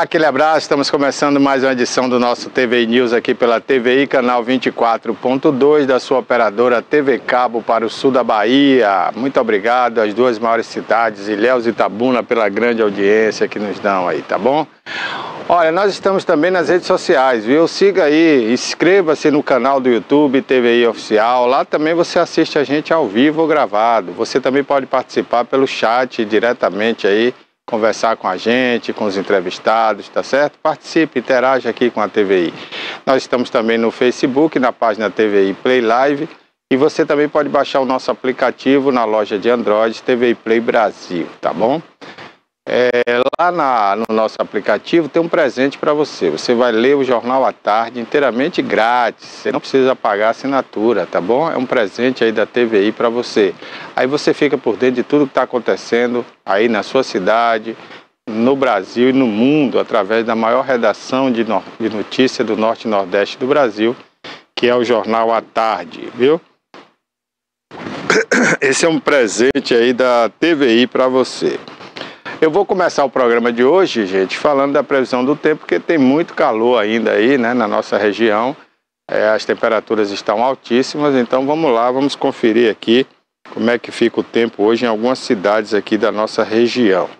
aquele abraço. Estamos começando mais uma edição do nosso TV News aqui pela TVI, canal 24.2 da sua operadora TV Cabo para o sul da Bahia. Muito obrigado às duas maiores cidades, Ilhéus e Itabuna, pela grande audiência que nos dão aí, tá bom? Olha, nós estamos também nas redes sociais, viu? Siga aí, inscreva-se no canal do YouTube TVI Oficial. Lá também você assiste a gente ao vivo ou gravado. Você também pode participar pelo chat diretamente aí conversar com a gente, com os entrevistados, tá certo? Participe, interaja aqui com a TVI. Nós estamos também no Facebook, na página TVI Play Live. E você também pode baixar o nosso aplicativo na loja de Android, TVI Play Brasil, tá bom? É, lá na, no nosso aplicativo tem um presente para você. Você vai ler o Jornal à Tarde inteiramente grátis. Você não precisa pagar assinatura, tá bom? É um presente aí da TVI para você. Aí você fica por dentro de tudo que está acontecendo aí na sua cidade, no Brasil e no mundo, através da maior redação de, no, de notícia do Norte e Nordeste do Brasil, que é o Jornal à Tarde, viu? Esse é um presente aí da TVI para você. Eu vou começar o programa de hoje, gente, falando da previsão do tempo, porque tem muito calor ainda aí, né, na nossa região. É, as temperaturas estão altíssimas, então vamos lá, vamos conferir aqui como é que fica o tempo hoje em algumas cidades aqui da nossa região.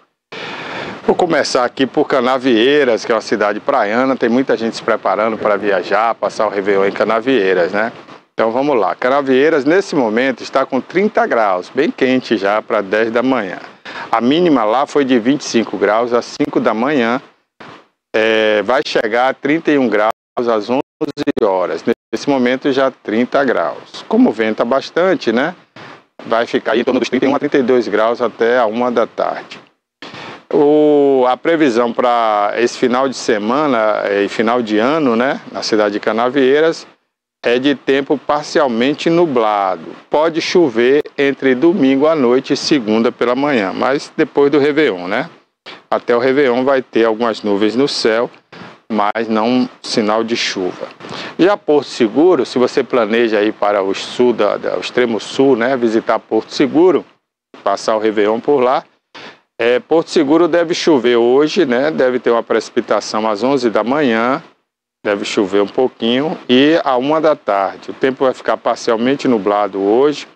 Vou começar aqui por Canavieiras, que é uma cidade praiana, tem muita gente se preparando para viajar, passar o Réveillon em Canavieiras, né? Então vamos lá, Canavieiras nesse momento está com 30 graus, bem quente já para 10 da manhã. A mínima lá foi de 25 graus às 5 da manhã, é, vai chegar a 31 graus às 11 horas. Nesse momento já 30 graus. Como venta tá bastante, né? Vai ficar em torno dos 31 a 32 graus até a 1 da tarde. O, a previsão para esse final de semana é, e final de ano, né, na cidade de Canavieiras, é de tempo parcialmente nublado. Pode chover entre domingo à noite e segunda pela manhã, mas depois do Réveillon, né? Até o Réveillon vai ter algumas nuvens no céu, mas não sinal de chuva. Já Porto Seguro, se você planeja ir para o sul, da, da, o extremo sul, né? Visitar Porto Seguro, passar o Réveillon por lá. É, Porto Seguro deve chover hoje, né? Deve ter uma precipitação às 11 da manhã Deve chover um pouquinho e a uma da tarde. O tempo vai ficar parcialmente nublado hoje,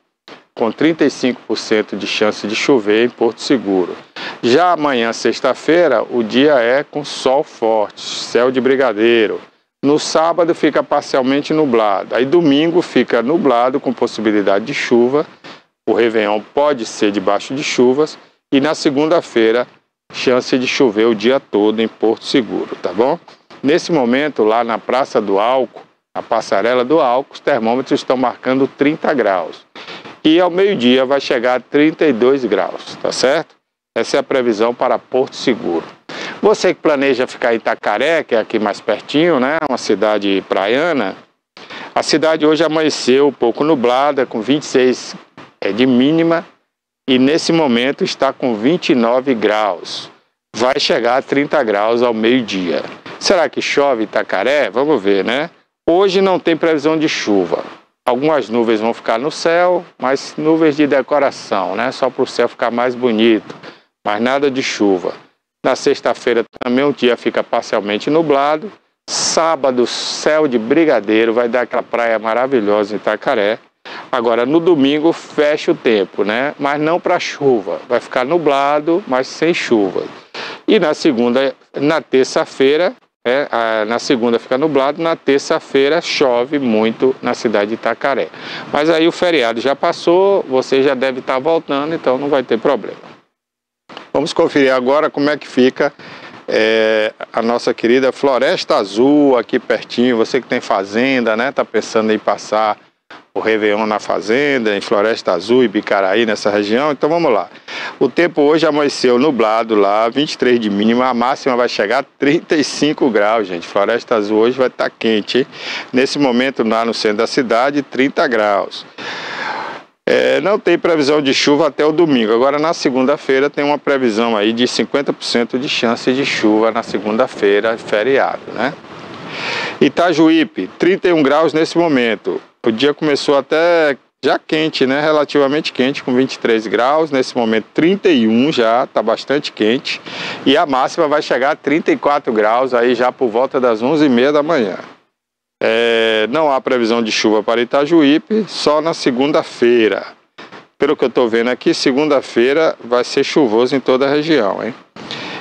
com 35% de chance de chover em Porto Seguro. Já amanhã, sexta-feira, o dia é com sol forte, céu de brigadeiro. No sábado fica parcialmente nublado. Aí domingo fica nublado com possibilidade de chuva. O Réveillon pode ser debaixo de chuvas. E na segunda-feira, chance de chover o dia todo em Porto Seguro, tá bom? Nesse momento, lá na Praça do Alco, a passarela do Alco, os termômetros estão marcando 30 graus. E ao meio-dia vai chegar a 32 graus, tá certo? Essa é a previsão para Porto Seguro. Você que planeja ficar em Itacaré, que é aqui mais pertinho, né? Uma cidade praiana. A cidade hoje amanheceu um pouco nublada, com 26 é, de mínima e nesse momento está com 29 graus. Vai chegar a 30 graus ao meio-dia. Será que chove Itacaré? Vamos ver, né? Hoje não tem previsão de chuva. Algumas nuvens vão ficar no céu, mas nuvens de decoração, né? Só para o céu ficar mais bonito, mas nada de chuva. Na sexta-feira também o dia fica parcialmente nublado. Sábado, céu de brigadeiro, vai dar aquela praia maravilhosa em Itacaré. Agora, no domingo, fecha o tempo, né? Mas não para chuva. Vai ficar nublado, mas sem chuva. E na segunda, na terça-feira, é, a, na segunda fica nublado, na terça-feira chove muito na cidade de Itacaré. Mas aí o feriado já passou, você já deve estar voltando, então não vai ter problema. Vamos conferir agora como é que fica é, a nossa querida Floresta Azul aqui pertinho. Você que tem fazenda, né? está pensando em passar o Réveillon na Fazenda, em Floresta Azul e Bicaraí, nessa região. Então vamos lá. O tempo hoje amanheceu nublado lá, 23 de mínima, a máxima vai chegar a 35 graus, gente. Floresta Azul hoje vai estar tá quente. Hein? Nesse momento, lá no centro da cidade, 30 graus. É, não tem previsão de chuva até o domingo. Agora, na segunda-feira, tem uma previsão aí de 50% de chance de chuva na segunda-feira, feriado, né? Itajuípe, 31 graus nesse momento. O dia começou até já quente, né? Relativamente quente, com 23 graus, nesse momento 31 já, tá bastante quente. E a máxima vai chegar a 34 graus aí já por volta das 11h30 da manhã. É, não há previsão de chuva para Itajuípe, só na segunda-feira. Pelo que eu estou vendo aqui, segunda-feira vai ser chuvoso em toda a região, hein?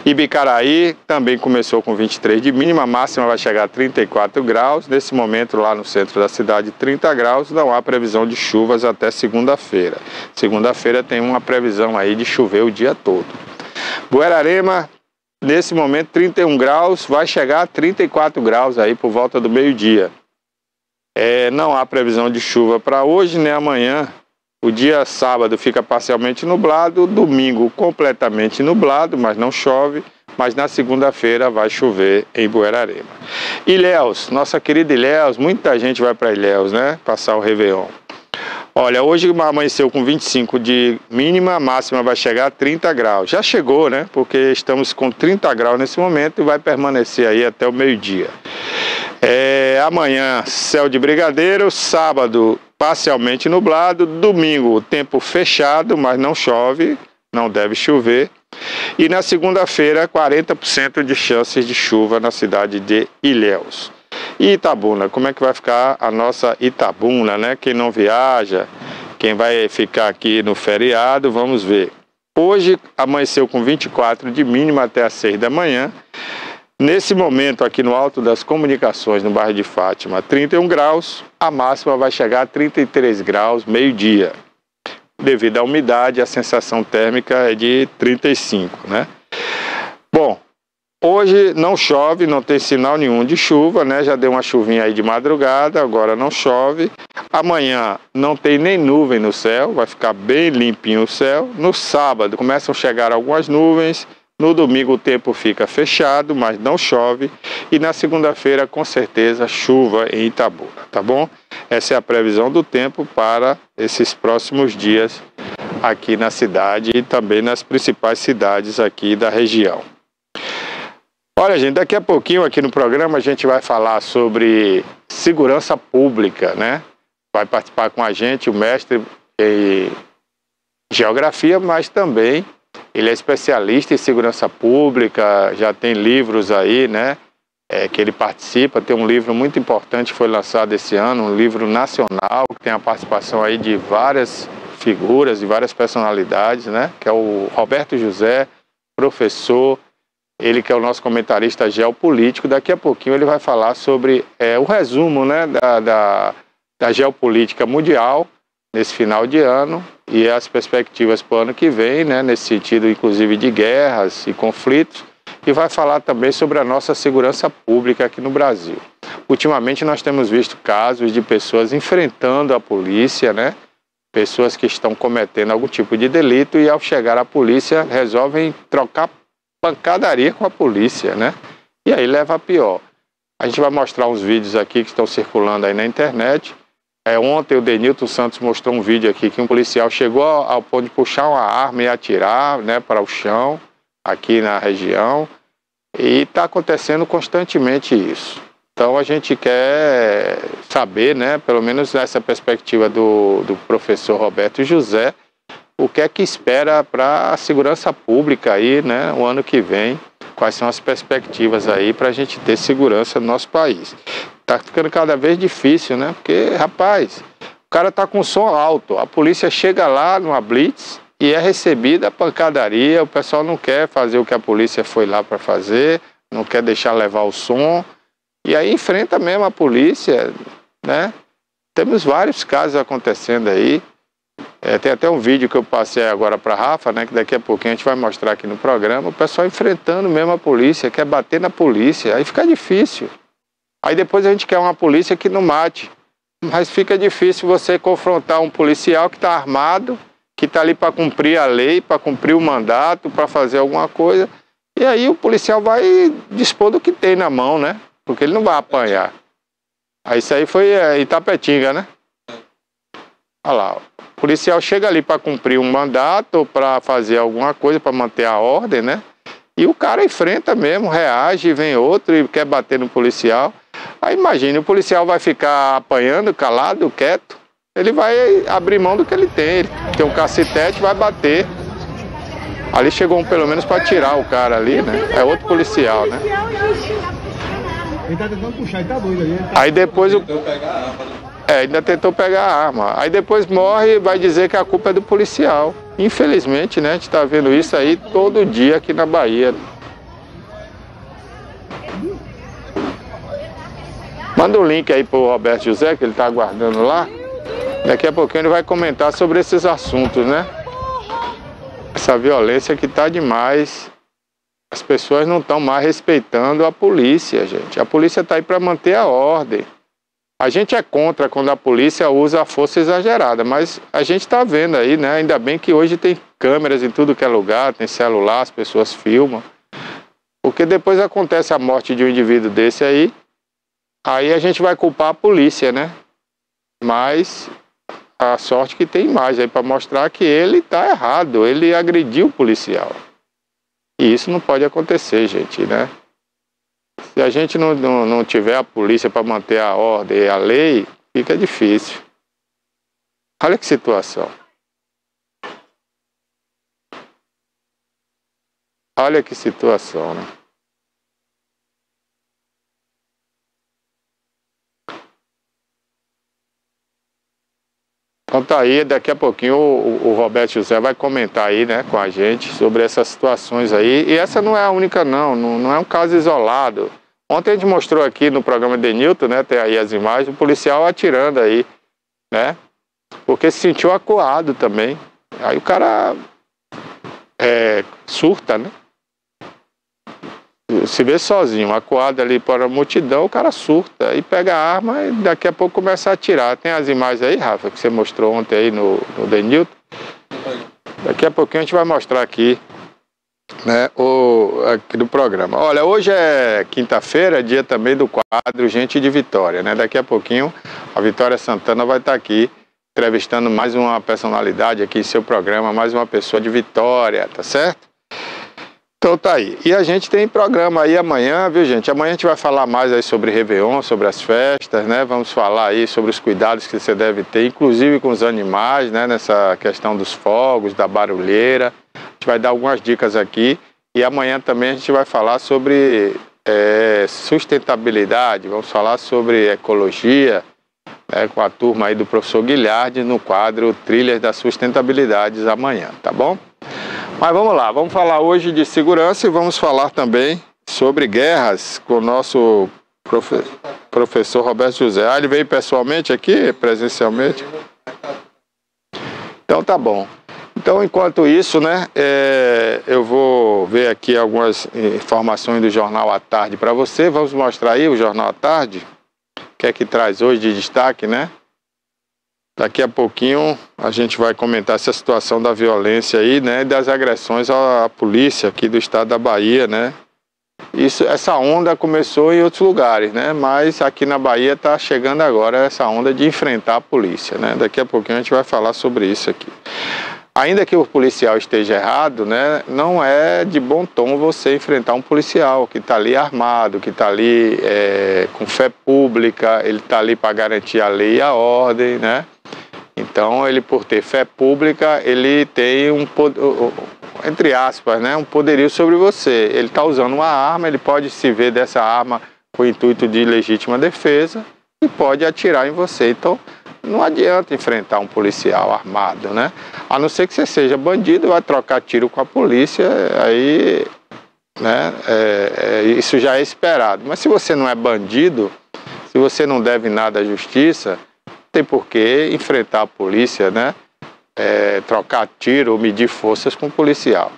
Ibicaraí também começou com 23 de mínima, máxima vai chegar a 34 graus. Nesse momento, lá no centro da cidade, 30 graus. Não há previsão de chuvas até segunda-feira. Segunda-feira tem uma previsão aí de chover o dia todo. Guararema, nesse momento, 31 graus, vai chegar a 34 graus aí por volta do meio-dia. É, não há previsão de chuva para hoje nem né? amanhã. O dia sábado fica parcialmente nublado, domingo completamente nublado, mas não chove. Mas na segunda-feira vai chover em Buerarema. Ilhéus, nossa querida Ilhéus, muita gente vai para Ilhéus, né? Passar o Réveillon. Olha, hoje amanheceu com 25 de mínima, a máxima vai chegar a 30 graus. Já chegou, né? Porque estamos com 30 graus nesse momento e vai permanecer aí até o meio-dia. É, amanhã, céu de brigadeiro, sábado parcialmente nublado. Domingo, tempo fechado, mas não chove, não deve chover. E na segunda-feira, 40% de chances de chuva na cidade de Ilhéus. E Itabuna, como é que vai ficar a nossa Itabuna, né? Quem não viaja, quem vai ficar aqui no feriado, vamos ver. Hoje amanheceu com 24 de mínima até as 6 da manhã. Nesse momento, aqui no Alto das Comunicações, no bairro de Fátima, 31 graus, a máxima vai chegar a 33 graus, meio-dia. Devido à umidade, a sensação térmica é de 35, né? Bom, hoje não chove, não tem sinal nenhum de chuva, né? Já deu uma chuvinha aí de madrugada, agora não chove. Amanhã não tem nem nuvem no céu, vai ficar bem limpinho o céu. No sábado começam a chegar algumas nuvens, no domingo o tempo fica fechado, mas não chove. E na segunda-feira, com certeza, chuva em Itabuna, tá bom? Essa é a previsão do tempo para esses próximos dias aqui na cidade e também nas principais cidades aqui da região. Olha, gente, daqui a pouquinho aqui no programa a gente vai falar sobre segurança pública, né? Vai participar com a gente o mestre em geografia, mas também ele é especialista em segurança pública, já tem livros aí, né? É, que ele participa, tem um livro muito importante que foi lançado esse ano, um livro nacional, que tem a participação aí de várias figuras, de várias personalidades, né? Que é o Roberto José, professor, ele que é o nosso comentarista geopolítico. Daqui a pouquinho ele vai falar sobre é, o resumo né, da, da, da geopolítica mundial nesse final de ano e as perspectivas para o ano que vem, né, nesse sentido, inclusive, de guerras e conflitos, e vai falar também sobre a nossa segurança pública aqui no Brasil. Ultimamente, nós temos visto casos de pessoas enfrentando a polícia, né, pessoas que estão cometendo algum tipo de delito e, ao chegar à polícia, resolvem trocar pancadaria com a polícia, né, e aí leva a pior. A gente vai mostrar uns vídeos aqui que estão circulando aí na internet é, ontem o Denilton Santos mostrou um vídeo aqui que um policial chegou ao ponto de puxar uma arma e atirar né, para o chão, aqui na região, e está acontecendo constantemente isso. Então a gente quer saber, né, pelo menos nessa perspectiva do, do professor Roberto José, o que é que espera para a segurança pública aí, né, o ano que vem, quais são as perspectivas aí para a gente ter segurança no nosso país. Tá ficando cada vez difícil, né? Porque, rapaz, o cara tá com som alto, a polícia chega lá numa blitz e é recebida a pancadaria, o pessoal não quer fazer o que a polícia foi lá para fazer, não quer deixar levar o som, e aí enfrenta mesmo a polícia, né? Temos vários casos acontecendo aí. É, tem até um vídeo que eu passei agora para Rafa, né, que daqui a pouquinho a gente vai mostrar aqui no programa, o pessoal enfrentando mesmo a polícia, quer bater na polícia, aí fica difícil. Aí depois a gente quer uma polícia que não mate. Mas fica difícil você confrontar um policial que está armado, que está ali para cumprir a lei, para cumprir o mandato, para fazer alguma coisa. E aí o policial vai dispor do que tem na mão, né? Porque ele não vai apanhar. Aí isso aí foi é, Itapetinga, né? Olha lá, o policial chega ali para cumprir um mandato, para fazer alguma coisa, para manter a ordem, né? E o cara enfrenta mesmo, reage, vem outro e quer bater no policial. Aí imagine, o policial vai ficar apanhando, calado, quieto. Ele vai abrir mão do que ele tem. Ele tem um cacetete, vai bater. Ali chegou um pelo menos para tirar o cara ali, né? É outro policial, né? Ele tá tentando puxar, ele tá doido ali. Tá- aí depois o. Né? É, ainda tentou pegar a arma. Aí depois morre e vai dizer que a culpa é do policial. Infelizmente, né, a gente está vendo isso aí todo dia aqui na Bahia. Manda o um link aí pro Roberto José, que ele tá aguardando lá. Daqui a pouquinho ele vai comentar sobre esses assuntos, né? Essa violência que tá demais. As pessoas não estão mais respeitando a polícia, gente. A polícia tá aí para manter a ordem. A gente é contra quando a polícia usa a força exagerada, mas a gente está vendo aí, né? Ainda bem que hoje tem câmeras em tudo que é lugar, tem celular, as pessoas filmam. Porque depois acontece a morte de um indivíduo desse aí, Aí a gente vai culpar a polícia, né? Mas a sorte que tem mais aí para mostrar que ele está errado, ele agrediu o policial. E isso não pode acontecer, gente, né? Se a gente não, não, não tiver a polícia para manter a ordem e a lei, fica difícil. Olha que situação. Olha que situação, né? Então tá aí, daqui a pouquinho o, o, Roberto José vai comentar aí, né, com a gente sobre essas situações aí. E essa não é a única não, não, não é um caso isolado. Ontem a gente mostrou aqui no programa de Newton, né, tem aí as imagens, o policial atirando aí, né, porque se sentiu acuado também. Aí o cara é, surta, né se vê sozinho, acuado ali para a multidão, o cara surta e pega a arma e daqui a pouco começa a atirar. Tem as imagens aí, Rafa, que você mostrou ontem aí no, no Denilton. Daqui a pouquinho a gente vai mostrar aqui, né, o, aqui do programa. Olha, hoje é quinta-feira, dia também do quadro Gente de Vitória, né? Daqui a pouquinho a Vitória Santana vai estar aqui entrevistando mais uma personalidade aqui em seu programa, mais uma pessoa de Vitória, tá certo? Então tá aí. E a gente tem programa aí amanhã, viu gente? Amanhã a gente vai falar mais aí sobre Réveillon, sobre as festas, né? Vamos falar aí sobre os cuidados que você deve ter, inclusive com os animais, né? Nessa questão dos fogos, da barulheira. A gente vai dar algumas dicas aqui. E amanhã também a gente vai falar sobre é, sustentabilidade, vamos falar sobre ecologia, né? com a turma aí do professor Guilherme no quadro Trilhas da Sustentabilidades amanhã, tá bom? Mas vamos lá, vamos falar hoje de segurança e vamos falar também sobre guerras com o nosso profe professor Roberto José. Ah, ele veio pessoalmente aqui, presencialmente? Então tá bom. Então, enquanto isso, né, é, eu vou ver aqui algumas informações do Jornal à Tarde para você. Vamos mostrar aí o Jornal à Tarde, o que é que traz hoje de destaque, né? Daqui a pouquinho a gente vai comentar essa situação da violência aí, né, das agressões à polícia aqui do estado da Bahia, né? Isso, essa onda começou em outros lugares, né? Mas aqui na Bahia está chegando agora essa onda de enfrentar a polícia, né? Daqui a pouquinho a gente vai falar sobre isso aqui. Ainda que o policial esteja errado, né? Não é de bom tom você enfrentar um policial que está ali armado, que está ali é, com fé pública, ele está ali para garantir a lei e a ordem, né? Então, ele por ter fé pública, ele tem um entre aspas, né, um poderio sobre você. Ele está usando uma arma, ele pode se ver dessa arma com o intuito de legítima defesa e pode atirar em você. Então, não adianta enfrentar um policial armado, né? A não ser que você seja bandido, vai trocar tiro com a polícia, aí, né? É, é, isso já é esperado. Mas se você não é bandido, se você não deve nada à justiça tem por que enfrentar a polícia, né? É, trocar tiro medir forças com o policial.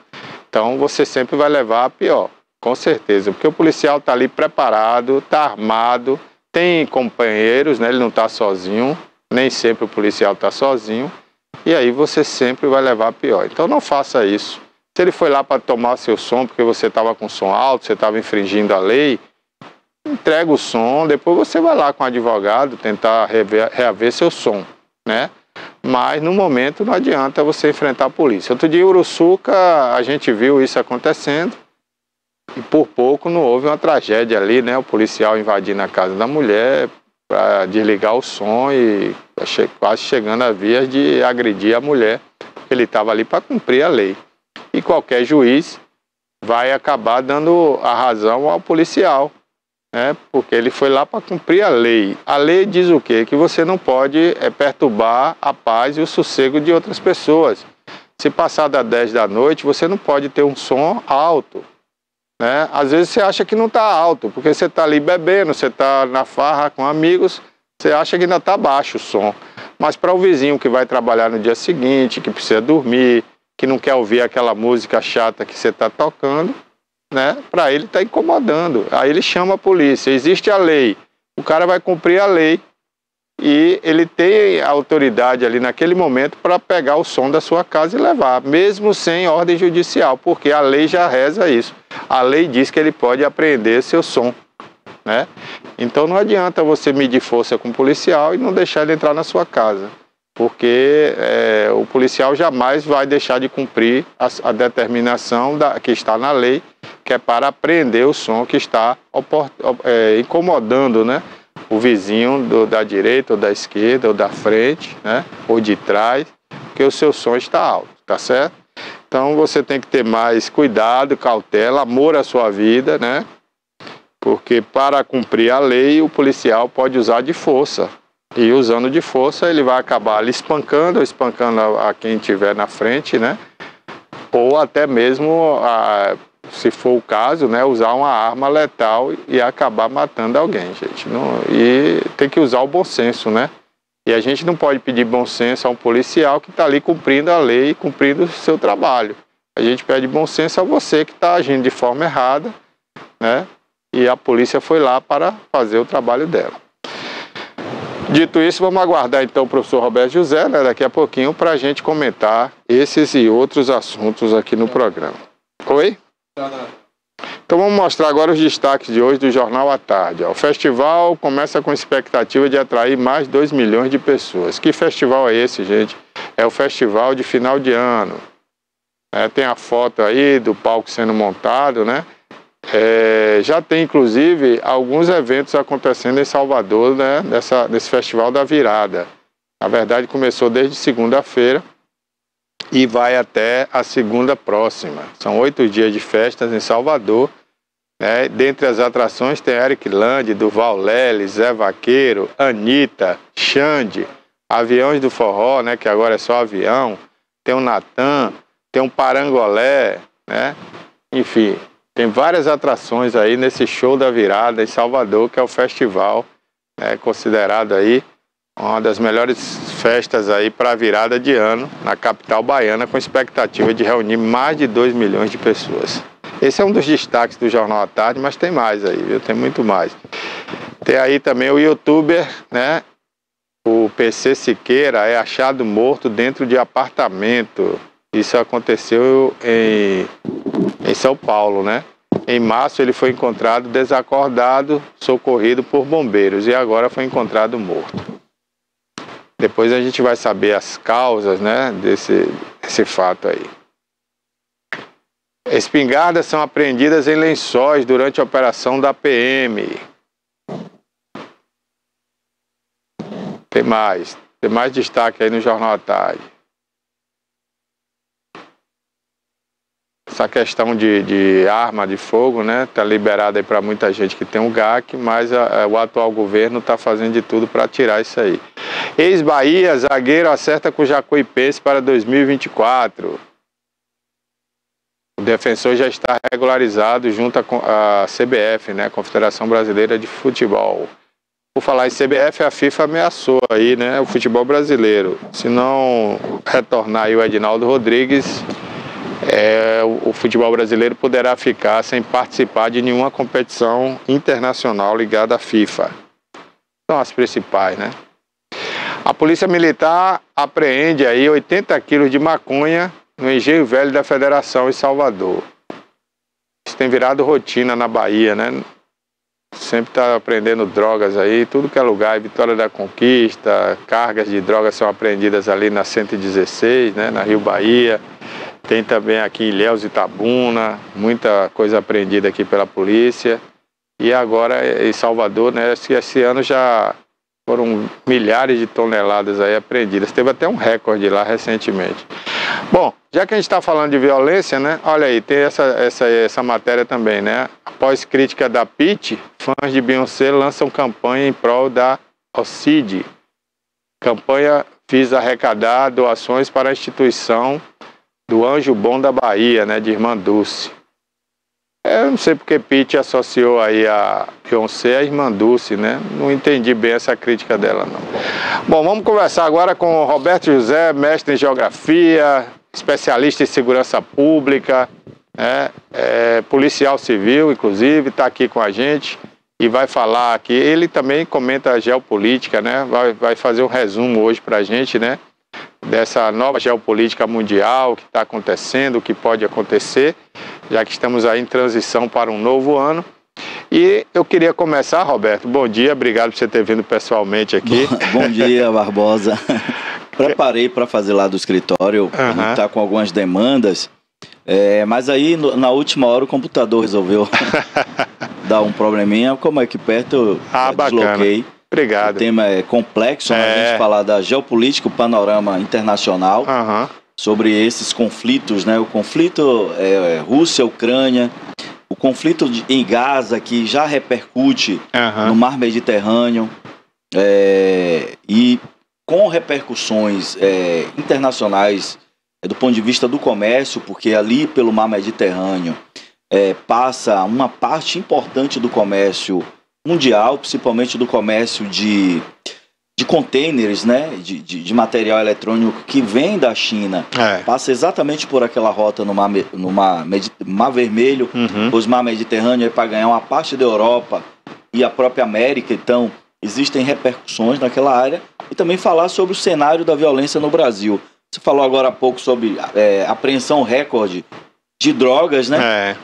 Então você sempre vai levar a pior, com certeza, porque o policial está ali preparado, está armado, tem companheiros, né? ele não está sozinho, nem sempre o policial está sozinho, e aí você sempre vai levar a pior. Então não faça isso. Se ele foi lá para tomar seu som porque você estava com som alto, você estava infringindo a lei, entrega o som, depois você vai lá com o advogado tentar rever, reaver seu som, né? Mas no momento não adianta você enfrentar a polícia. Outro dia em Uruçuca a gente viu isso acontecendo e por pouco não houve uma tragédia ali, né? O policial invadindo a casa da mulher para desligar o som e quase chegando a vias de agredir a mulher, ele estava ali para cumprir a lei. E qualquer juiz vai acabar dando a razão ao policial, né? porque ele foi lá para cumprir a lei. A lei diz o quê? Que você não pode é, perturbar a paz e o sossego de outras pessoas. Se passar das 10 da noite, você não pode ter um som alto. Né? Às vezes você acha que não está alto, porque você está ali bebendo, você está na farra com amigos, você acha que ainda está baixo o som. Mas para o vizinho que vai trabalhar no dia seguinte, que precisa dormir, que não quer ouvir aquela música chata que você está tocando, né? Para ele está incomodando. Aí ele chama a polícia. Existe a lei. O cara vai cumprir a lei e ele tem a autoridade ali naquele momento para pegar o som da sua casa e levar, mesmo sem ordem judicial, porque a lei já reza isso. A lei diz que ele pode apreender seu som, né? Então não adianta você medir força com o policial e não deixar ele entrar na sua casa, porque é, o policial jamais vai deixar de cumprir a, a determinação da, que está na lei que é para prender o som que está é, incomodando né, o vizinho do, da direita ou da esquerda ou da frente né, ou de trás, porque o seu som está alto, tá certo? Então você tem que ter mais cuidado, cautela, amor à sua vida, né? Porque para cumprir a lei o policial pode usar de força, e usando de força ele vai acabar lhe espancando, espancando a, a quem tiver na frente, né? Ou até mesmo a, se for o caso, né, usar uma arma letal e acabar matando alguém, gente. Não, e tem que usar o bom senso, né? E a gente não pode pedir bom senso a um policial que está ali cumprindo a lei, cumprindo o seu trabalho. A gente pede bom senso a você que está agindo de forma errada, né? E a polícia foi lá para fazer o trabalho dela. Dito isso, vamos aguardar então o professor Roberto José, né, daqui a pouquinho, para a gente comentar esses e outros assuntos aqui no programa. Oi? Então vamos mostrar agora os destaques de hoje do Jornal à Tarde. O festival começa com expectativa de atrair mais 2 milhões de pessoas. Que festival é esse, gente? É o festival de final de ano. É, tem a foto aí do palco sendo montado, né? É, já tem inclusive alguns eventos acontecendo em Salvador, né? Nessa, nesse festival da virada. Na verdade, começou desde segunda-feira e vai até a segunda próxima. São oito dias de festas em Salvador. Né? Dentre as atrações tem Eric Land, Duval Leles, Zé Vaqueiro, Anitta, Xande, Aviões do Forró, né? que agora é só avião, tem o Natan, tem um Parangolé, né? enfim, tem várias atrações aí nesse show da virada em Salvador, que é o festival né? considerado aí uma das melhores festas aí para a virada de ano na capital baiana, com expectativa de reunir mais de 2 milhões de pessoas. Esse é um dos destaques do Jornal à Tarde, mas tem mais aí, viu? Tem muito mais. Tem aí também o youtuber, né? O PC Siqueira é achado morto dentro de apartamento. Isso aconteceu em, em São Paulo, né? Em março ele foi encontrado desacordado, socorrido por bombeiros e agora foi encontrado morto. Depois a gente vai saber as causas né, desse, desse fato aí. Espingardas são apreendidas em lençóis durante a operação da PM. Tem mais. Tem mais destaque aí no Jornal à Tarde. Essa questão de, de arma de fogo está né, tá liberada para muita gente que tem um GAC, mas a, ah, a, é, o atual governo está fazendo de tudo para tirar isso aí. Ex-Bahia, zagueiro acerta com Jacuipense para 2024. O defensor já está regularizado junto à CBF, né, Confederação Brasileira de Futebol. Por falar em CBF, a FIFA ameaçou aí, né, o futebol brasileiro. Se não retornar aí o Edinaldo Rodrigues, é, o, futebol brasileiro poderá ficar sem participar de nenhuma competição internacional ligada à FIFA. São as principais, né? A Polícia Militar apreende aí 80 quilos de maconha no Engenho Velho da Federação em Salvador. Isso tem virado rotina na Bahia, né? Sempre está apreendendo drogas aí, tudo que é lugar, Vitória da Conquista, cargas de drogas são apreendidas ali na 116, né, na Rio Bahia, tem também aqui em Léus e Itabuna, muita coisa apreendida aqui pela polícia. E agora em Salvador, né, esse ano já foram milhares de toneladas aí apreendidas. Teve até um recorde lá recentemente. Bom, já que a gente está falando de violência, né? Olha aí, tem essa, essa, essa matéria também, né? Após crítica da PIT, fãs de Beyoncé lançam campanha em prol da OCID. Campanha fiz arrecadar doações para a instituição do Anjo Bom da Bahia, né, de Irmã Dulce. Eu é, não sei porque Pete associou aí a Beyoncé à Irmã Dulce, né? Não entendi bem essa crítica dela, não. Bom, vamos conversar agora com o Roberto José, mestre em Geografia, especialista em Segurança Pública, né? É, policial civil, inclusive, está aqui com a gente e vai falar aqui. Ele também comenta geopolítica, né? Vai, vai fazer um resumo hoje para a gente, né? dessa nova geopolítica mundial que está acontecendo, o que pode acontecer, já que estamos aí em transição para um novo ano. E eu queria começar, Roberto. Bom dia, obrigado por você ter vindo pessoalmente aqui. Bom, bom dia, Barbosa. Preparei para fazer lá do escritório, uhum. está com algumas demandas, é, mas aí no, na última hora o computador resolveu dar um probleminha. Como é que perto eu ah, desloquei. É, bacana. Obrigado. O tema é complexo, é. a gente é. falar da geopolítica, o panorama internacional, uhum. sobre esses conflitos, né? O conflito é, é Rússia-Ucrânia, o conflito de, em Gaza, que já repercute uhum. no mar Mediterrâneo, é, e com repercussões é, internacionais é, do ponto de vista do comércio, porque ali pelo mar Mediterrâneo é, passa uma parte importante do comércio mundial, principalmente do comércio de, de containers, né? De, de, de material eletrônico que vem da China. É. Passa exatamente por aquela rota no Mar, no Mar, Mar Vermelho, uhum. os Mar Mediterrâneo, para ganhar uma parte da Europa e a própria América. Então, existem repercussões naquela área. E também falar sobre o cenário da violência no Brasil. Você falou agora há pouco sobre é, apreensão recorde de drogas, né?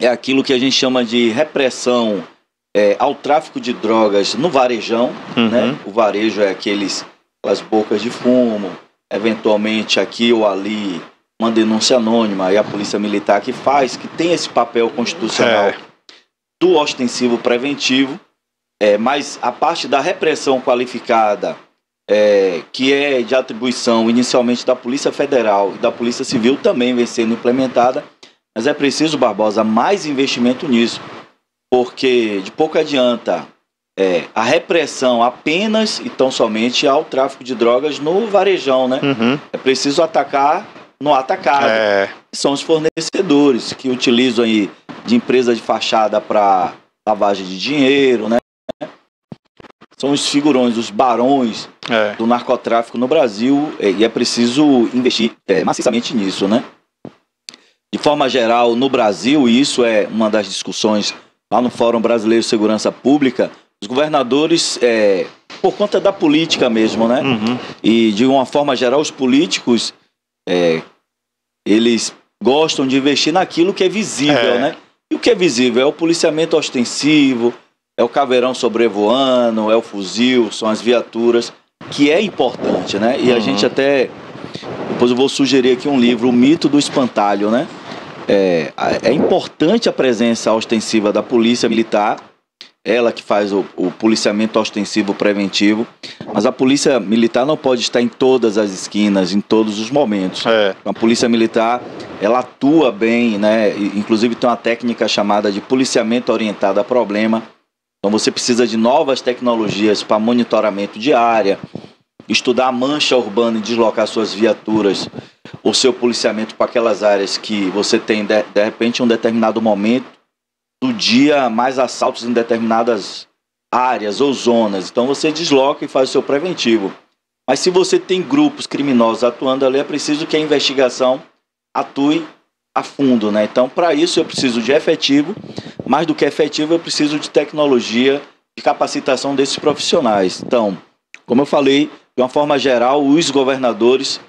É. é aquilo que a gente chama de repressão é, ao tráfico de drogas no varejão. Uhum. Né? O varejo é aqueles, aquelas bocas de fumo, eventualmente aqui ou ali uma denúncia anônima e a polícia militar que faz, que tem esse papel constitucional é. do ostensivo preventivo, é, mas a parte da repressão qualificada, é, que é de atribuição inicialmente da Polícia Federal e da Polícia Civil, também vem sendo implementada, mas é preciso, Barbosa, mais investimento nisso porque de pouco adianta é, a repressão apenas e tão somente ao tráfico de drogas no varejão, né? Uhum. É preciso atacar no atacado. É. São os fornecedores que utilizam aí de empresa de fachada para lavagem de dinheiro, né? São os figurões, os barões é. do narcotráfico no Brasil é, e é preciso investir é, maciçamente nisso, né? De forma geral, no Brasil, e isso é uma das discussões lá no Fórum Brasileiro de Segurança Pública, os governadores, é, por conta da política mesmo, né? Uhum. E de uma forma geral, os políticos, é, eles gostam de investir naquilo que é visível, é. né? E o que é visível é o policiamento ostensivo, é o caveirão sobrevoando, é o fuzil, são as viaturas, que é importante, né? E uhum. a gente até, depois eu vou sugerir aqui um livro, O Mito do Espantalho, né? É, é importante a presença ostensiva da polícia militar, ela que faz o, o policiamento ostensivo preventivo, mas a polícia militar não pode estar em todas as esquinas, em todos os momentos. É. A polícia militar, ela atua bem, né? Inclusive tem uma técnica chamada de policiamento orientado a problema. Então você precisa de novas tecnologias para monitoramento de área, estudar a mancha urbana e deslocar suas viaturas, o seu policiamento para aquelas áreas que você tem, de, de repente, um determinado momento do dia, mais assaltos em determinadas áreas ou zonas. Então você desloca e faz o seu preventivo. Mas se você tem grupos criminosos atuando ali, é preciso que a investigação atue a fundo, né? Então, para isso eu preciso de efetivo, mais do que efetivo eu preciso de tecnologia, de capacitação desses profissionais. Então, como eu falei, de uma forma geral, os governadores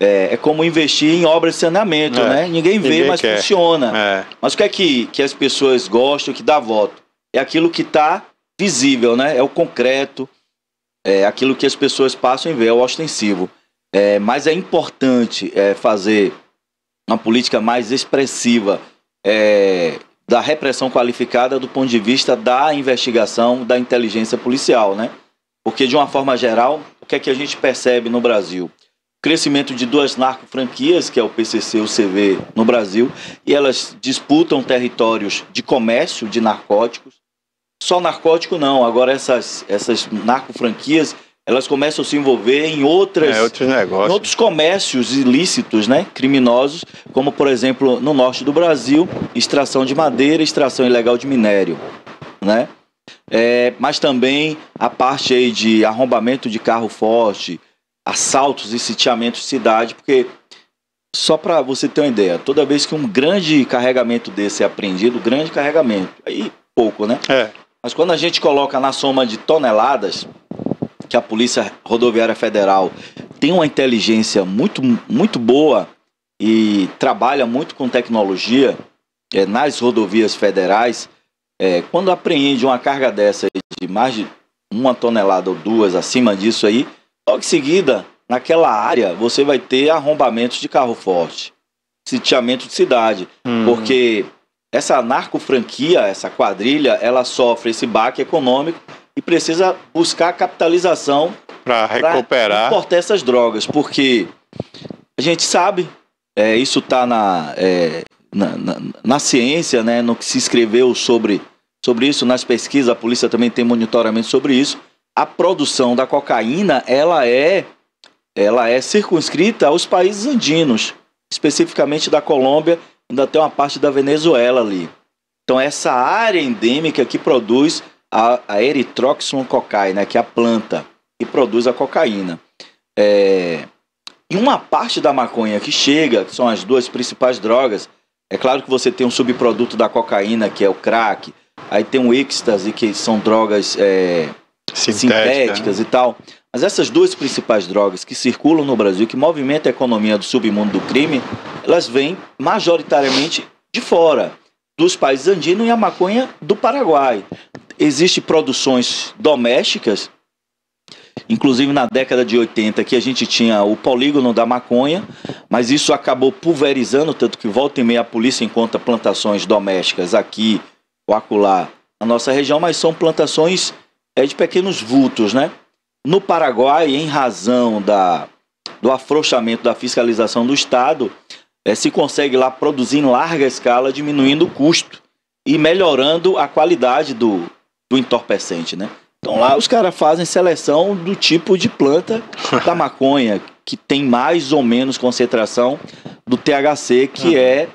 é, é, como investir em obras de saneamento, é. né? Ninguém vê, Ninguém mas quer. funciona. É. Mas o que é que, que as pessoas gostam, que dá voto? É aquilo que está visível, né? É o concreto, é aquilo que as pessoas passam em ver, é o ostensivo. É, mas é importante é, fazer uma política mais expressiva é, da repressão qualificada do ponto de vista da investigação, da inteligência policial, né? Porque, de uma forma geral, que é que a gente percebe no Brasil? Crescimento de duas narcofranquias, que é o PCC e o CV no Brasil, e elas disputam territórios de comércio de narcóticos. Só narcótico não, agora essas, essas narcofranquias elas começam a se envolver em outras é, outros negócios. Em outros comércios ilícitos, né, criminosos, como por exemplo no norte do Brasil, extração de madeira, extração ilegal de minério, né? É, mas também a parte aí de arrombamento de carro forte, assaltos e sitiamentos de cidade, porque só para você ter uma ideia, toda vez que um grande carregamento desse é apreendido, grande carregamento, aí pouco, né? É. Mas quando a gente coloca na soma de toneladas, que a Polícia Rodoviária Federal tem uma inteligência muito, muito boa e trabalha muito com tecnologia é, nas rodovias federais, é, quando apreende uma carga dessa de mais de uma tonelada ou duas acima disso aí, logo em seguida, naquela área, você vai ter arrombamentos de carro forte, sitiamento de cidade, hum. porque essa narcofranquia, essa quadrilha, ela sofre esse baque econômico e precisa buscar capitalização para recuperar, importar essas drogas, porque a gente sabe, é, isso está na é, na, na, na ciência, né, no que se escreveu sobre, sobre isso, nas pesquisas, a polícia também tem monitoramento sobre isso. A produção da cocaína, ela é, ela é circunscrita aos países andinos, especificamente da Colômbia, ainda tem uma parte da Venezuela ali. Então, essa área endêmica que produz a, a Erythroxilon cocaína né, que é a planta que produz a cocaína. É... E uma parte da maconha que chega, que são as duas principais drogas, é claro que você tem um subproduto da cocaína, que é o crack, aí tem o êxtase, que são drogas é, Sintética, sintéticas né? e tal. Mas essas duas principais drogas que circulam no Brasil, que movimentam a economia do submundo do crime, elas vêm majoritariamente de fora, dos países andinos e a maconha do Paraguai. Existem produções domésticas Inclusive na década de 80 que a gente tinha o polígono da maconha, mas isso acabou pulverizando, tanto que volta e meia a polícia encontra plantações domésticas aqui ou acolá na nossa região, mas são plantações é, de pequenos vultos, né? No Paraguai, em razão da, do afrouxamento da fiscalização do Estado, é, se consegue lá produzir em larga escala, diminuindo o custo e melhorando a qualidade do, do entorpecente, né? Então lá os caras fazem seleção do tipo de planta da maconha, que tem mais ou menos concentração do THC, que uhum. é,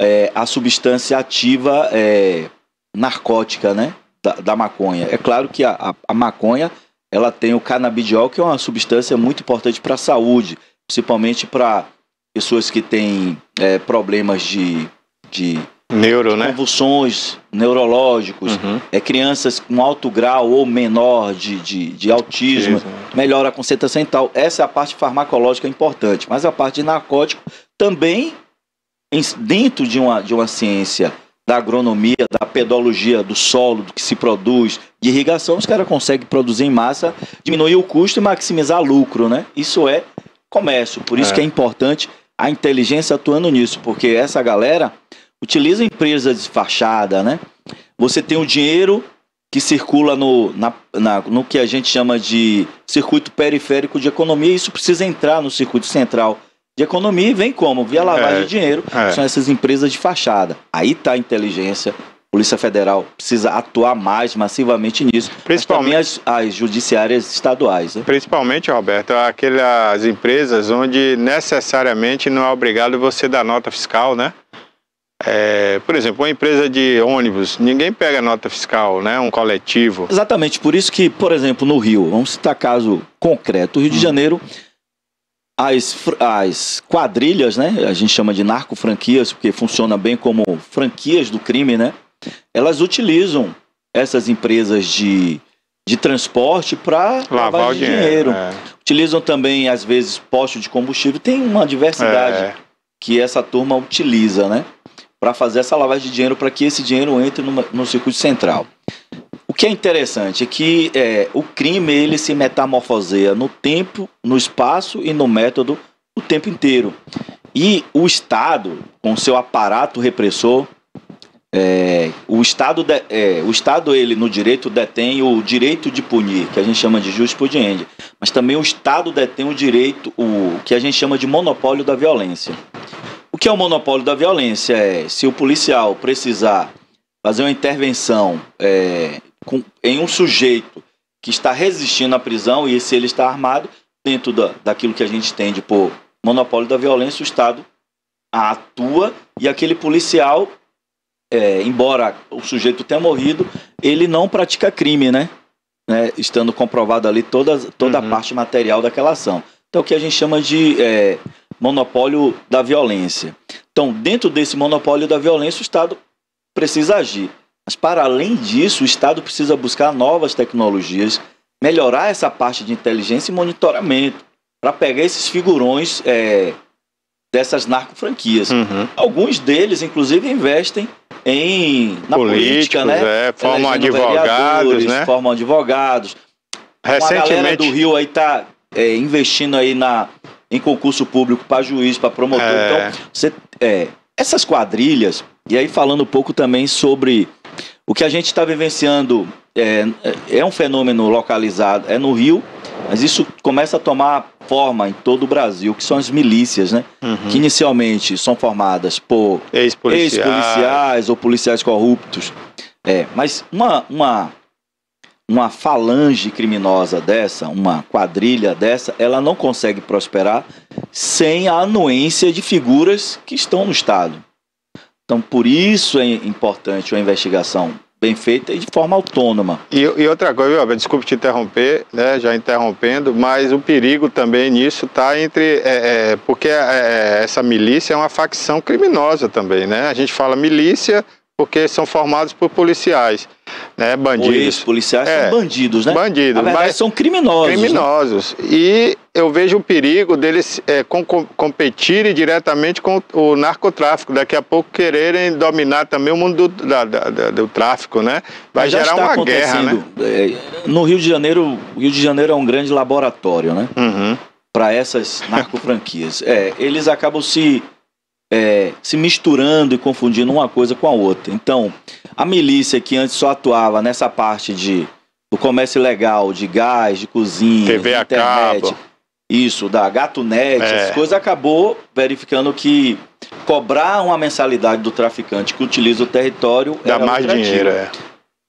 é, a substância ativa é, narcótica, né? Da, da, maconha. É claro que a, a, a, maconha ela tem o canabidiol, que é uma substância muito importante para a saúde, principalmente para pessoas que têm é, problemas de, de Neuro, né? Convulsões neurológicos. Uhum. É, crianças com alto grau ou menor de, de, de autismo. Melhora a concentração tal. Essa é a parte farmacológica importante. Mas a parte de narcótico também, dentro de uma, de uma ciência da agronomia, da pedologia do solo, do que se produz, de irrigação, os caras conseguem produzir em massa, diminuir o custo e maximizar lucro, né? Isso é comércio. Por isso é. que é importante a inteligência atuando nisso, porque essa galera utiliza empresa fachada, né? Você tem o dinheiro que circula no, na, na, no que a gente chama de circuito periférico de economia, e isso precisa entrar no circuito central de economia e vem como? Via é, lavagem é, de dinheiro, é. são essas empresas de fachada. Aí está a inteligência, Polícia Federal precisa atuar mais massivamente nisso. Principalmente as, as, judiciárias estaduais. Né? Principalmente, Roberto, aquelas empresas onde necessariamente não é obrigado você dar nota fiscal, né? É, por exemplo, uma empresa de ônibus, ninguém pega nota fiscal, né? Um coletivo. Exatamente, por isso que, por exemplo, no Rio, vamos citar caso concreto, Rio de hum. Janeiro, as, as quadrilhas, né? A gente chama de narco-franquias, porque funciona bem como franquias do crime, né? Elas utilizam essas empresas de, de transporte para lavar, dinheiro. dinheiro. É. Utilizam também, às vezes, postos de combustível. Tem uma diversidade é. que essa turma utiliza, né? para fazer essa lavagem de dinheiro para que esse dinheiro entre no no circuito central. O que é interessante é que é, o crime ele se metamorfoseia no tempo, no espaço e no método o tempo inteiro. E o Estado, com seu aparato repressor, é, o Estado de, é, o Estado ele no direito detém o direito de punir, que a gente chama de jus pudiende, mas também o Estado detém o direito, o que a gente chama de monopólio da violência. O que é o monopólio da violência? É se o policial precisar fazer uma intervenção é, com, em um sujeito que está resistindo à prisão e se ele está armado, dentro da, daquilo que a gente entende por monopólio da violência, o Estado atua e aquele policial, é, embora o sujeito tenha morrido, ele não pratica crime, né? né? Estando comprovado ali toda, toda uhum. a parte material daquela ação. Então, o que a gente chama de é, monopólio da violência. Então, dentro desse monopólio da violência, o Estado precisa agir. Mas, para além disso, o Estado precisa buscar novas tecnologias, melhorar essa parte de inteligência e monitoramento, para pegar esses figurões é, dessas narcofranquias. Uhum. Alguns deles, inclusive, investem em na política, né? É, formam advogados, né? Formam advogados. Recentemente, a galera do Rio aí está é, investindo aí na em concurso público para juiz, para promotor. É. Então, você, é, essas quadrilhas, e aí falando um pouco também sobre o que a gente está vivenciando, é, é, é um fenômeno localizado, é no Rio, mas isso começa a tomar forma em todo o Brasil, que são as milícias, né? Uhum. Que inicialmente são formadas por ex-policiais ex ou policiais corruptos. É, mas uma, uma uma falange criminosa dessa, uma quadrilha dessa, ela não consegue prosperar sem a anuência de figuras que estão no Estado. Então, por isso é importante uma investigação bem feita e de forma autônoma. E, e outra coisa, viu, desculpe te interromper, né, já interrompendo, mas o perigo também nisso está entre. É, é, porque é, é, essa milícia é uma facção criminosa também, né? A gente fala milícia porque são formados por policiais né? Bandidos. policiais é, são bandidos, né? Bandidos. Na verdade, são criminosos. Né? Criminosos. Né? E eu vejo o perigo deles é, com, com, competirem diretamente com o narcotráfico. Daqui a pouco quererem dominar também o mundo do, da, da, do tráfico, né? Vai gerar uma guerra, né? É, no Rio de Janeiro, o Rio de Janeiro é um grande laboratório, né? Uhum. Para essas narcofranquias. é, eles acabam se é, se misturando e confundindo uma coisa com a outra. Então, a milícia que antes só atuava nessa parte de do comércio ilegal, de gás, de cozinha, TV de internet, a cabo. isso, da gatunete, é. essas coisas, acabou verificando que cobrar uma mensalidade do traficante que utiliza o território dá mais lucrativo. dinheiro. É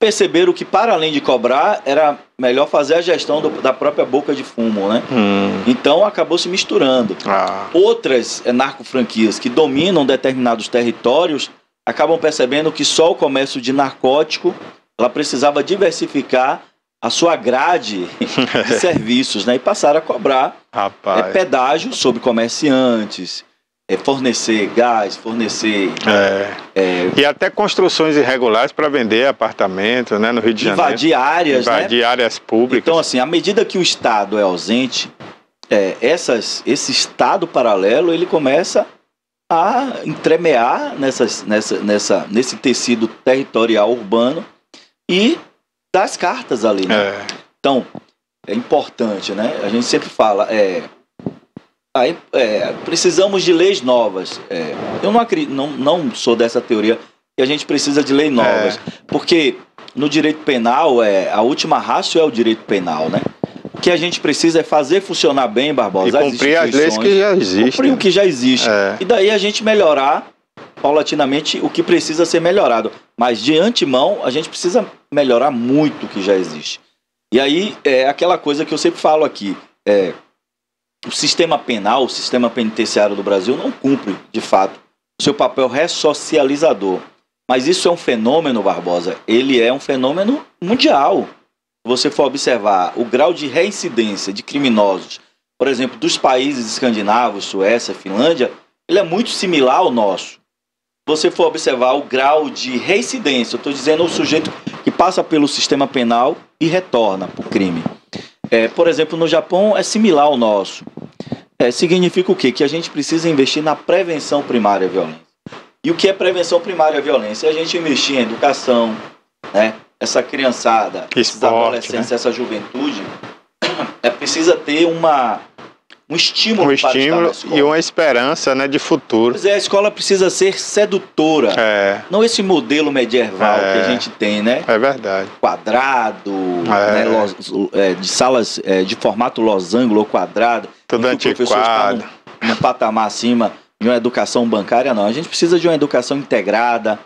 perceberam que para além de cobrar era melhor fazer a gestão do, da própria boca de fumo, né? Hum. Então acabou se misturando. Ah. Outras é, narcofranquias que dominam determinados territórios acabam percebendo que só o comércio de narcótico ela precisava diversificar a sua grade de serviços, né? E passaram a cobrar é, pedágio sobre comerciantes, é, fornecer gás, fornecer. É. É, e até construções irregulares para vender apartamentos, né, no Rio de Janeiro. Invadir áreas. Né? Invadir né? áreas públicas. Então, assim, à medida que o Estado é ausente, é, essas, esse Estado paralelo ele começa a entremear nessas, nessa, nessa, nesse tecido territorial urbano e das cartas ali. Né? É. Então, é importante, né? A gente sempre fala. É, Aí, é, precisamos de leis novas. É, eu não, acredito, não, não sou dessa teoria que a gente precisa de leis novas. É. Porque no direito penal, é, a última raça é o direito penal, né? O que a gente precisa é fazer funcionar bem, Barbosa. E cumprir as, as leis que já existem. Cumprir o que já existe. É. E daí a gente melhorar paulatinamente o que precisa ser melhorado. Mas de antemão, a gente precisa melhorar muito o que já existe. E aí é aquela coisa que eu sempre falo aqui. É, o sistema penal, o sistema penitenciário do Brasil não cumpre, de fato, o seu papel ressocializador. Mas isso é um fenômeno, Barbosa, ele é um fenômeno mundial. Se você for observar o grau de reincidência de criminosos, por exemplo, dos países escandinavos, Suécia, Finlândia, ele é muito similar ao nosso. Você for observar o grau de reincidência, eu estou dizendo o sujeito que passa pelo sistema penal e retorna para o crime. É, por exemplo, no Japão é similar ao nosso. É, significa o quê? Que a gente precisa investir na prevenção primária à violência. E o que é prevenção primária à violência? É a gente investir em educação, né? Essa criançada, Esporte, essa adolescência, né? essa juventude, é precisa ter uma um estímulo, um estímulo e uma esperança né, de futuro. Pois é, a escola precisa ser sedutora. É. Não esse modelo medieval é. que a é. gente tem, né? É verdade. Quadrado, é. Né, los, é, de salas é, de formato losango ou quadrado. Tudo antiquado. Num, num patamar acima de uma educação bancária, não. A gente precisa de uma educação integrada,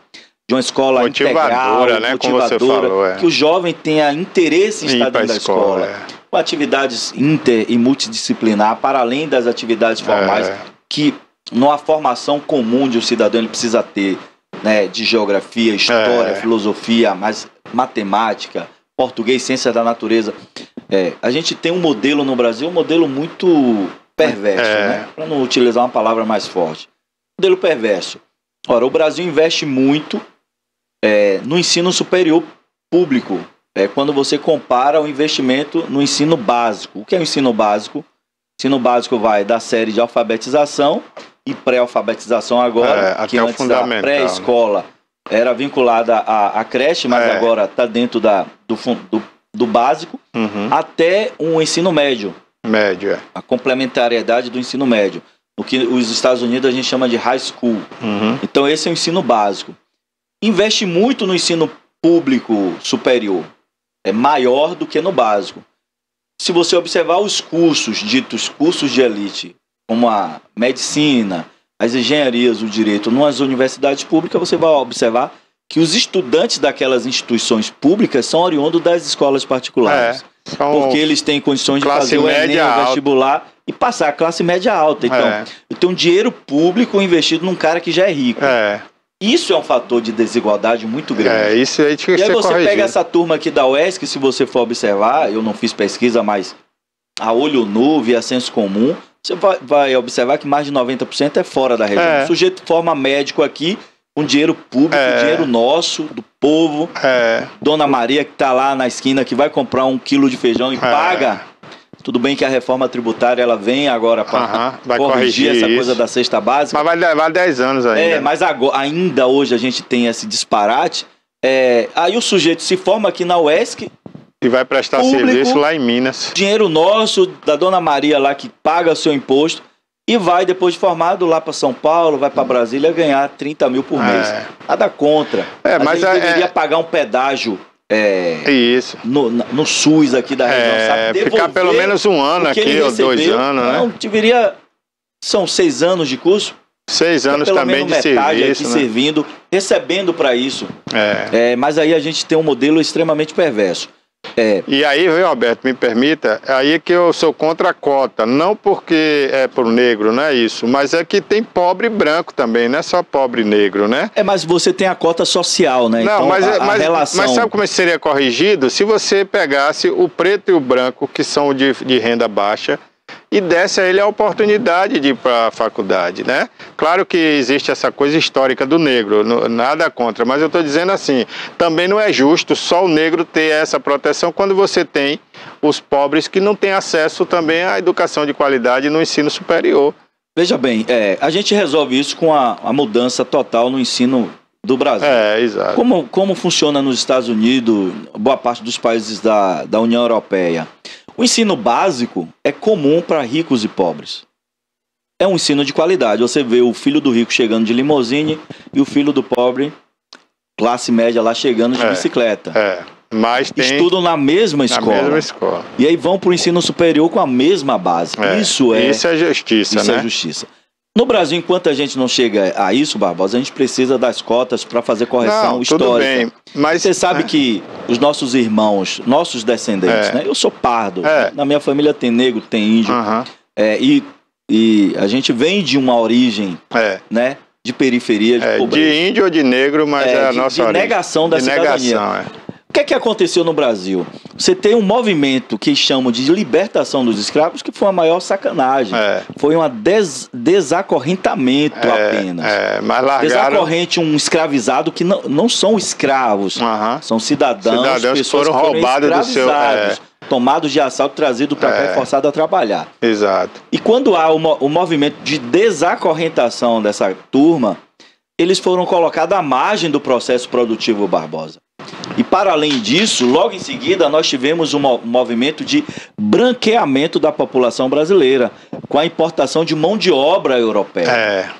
de uma escola motivadora, integral, né, motivadora, como você falou, que o jovem tenha interesse em estar dentro da escola. escola atividades inter e multidisciplinar, para além das atividades é. formais, é. que numa formação comum de um cidadão ele precisa ter, né, de geografia, história, é. filosofia, mas matemática, português, ciências da natureza. É, a gente tem um modelo no Brasil, um modelo muito perverso, é. né? Para não utilizar uma palavra mais forte. Modelo perverso. Ora, o Brasil investe muito é, no ensino superior público, é quando você compara o investimento no ensino básico. O que é o ensino básico? O ensino básico vai da série de alfabetização e pré-alfabetização agora, é, que antes da né? pré-escola né? era vinculada à, à creche, mas é. agora está dentro da, do, do, do básico, uhum. até o um ensino médio. Médio, é. A complementariedade do ensino médio. O que os Estados Unidos a gente chama de high school. Uhum. Então esse é o ensino básico. Investe muito no ensino público superior é maior do que no básico. Se você observar os cursos, ditos cursos de elite, como a medicina, as engenharias, o direito, nas universidades públicas, você vai observar que os estudantes daquelas instituições públicas são oriundos das escolas particulares. É, porque eles têm condições de fazer o Enem, o vestibular alta. e passar a classe média alta. Então, é. eu tenho um dinheiro público investido num cara que já é rico. É. Isso é um fator de desigualdade muito grande. É, isso aí tinha que E aí você corrigido. pega essa turma aqui da UESC, se você for observar, eu não fiz pesquisa, mas a olho nu, via senso comum, você vai, vai observar que mais de 90% é fora da região. É. O sujeito forma médico aqui com dinheiro público, é. dinheiro nosso, do povo. É. Dona Maria que está lá na esquina, que vai comprar um quilo de feijão e é. paga tudo bem que a reforma tributária ela vem agora para uh -huh, corrigir, corrigir, essa coisa da cesta básica. Mas vai levar 10 anos ainda. É, mas agora, ainda hoje a gente tem esse disparate. É, aí o sujeito se forma aqui na UESC. E vai prestar público, serviço lá em Minas. Dinheiro nosso, da dona Maria lá que paga seu imposto. E vai, depois de formado, lá para São Paulo, vai para Brasília ganhar 30 mil por é. mês. É. Nada contra. É, mas gente é, deveria é- pagar um pedágio é, Isso. No, no SUS aqui da região, é, sabe? ficar pelo menos um ano aqui, ou dois anos, né? Não, deveria. São seis anos de curso? Seis tá anos também de serviço. Né? servindo, recebendo para isso. É. é. mas aí a gente tem um modelo extremamente perverso. É. E aí, viu, Alberto, me permita, é aí que eu sou contra a cota, não porque é pro negro, não é isso, mas é que tem pobre branco também, não é só pobre negro, né? É, mas você tem a cota social, né? Não, então, mas, a, é, a mas, relação... mas sabe como seria corrigido? Se você pegasse o preto e o branco, que são de, de renda baixa, e desse a ele a oportunidade de ir para a faculdade, né? Claro que existe essa coisa histórica do negro, nada contra, mas eu estou dizendo assim, também não é justo só o negro ter essa proteção quando você tem os pobres que não têm acesso também à educação de qualidade no ensino superior. Veja bem, é, a gente resolve isso com a, a mudança total no ensino do Brasil. É, exato. Como, como funciona nos Estados Unidos, boa parte dos países da, da União Europeia? O ensino básico é comum para ricos e pobres. É um ensino de qualidade. Você vê o filho do rico chegando de limousine e o filho do pobre, classe média lá, chegando de é, bicicleta. É. Mas tem... Estudam na mesma escola. Na mesma escola. E aí vão para o ensino superior com a mesma base. É, isso é. Isso é justiça, isso é né? Isso é justiça. No Brasil, enquanto a gente não chega a isso, Barbosa, a gente precisa das cotas para fazer correção não, histórica. Tudo bem, mas você sabe é. que os nossos irmãos, nossos descendentes, é. né? Eu sou pardo, é. na minha família tem negro, tem índio, É e, e a gente vem de uma origem, é. né? De periferia, de é, pobreza. De índio ou de negro, mas é, é, a de, nossa de origem. negação da de cidadania. Negação, é que é que aconteceu no Brasil? Você tem um movimento que chamam de libertação dos escravos, que foi a maior sacanagem. É. Foi um des desacorrentamento é, apenas. É, mas largaram... Desacorrente um escravizado que não, não são escravos, são cidadãos, cidadãos pessoas que foram, que foram roubados do seu... É. Tomados de assalto, trazido para cá é. forçado a trabalhar. Exato. E quando há o, mo o movimento de desacorrentação dessa turma, eles foram colocados à margem do processo produtivo Barbosa. E para além disso, logo em seguida, nós tivemos um movimento de branqueamento da população brasileira, com a importação de mão de obra europeia. É.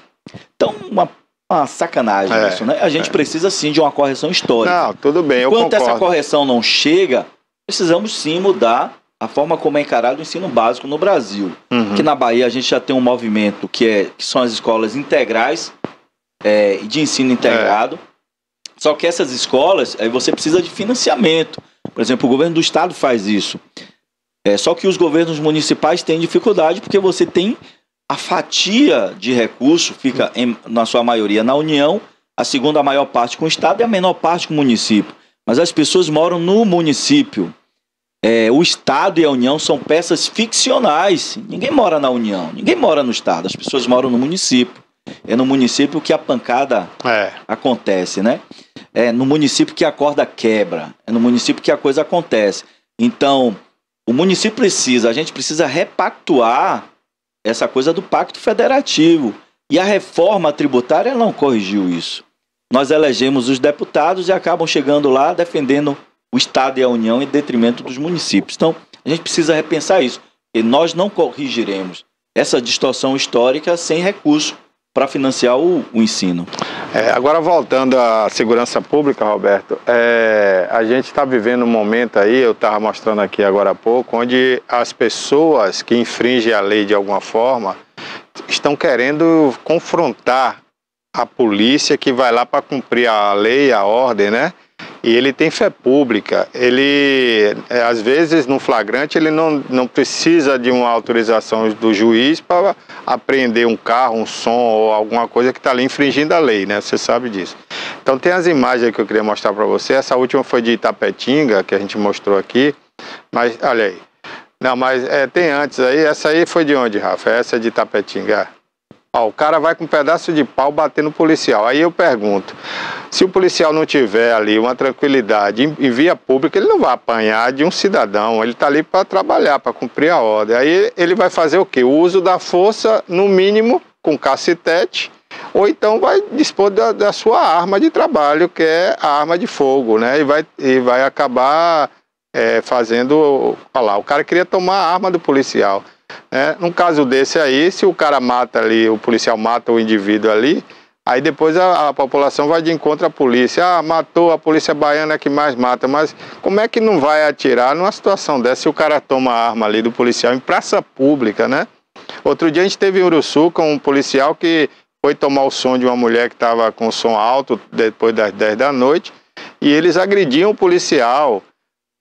Então, uma uma sacanagem é, isso, né? A gente é. precisa sim de uma correção histórica. Não, tudo bem, Enquanto essa correção não chega, precisamos sim mudar a forma como é encarado o ensino básico no Brasil. Uhum. Que na Bahia a gente já tem um movimento que, é, que são as escolas integrais, é, de ensino integrado. É. Só que essas escolas, aí você precisa de financiamento. Por exemplo, o governo do estado faz isso. É, só que os governos municipais têm dificuldade porque você tem a fatia de recurso, fica em, na sua maioria na União, a segunda maior parte com o estado e a menor parte com o município. Mas as pessoas moram no município. É, o Estado e a União são peças ficcionais. Ninguém mora na União, ninguém mora no Estado, as pessoas moram no município. É no município que a pancada é. acontece, né? É no município que a corda quebra. É no município que a coisa acontece. Então, o município precisa, a gente precisa repactuar essa coisa do pacto federativo. E a reforma tributária não corrigiu isso. Nós elegemos os deputados e acabam chegando lá defendendo o Estado e a União em detrimento dos municípios. Então, a gente precisa repensar isso. E nós não corrigiremos essa distorção histórica sem recurso para financiar o, o ensino. É, agora voltando à segurança pública, Roberto, é, a gente está vivendo um momento aí, eu estava mostrando aqui agora há pouco, onde as pessoas que infringem a lei de alguma forma estão querendo confrontar a polícia que vai lá para cumprir a lei, a ordem, né? e ele tem fé pública. Ele, é, às vezes, no flagrante, ele não, não precisa de uma autorização do juiz para apreender um carro, um som ou alguma coisa que está ali infringindo a lei, né? Você sabe disso. Então, tem as imagens que eu queria mostrar para você. Essa última foi de Itapetinga, que a gente mostrou aqui. Mas, olha aí. Não, mas é, tem antes aí. Essa aí foi de onde, Rafa? Essa é de Itapetinga. É? Ó, o cara vai com um pedaço de pau batendo o policial. Aí eu pergunto, se o policial não tiver ali uma tranquilidade em, em via pública, ele não vai apanhar de um cidadão, ele está ali para trabalhar, para cumprir a ordem. Aí ele vai fazer o quê? O uso da força, no mínimo, com cacetete, ou então vai dispor da, da, sua arma de trabalho, que é a arma de fogo, né? E vai, e vai acabar é, fazendo. Olha lá, o cara queria tomar a arma do policial. Né? Num caso desse aí, se o cara mata ali, o policial mata o indivíduo ali, aí depois a, a população vai de encontro à polícia. Ah, matou, a polícia baiana é que mais mata. Mas como é que não vai atirar numa situação dessa se o cara toma a arma ali do policial em praça pública, né? Outro dia a gente teve em Uruçu com um policial que foi tomar o som de uma mulher que estava com som alto depois das 10 da noite e eles agrediam o policial.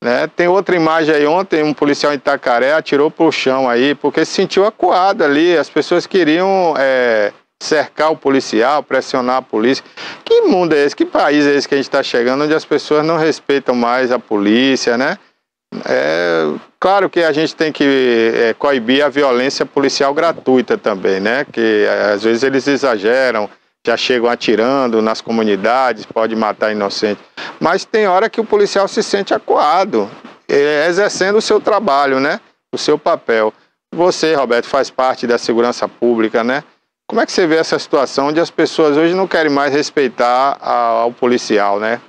Né? Tem outra imagem aí ontem, um policial em Itacaré atirou para o chão aí, porque se sentiu acuado ali, as pessoas queriam é, cercar o policial, pressionar a polícia. Que mundo é esse? Que país é esse que a gente está chegando, onde as pessoas não respeitam mais a polícia, né? É, claro que a gente tem que é, coibir a violência policial gratuita também, né? Que é, às vezes eles exageram, já chegam atirando nas comunidades, pode matar inocente. Mas tem hora que o policial se sente acuado, é, exercendo o seu trabalho, né? O seu papel. Você, Roberto, faz parte da segurança pública, né? Como é que você vê essa situação onde as pessoas hoje não querem mais respeitar ao policial, né?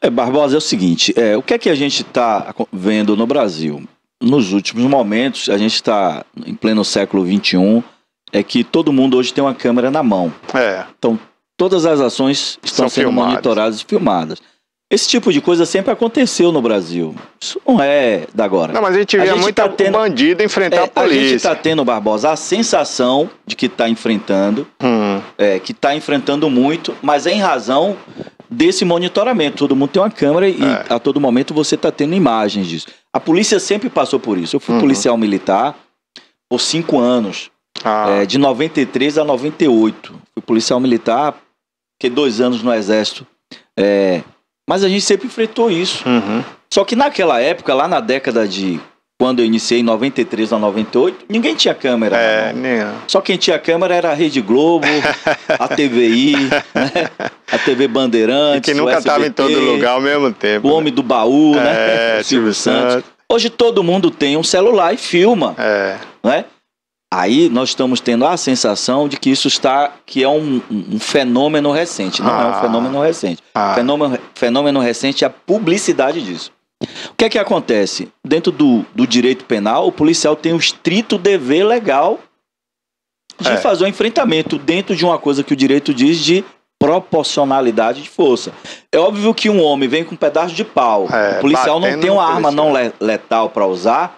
É, Barbosa, é o seguinte, é, o que é que a gente está vendo no Brasil? Nos últimos momentos, a gente está em pleno século XXI, é que todo mundo hoje tem uma câmera na mão. É. Então, todas as ações estão São sendo filmadas. monitoradas e filmadas. Esse tipo de coisa sempre aconteceu no Brasil. Isso não é da agora. Não, mas a gente vê muita muito tá tendo, bandido enfrentar é, a polícia. A gente está tendo, Barbosa, a sensação de que está enfrentando, hum. é, que está enfrentando muito, mas é em razão desse monitoramento. Todo mundo tem uma câmera e é. a todo momento você está tendo imagens disso. A polícia sempre passou por isso. Eu fui uhum. policial militar por cinco anos. Ah. É, de 93 a 98. Fui policial militar, fiquei dois anos no Exército. É, mas a gente sempre enfrentou isso. Uhum. Só que naquela época, lá na década de. Quando eu iniciei, em 93 a 98, ninguém tinha câmera. É, né? nem... Só quem tinha câmera era a Rede Globo, a TVI, né? a TV Bandeirantes. E que nunca estava em todo lugar ao mesmo tempo. O né? Homem né? do Baú, né? É, Silvio Santos. Santos. Hoje todo mundo tem um celular e filma. É. Né? Aí nós estamos tendo a sensação de que isso está, que é um, um fenômeno recente. Não ah, é um ah. fenômeno recente. Ah. Fenômeno, fenômeno recente é a publicidade disso. O que é que acontece? Dentro do, do direito penal, o policial tem o estrito dever legal de é. fazer o um enfrentamento dentro de uma coisa que o direito diz de proporcionalidade de força. É óbvio que um homem vem com um pedaço de pau, é, o policial não tem uma arma não letal para usar,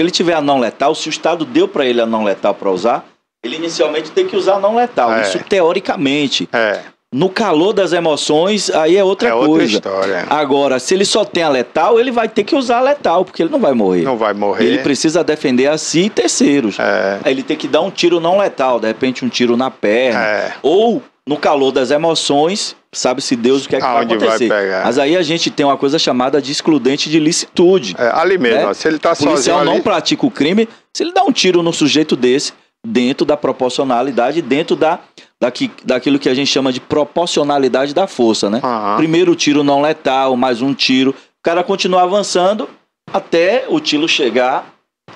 se então, ele tiver a não letal, se o Estado deu para ele a não letal para usar, ele inicialmente tem que usar a não letal. É. Isso teoricamente. É. No calor das emoções, aí é outra é coisa. Outra história. Agora, se ele só tem a letal, ele vai ter que usar a letal, porque ele não vai morrer. Não vai morrer. Ele precisa defender a si e terceiros. É. Ele tem que dar um tiro não letal, de repente um tiro na perna. É. Ou no calor das emoções, sabe-se Deus o que é que Aonde vai acontecer. Vai pegar. Mas aí a gente tem uma coisa chamada de excludente de licitude. É, ali mesmo, né? se ele está sozinho. O policial não ali... pratica o crime, se ele dá um tiro no sujeito desse, dentro da proporcionalidade, dentro da, daqui, daquilo que a gente chama de proporcionalidade da força, né? Uhum. Primeiro tiro não letal, mais um tiro. O cara continua avançando até o tiro chegar,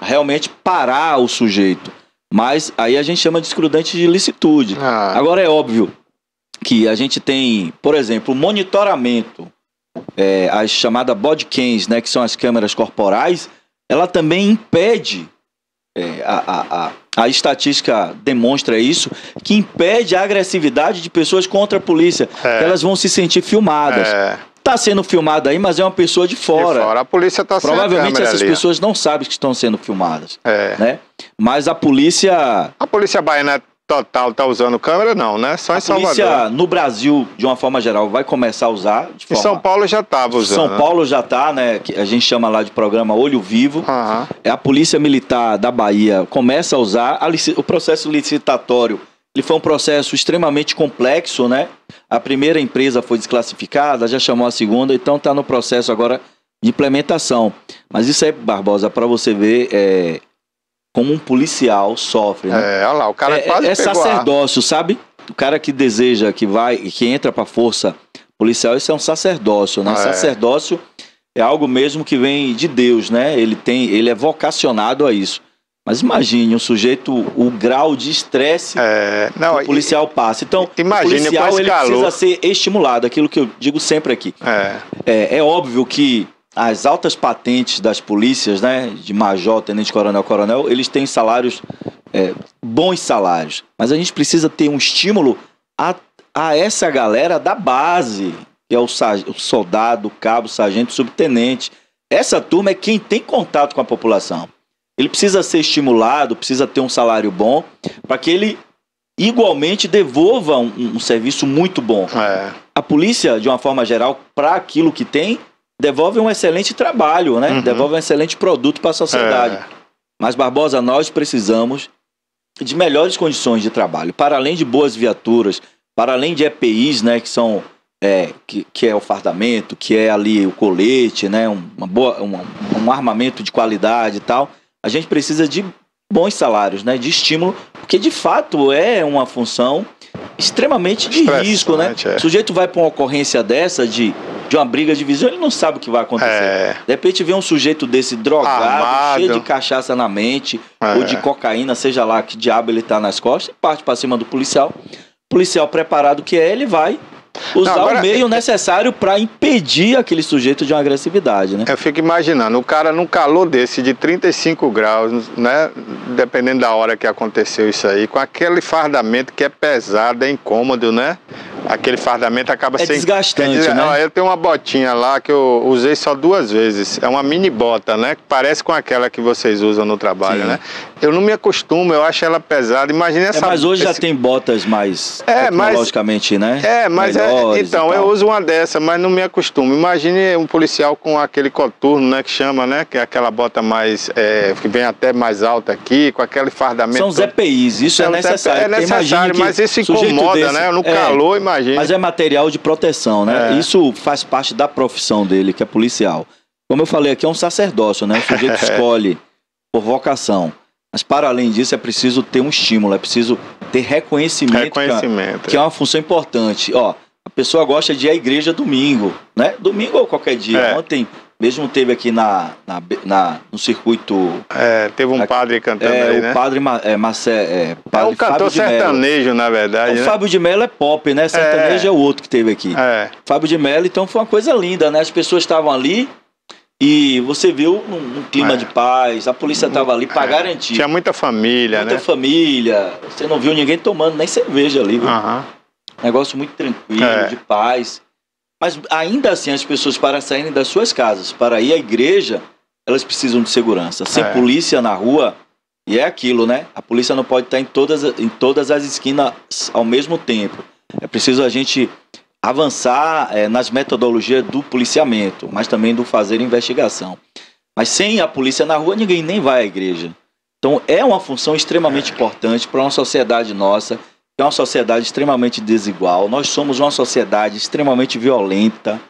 realmente parar o sujeito. Mas aí a gente chama de excludente de licitude. Ah. Agora é óbvio, que a gente tem, por exemplo, monitoramento, é, as chamadas body cams, né, que são as câmeras corporais, ela também impede, é, a, a, a, a estatística demonstra isso, que impede a agressividade de pessoas contra a polícia. É. Elas vão se sentir filmadas. É tá sendo filmado aí, mas é uma pessoa de fora. De fora. A polícia tá Provavelmente essas ali. pessoas não sabem que estão sendo filmadas. É. Né? Mas a polícia. A polícia baiana Total tá, tá, tá, usando câmera, não, né? Só a em Salvador. Polícia, no Brasil, de uma forma geral, vai começar a usar. De forma... Em São Paulo já estava usando. São né? Paulo já está, né? Que a gente chama lá de programa Olho Vivo. É a Polícia Militar da Bahia começa a usar. A lic... O processo licitatório ele foi um processo extremamente complexo, né? A primeira empresa foi desclassificada, já chamou a segunda, então está no processo agora de implementação. Mas isso aí, Barbosa, para você ver. É como um policial sofre. Né? É, olha lá, o cara é, quase é sacerdócio, sabe? O cara que deseja, que vai, que entra para a força policial, isso é um sacerdócio, né? Ah, é. sacerdócio é. é algo mesmo que vem de Deus, né? Ele tem, ele é vocacionado a isso. Mas imagine um sujeito, o grau de estresse é, não, que o policial e, passa. Então, imagine, o policial ele precisa ser estimulado, aquilo que eu digo sempre aqui. É, é, é óbvio que as altas patentes das polícias, né, de major, tenente coronel, coronel, eles têm salários é, bons salários, mas a gente precisa ter um estímulo a, a essa galera da base, que é o, o soldado, o cabo, o sargento, o subtenente. Essa turma é quem tem contato com a população. Ele precisa ser estimulado, precisa ter um salário bom, para que ele igualmente devolva um, um serviço muito bom. É. A polícia, de uma forma geral, para aquilo que tem, devolve um excelente trabalho, né? Uhum. Devolve um excelente produto para a sociedade. É. Mas, Barbosa, nós precisamos de melhores condições de trabalho, para além de boas viaturas, para além de EPIs, né, que são é, que, que é o fardamento, que é ali o colete, né, uma boa, uma, um armamento de qualidade e tal. A gente precisa de bons salários, né, de estímulo, porque de fato é uma função extremamente de risco, né? É. O sujeito vai para uma ocorrência dessa de de uma briga de visão, ele não sabe o que vai acontecer. É. De repente vê um sujeito desse drogado, Amado. cheio de cachaça na mente, é. ou de cocaína, seja lá que diabo ele tá nas costas, e parte para cima do policial. O policial preparado que é, ele vai Usar agora... o meio é- necessário para impedir aquele sujeito de uma agressividade, né? Eu fico imaginando, o cara num calor desse de 35 graus, né? Dependendo da hora que aconteceu isso aí, com aquele fardamento que é pesado, é incômodo, né? Aquele fardamento acaba é sendo. Desgastante, é desgastante, né? eu tenho uma botinha lá que eu usei só duas vezes. É uma mini bota, né? Parece com aquela que vocês usam no trabalho, Sim. né? Eu não me acostumo, eu acho ela pesada. Imagina é, essa. É, mas hoje esse... já tem botas mais é, tecnologicamente, mas... né? É, mas é, é, então, eu uso uma dessa, mas não me acostumo. Imagine um policial com aquele coturno, né, que chama, né, que é aquela bota mais, é, que vem até mais alta aqui, com aquele fardamento. São os EPIs, isso é, é necessário. É necessário, mas isso incomoda, desse, né, no é, calor, imagina. Mas é material de proteção, né, é. isso faz parte da profissão dele, que é policial. Como eu falei aqui, é um sacerdócio, né, o sujeito escolhe por vocação. Mas para além disso é preciso ter um estímulo, é preciso ter reconhecimento, é reconhecimento é. que é uma função importante. Ó, pessoa gosta de ir à igreja domingo, né? Domingo ou qualquer dia. É. Ontem mesmo teve aqui na, na, na, no circuito. É, teve um padre cantando é, aí, né? O padre é, Marce, é, padre é um cantor Fábio sertanejo, na verdade. É, o né? Fábio de Mello é pop, né? Sertanejo é, é o outro que teve aqui. É. Fábio de Mello, então foi uma coisa linda, né? As pessoas estavam ali. E você viu um, um clima é. de paz, a polícia estava ali para é. garantir. Tinha muita família, muita né? Muita família. Você não viu ninguém tomando nem cerveja ali, viu? Uhum. Negócio muito tranquilo, é. de paz. Mas ainda assim, as pessoas, para saírem das suas casas, para ir à igreja, elas precisam de segurança. Sem é. polícia na rua, e é aquilo, né? A polícia não pode estar em todas, em todas as esquinas ao mesmo tempo. É preciso a gente avançar é, nas metodologias do policiamento, mas também do fazer investigação. Mas sem a polícia na rua, ninguém nem vai à igreja. Então é uma função extremamente é. importante para uma sociedade nossa é uma sociedade extremamente desigual. Nós somos uma sociedade extremamente violenta,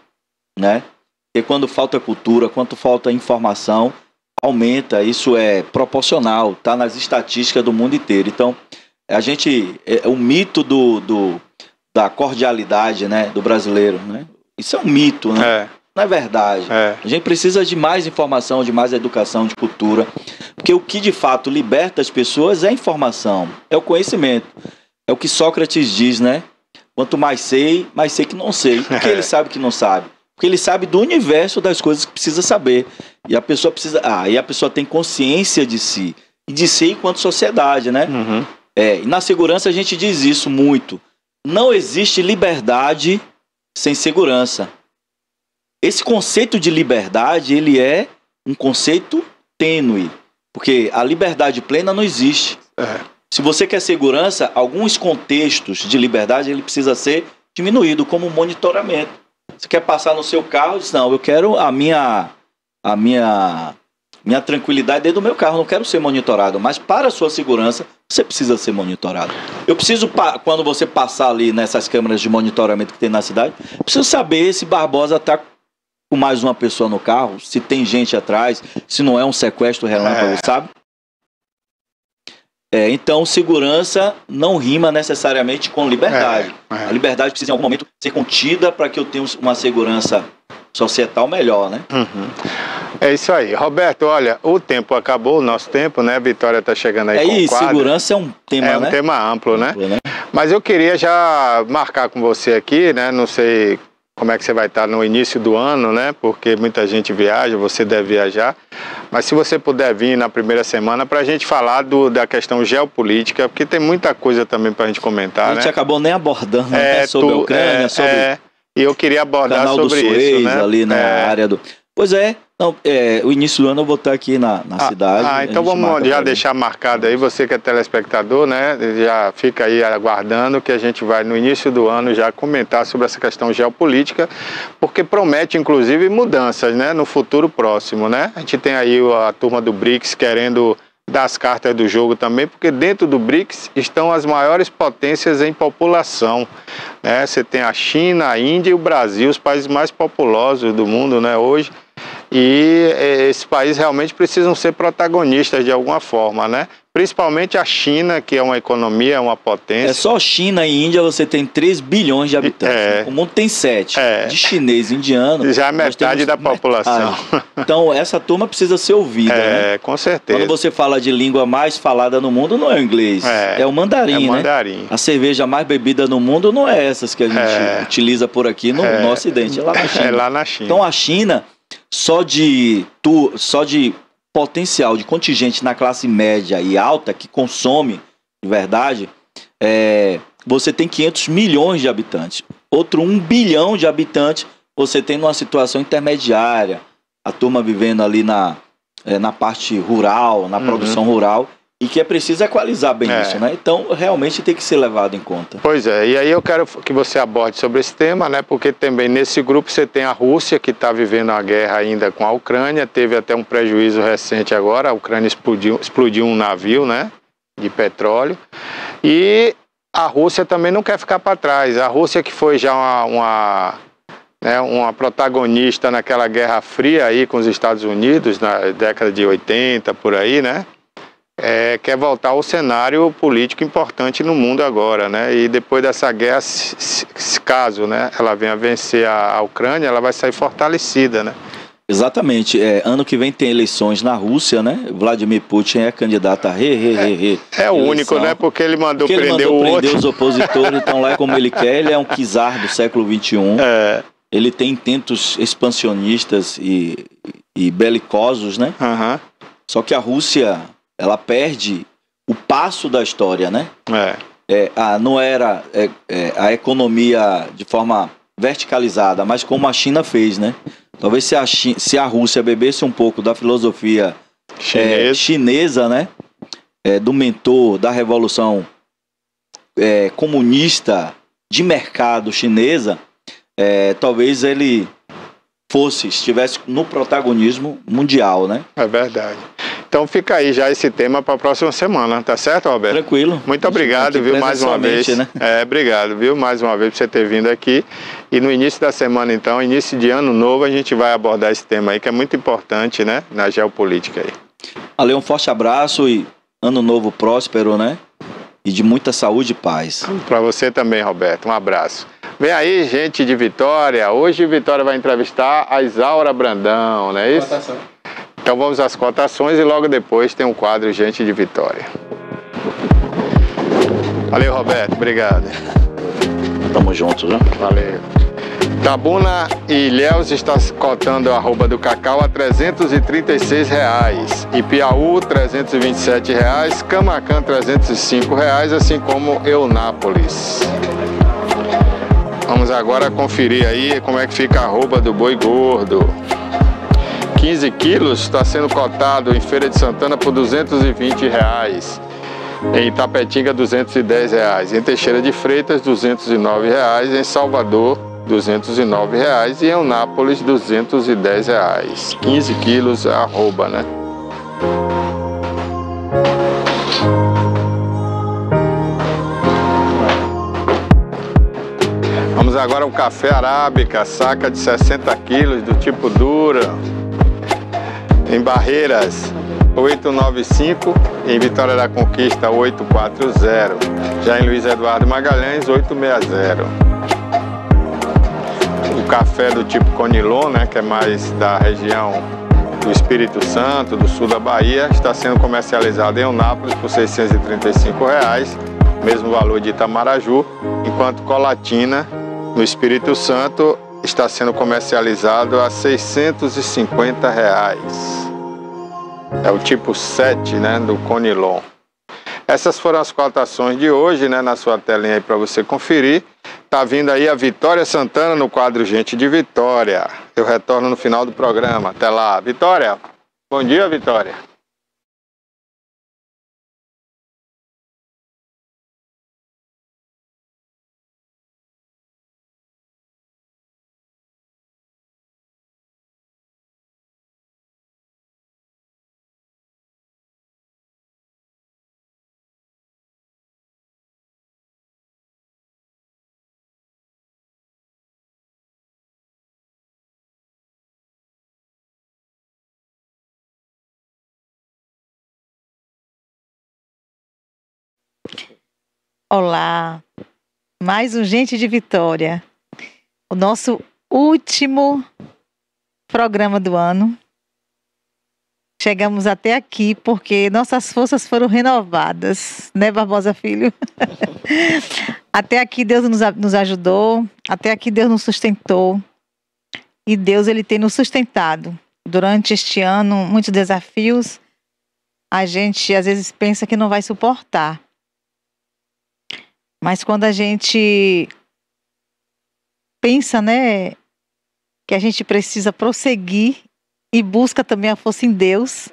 né? E quando falta cultura, quando falta informação, aumenta. Isso é proporcional, está nas estatísticas do mundo inteiro. Então, a gente, é, é, o mito do, do da cordialidade, né, do brasileiro, né? Isso é um mito, né? É. Não é verdade. É. A gente precisa de mais informação, de mais educação, de cultura. Porque o que de fato liberta as pessoas é a informação, é o conhecimento. É o que Sócrates diz, né? Quanto mais sei, mais sei que não sei. Porque ele sabe que não sabe. Porque ele sabe do universo das coisas que precisa saber. E a pessoa precisa. Ah, e a pessoa tem consciência de si. E de si enquanto sociedade, né? Uhum. É, e na segurança a gente diz isso muito. Não existe liberdade sem segurança. Esse conceito de liberdade, ele é um conceito tênue. Porque a liberdade plena não existe. É. Se você quer segurança, alguns contextos de liberdade ele precisa ser diminuído, como monitoramento. Você quer passar no seu carro, diz, não, eu quero a minha a minha minha tranquilidade dentro do meu carro, não quero ser monitorado, mas para a sua segurança, você precisa ser monitorado. Eu preciso, quando você passar ali nessas câmeras de monitoramento que tem na cidade, preciso saber se Barbosa está com mais uma pessoa no carro, se tem gente atrás, se não é um sequestro relâmpago, é. sabe? É, então, segurança não rima necessariamente com liberdade. É, é. A liberdade precisa, em algum momento, ser contida para que eu tenha uma segurança societal melhor, né? Uhum. É isso aí. Roberto, olha, o tempo acabou, o nosso tempo, né? A Vitória está chegando aí é, com o quadro. segurança é um tema, É um né? tema amplo, né? amplo né? né? Mas eu queria já marcar com você aqui, né? Não sei como é que você vai estar no início do ano, né? Porque muita gente viaja, você deve viajar. Mas se você puder vir na primeira semana para a gente falar do, da questão geopolítica, porque tem muita coisa também para a gente comentar. A né? gente né? acabou nem abordando né, é, né? sobre tu, a Ucrânia, é, sobre. É, e eu queria abordar sobre Suez, isso, né? ali na é. área do. Pois é, não, é, o início do ano eu vou estar aqui na, na ah, cidade. Ah, então vamos já deixar marcado aí, você que é telespectador, né? Já fica aí aguardando que a gente vai no início do ano já comentar sobre essa questão geopolítica, porque promete inclusive mudanças, né? No futuro próximo, né? A gente tem aí a turma do BRICS querendo dar as cartas do jogo também, porque dentro do BRICS estão as maiores potências em população. Né? Você tem a China, a Índia e o Brasil, os países mais populosos do mundo né, hoje e é, esse país realmente precisam ser protagonistas de alguma forma, né? Principalmente a China, que é uma economia, uma potência. É só China e Índia você tem 3 bilhões de habitantes. É, O mundo tem 7. É, de chinês e indiano. Já é metade da população. Metade. Então, essa turma precisa ser ouvida. É, né? com certeza. Quando você fala de língua mais falada no mundo, não é o inglês. É, é o mandarim. É o né? mandarim. Né? A cerveja mais bebida no mundo não é essas que a gente é. utiliza por aqui no nosso ocidente, é lá na China. É lá na China. Então, a China só de tu, só de potencial de contingente na classe média e alta que consome, de verdade, é, você tem 500 milhões de habitantes. Outro 1 bilhão de habitantes você tem numa situação intermediária. A turma vivendo ali na, é, na parte rural, na uhum. produção rural e que é preciso equalizar bem é. isso, né? Então, realmente tem que ser levado em conta. Pois é, e aí eu quero que você aborde sobre esse tema, né? Porque também nesse grupo você tem a Rússia, que está vivendo a guerra ainda com a Ucrânia, teve até um prejuízo recente agora, a Ucrânia explodiu, explodiu um navio, né? De petróleo. E a Rússia também não quer ficar para trás. A Rússia que foi já uma, uma né? uma protagonista naquela Guerra Fria aí com os Estados Unidos na década de 80, por aí, né? é, quer voltar ao cenário político importante no mundo agora, né? E depois dessa guerra, se, caso né, ela venha vencer a, a Ucrânia, ela vai sair fortalecida, né? Exatamente. É, ano que vem tem eleições na Rússia, né? Vladimir Putin é candidato a re, re, re, re É, é o único, né? Porque ele mandou Porque prender ele mandou o prender outro. os opositores, então lá é como ele quer. Ele é um czar do século XXI. É. Ele tem intentos expansionistas e, e belicosos, né? Uhum. Só que a Rússia ela perde o passo da história, né? É. é a, ah, não era é, é, a economia de forma verticalizada, mas como a China fez, né? Talvez se a, China, se a Rússia bebesse um pouco da filosofia é, chinesa, chinesa né? É, do mentor da revolução é, comunista de mercado chinesa, talvez ele fosse, estivesse no protagonismo mundial, né? É verdade. Então fica aí já esse tema para a próxima semana, tá certo, Roberto? Tranquilo. Muito obrigado, viu, mais uma vez. Né? É, obrigado, viu, mais uma vez por você ter vindo aqui. E no início da semana, então, início de ano novo, a gente vai abordar esse tema aí, que é muito importante, né, na geopolítica aí. Valeu, um forte abraço e ano novo próspero, né? E de muita saúde e paz. Para você também, Roberto. Um abraço. Vem aí, gente de Vitória. Hoje Vitória vai entrevistar a Isaura Brandão, não é isso? Boa, então vamos às cotações e logo depois tem um quadro Gente de Vitória. Valeu, Roberto. Obrigado. Tamo junto, né? Valeu. Tabuna e Ilhéus está cotando a arroba do cacau a 336 reais, Ipiaú 327 reais, Camacan 305 reais, assim como Eunápolis. Vamos agora conferir aí como é que fica a arroba do boi gordo. 15 quilos está sendo cotado em Feira de Santana por 220 reais. Em Itapetinga, 210 reais. Em Teixeira de Freitas, 209 reais. Em Salvador, 209 reais. E em Nápoles, 210 reais. 15 quilos, arroba, né? Vamos agora ao café arábica, saca de 60 quilos do tipo dura, em Barreiras, 895, em Vitória da Conquista 840, já em Luiz Eduardo Magalhães 860. O café do tipo Conilon, né, que é mais da região do Espírito Santo, do sul da Bahia, está sendo comercializado em Unápolis por R$ 635,00, reais, mesmo valor de Itamaraju, enquanto colatina no Espírito Santo está sendo comercializado a 650 reais. É o tipo 7 né, do Conilon. Essas foram as cotações de hoje, né, na sua telinha aí para você conferir. Tá vindo aí a Vitória Santana no quadro Gente de Vitória. Eu retorno no final do programa. Até lá. Vitória, bom dia, Vitória. Olá, mais um Gente de Vitória, o nosso último programa do ano. Chegamos até aqui porque nossas forças foram renovadas, né, Barbosa Filho? até aqui Deus nos, nos ajudou, até aqui Deus nos sustentou e Deus ele tem nos sustentado durante este ano, muitos desafios. A gente às vezes pensa que não vai suportar, mas quando a gente pensa, né, que a gente precisa prosseguir e busca também a força em Deus,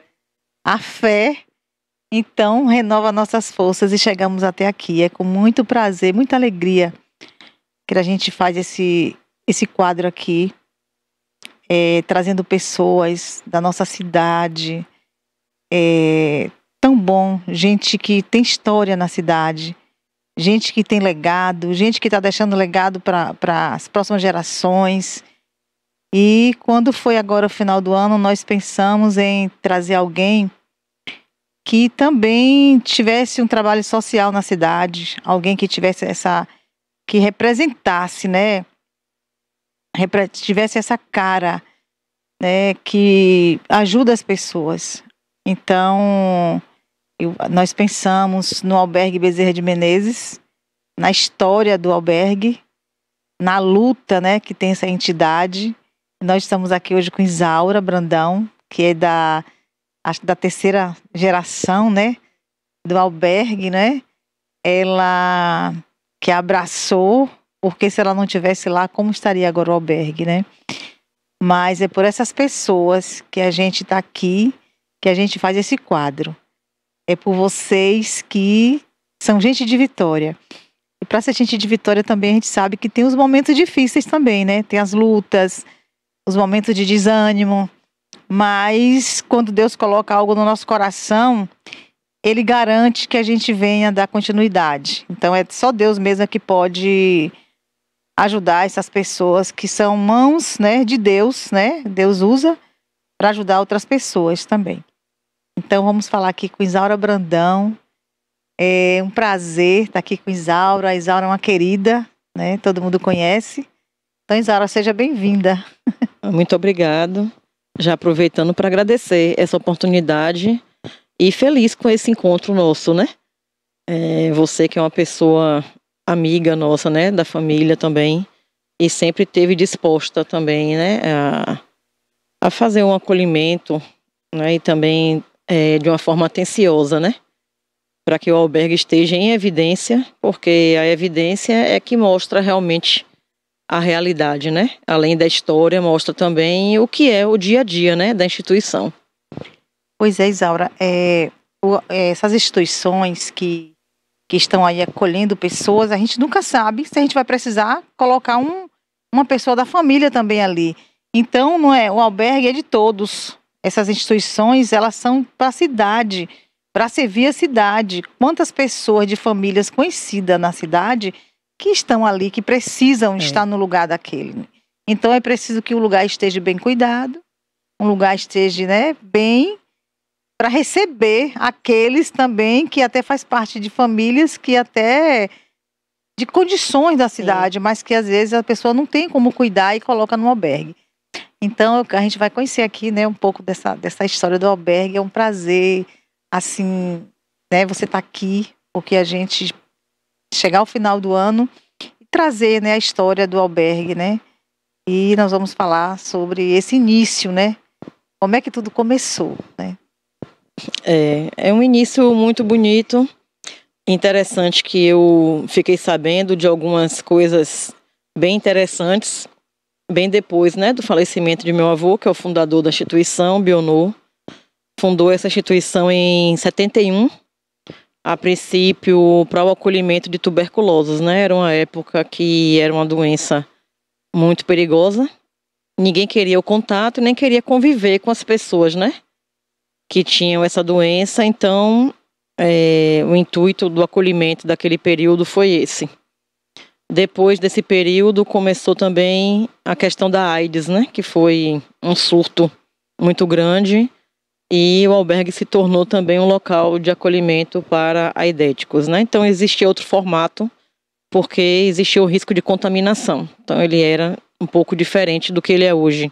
a fé, então renova nossas forças e chegamos até aqui. É com muito prazer, muita alegria que a gente faz esse esse quadro aqui, é, trazendo pessoas da nossa cidade. É, tão bom, gente que tem história na cidade, gente que tem legado, gente que está deixando legado para as próximas gerações. E quando foi agora o final do ano, nós pensamos em trazer alguém que também tivesse um trabalho social na cidade, alguém que tivesse essa que representasse, né? tivesse essa cara, né, que ajuda as pessoas. Então, eu, nós pensamos no albergue Bezerra de Menezes, na história do albergue, na luta né, que tem essa entidade. Nós estamos aqui hoje com Isaura Brandão, que é da, acho, da terceira geração né, do albergue, né? Ela que abraçou, porque se ela não tivesse lá, como estaria agora o albergue, né? Mas é por essas pessoas que a gente está aqui, que a gente faz esse quadro é por vocês que são gente de vitória. E para ser gente de vitória também a gente sabe que tem os momentos difíceis também, né? Tem as lutas, os momentos de desânimo, mas quando Deus coloca algo no nosso coração, ele garante que a gente venha dar continuidade. Então é só Deus mesmo que pode ajudar essas pessoas que são mãos, né, de Deus, né? Deus usa para ajudar outras pessoas também. Então vamos falar aqui com Isaura Brandão. É um prazer estar aqui com Isaura. A Isaura é uma querida, né? Todo mundo conhece. Então, Isaura, seja bem-vinda. Muito obrigado. Já aproveitando para agradecer essa oportunidade e feliz com esse encontro nosso, né? É, você que é uma pessoa amiga nossa, né, da família também, e sempre teve disposta também, né, a, a fazer um acolhimento, né, e também é, de uma forma atenciosa, né? Para que o albergue esteja em evidência, porque a evidência é que mostra realmente a realidade, né? Além da história, mostra também o que é o dia a dia, né, da instituição. Pois é, Isaura. É, o, é, essas instituições que, que estão aí acolhendo pessoas, a gente nunca sabe se a gente vai precisar colocar um, uma pessoa da família também ali. Então, não é? O albergue é de todos. Essas instituições, elas são para a cidade, para servir a cidade. Quantas pessoas de famílias conhecidas na cidade que estão ali, que precisam é. estar no lugar daquele. Então é preciso que o lugar esteja bem cuidado, um lugar esteja né, bem para receber aqueles também que até faz parte de famílias que até de condições da cidade, Sim. mas que às vezes a pessoa não tem como cuidar e coloca no albergue. Então a gente vai conhecer aqui, né, um pouco dessa, dessa história do albergue. É um prazer, assim, né, você estar tá aqui, porque a gente chegar ao final do ano e trazer, né, a história do albergue, né? E nós vamos falar sobre esse início, né? Como é que tudo começou, né? É, é um início muito bonito. Interessante que eu fiquei sabendo de algumas coisas bem interessantes bem depois né, do falecimento de meu avô, que é o fundador da instituição, Bionor. Fundou essa instituição em 71, a princípio para o acolhimento de tuberculosos, né? Era uma época que era uma doença muito perigosa. Ninguém queria o contato, nem queria conviver com as pessoas, né? Que tinham essa doença. Então, é, o intuito do acolhimento daquele período foi esse. Depois desse período começou também a questão da AIDS, né, que foi um surto muito grande e o albergue se tornou também um local de acolhimento para aidéticos, né? Então existia outro formato porque existia o risco de contaminação. Então ele era um pouco diferente do que ele é hoje.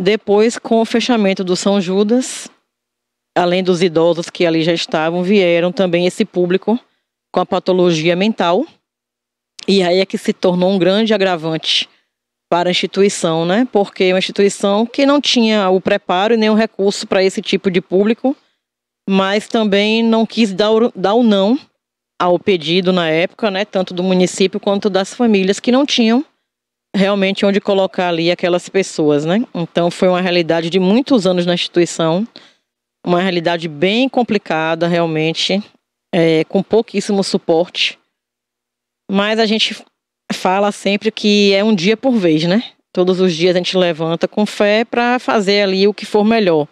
Depois, com o fechamento do São Judas, além dos idosos que ali já estavam, vieram também esse público com a patologia mental, e aí é que se tornou um grande agravante para a instituição, né? Porque é uma instituição que não tinha o preparo e nem o recurso para esse tipo de público, mas também não quis dar o, dar o não ao pedido na época, né? Tanto do município quanto das famílias que não tinham realmente onde colocar ali aquelas pessoas, né? Então foi uma realidade de muitos anos na instituição, uma realidade bem complicada realmente, é, com pouquíssimo suporte mas a gente fala sempre que é um dia por vez, né? Todos os dias a gente levanta com fé para fazer ali o que for melhor.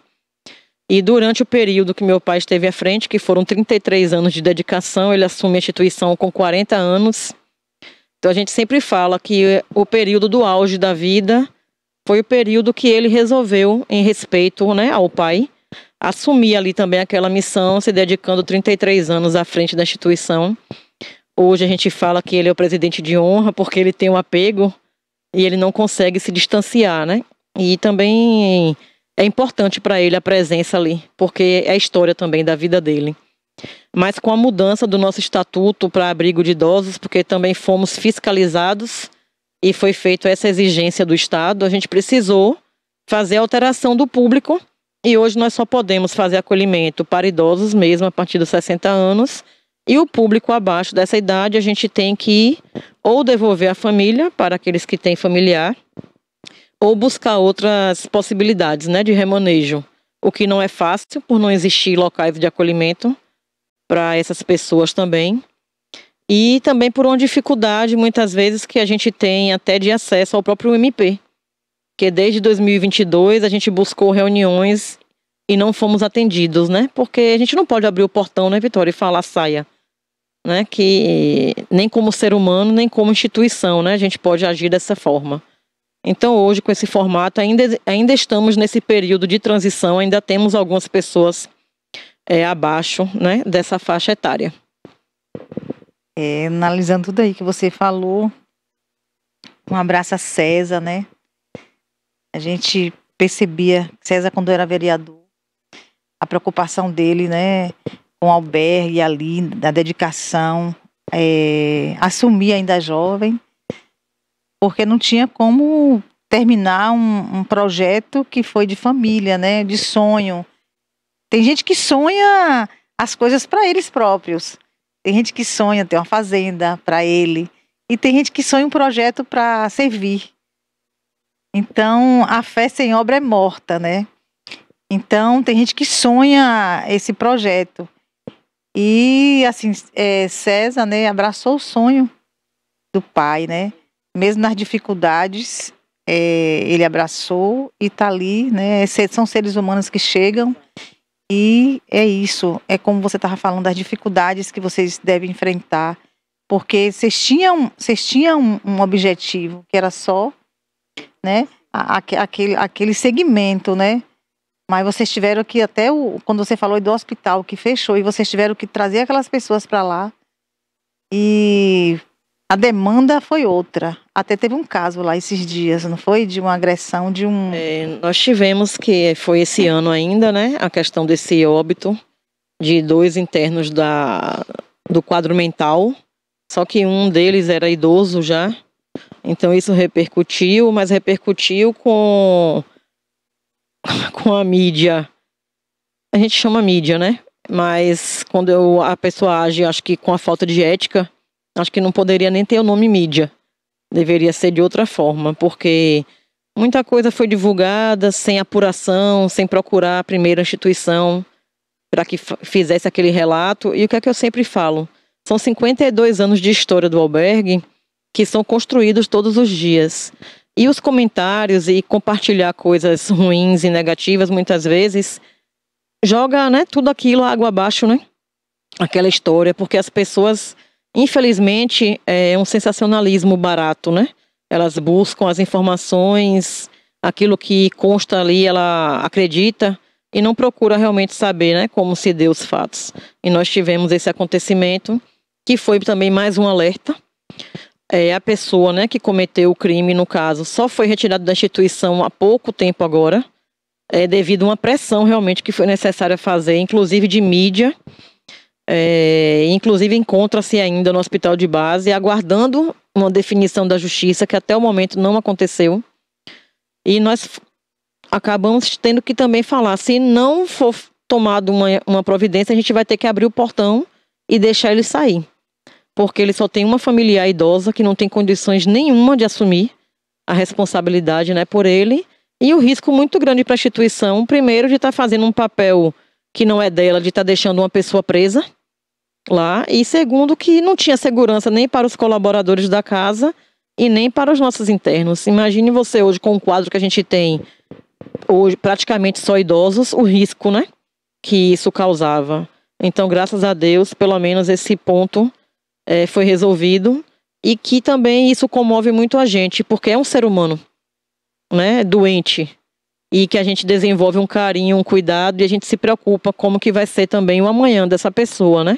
E durante o período que meu pai esteve à frente, que foram 33 anos de dedicação, ele assume a instituição com 40 anos. Então a gente sempre fala que o período do auge da vida foi o período que ele resolveu, em respeito né, ao pai, assumir ali também aquela missão, se dedicando 33 anos à frente da instituição. Hoje a gente fala que ele é o presidente de honra porque ele tem um apego e ele não consegue se distanciar, né? E também é importante para ele a presença ali, porque é a história também da vida dele. Mas com a mudança do nosso estatuto para abrigo de idosos, porque também fomos fiscalizados e foi feita essa exigência do Estado, a gente precisou fazer a alteração do público e hoje nós só podemos fazer acolhimento para idosos mesmo a partir dos 60 anos e o público abaixo dessa idade, a gente tem que ir ou devolver a família para aqueles que têm familiar, ou buscar outras possibilidades né, de remanejo, o que não é fácil, por não existir locais de acolhimento para essas pessoas também. E também por uma dificuldade, muitas vezes, que a gente tem até de acesso ao próprio MP, que desde 2022 a gente buscou reuniões e não fomos atendidos, né? Porque a gente não pode abrir o portão, né, Vitória, e falar saia. Né, que nem como ser humano, nem como instituição, né, a gente pode agir dessa forma. Então, hoje, com esse formato, ainda, ainda estamos nesse período de transição, ainda temos algumas pessoas é, abaixo né, dessa faixa etária. É, analisando tudo aí que você falou, um abraço a César, né? A gente percebia César quando era vereador a preocupação dele, né, com o albergue ali, da dedicação, é, assumir ainda jovem, porque não tinha como terminar um, um, projeto que foi de família, né, de sonho. Tem gente que sonha as coisas para eles próprios. Tem gente que sonha ter uma fazenda para ele e tem gente que sonha um projeto para servir. Então, a fé sem obra é morta, né? Então, tem gente que sonha esse projeto. E, assim, é, César, né, abraçou o sonho do pai, né? Mesmo nas dificuldades, é, ele abraçou e está ali, né? São seres humanos que chegam e é isso. É como você estava falando das dificuldades que vocês devem enfrentar, porque vocês tinham, vocês tinham um objetivo que era só, né? Aquele, aquele segmento, né? Mas vocês tiveram que até o, quando você falou do hospital que fechou e vocês tiveram que trazer aquelas pessoas para lá e a demanda foi outra. Até teve um caso lá esses dias, não foi? De uma agressão de um. É, nós tivemos que é, foi esse ano ainda, né? A questão desse óbito de dois internos da, do quadro mental. Só que um deles era idoso já. Então isso repercutiu, mas repercutiu com com a mídia. A gente chama mídia, né? Mas quando eu, a pessoa age, acho que com a falta de ética, acho que não poderia nem ter o nome mídia. Deveria ser de outra forma, porque muita coisa foi divulgada sem apuração, sem procurar a primeira instituição para que fizesse aquele relato. E o que é que eu sempre falo? São 52 anos de história do albergue que são construídos todos os dias. E os comentários e compartilhar coisas ruins e negativas, muitas vezes, joga né, tudo aquilo água abaixo, né? Aquela história, porque as pessoas, infelizmente, é um sensacionalismo barato, né? Elas buscam as informações, aquilo que consta ali, ela acredita e não procura realmente saber, né, como se deu os fatos. E nós tivemos esse acontecimento que foi também mais um alerta é, a pessoa né, que cometeu o crime, no caso, só foi retirada da instituição há pouco tempo agora, é, devido a uma pressão realmente que foi necessária fazer, inclusive de mídia. É, inclusive, encontra-se ainda no hospital de base, aguardando uma definição da justiça, que até o momento não aconteceu. E nós acabamos tendo que também falar: se não for tomada uma, uma providência, a gente vai ter que abrir o portão e deixar ele sair porque ele só tem uma familiar idosa que não tem condições nenhuma de assumir a responsabilidade né, por ele e o risco muito grande para a instituição, primeiro, de estar tá fazendo um papel que não é dela, de estar tá deixando uma pessoa presa lá, e segundo, que não tinha segurança nem para os colaboradores da casa e nem para os nossos internos. Imagine você hoje com o quadro que a gente tem, hoje praticamente só idosos, o risco né, que isso causava. Então, graças a Deus, pelo menos esse ponto é, foi resolvido e que também isso comove muito a gente, porque é um ser humano, né, doente, e que a gente desenvolve um carinho, um cuidado e a gente se preocupa como que vai ser também o amanhã dessa pessoa, né?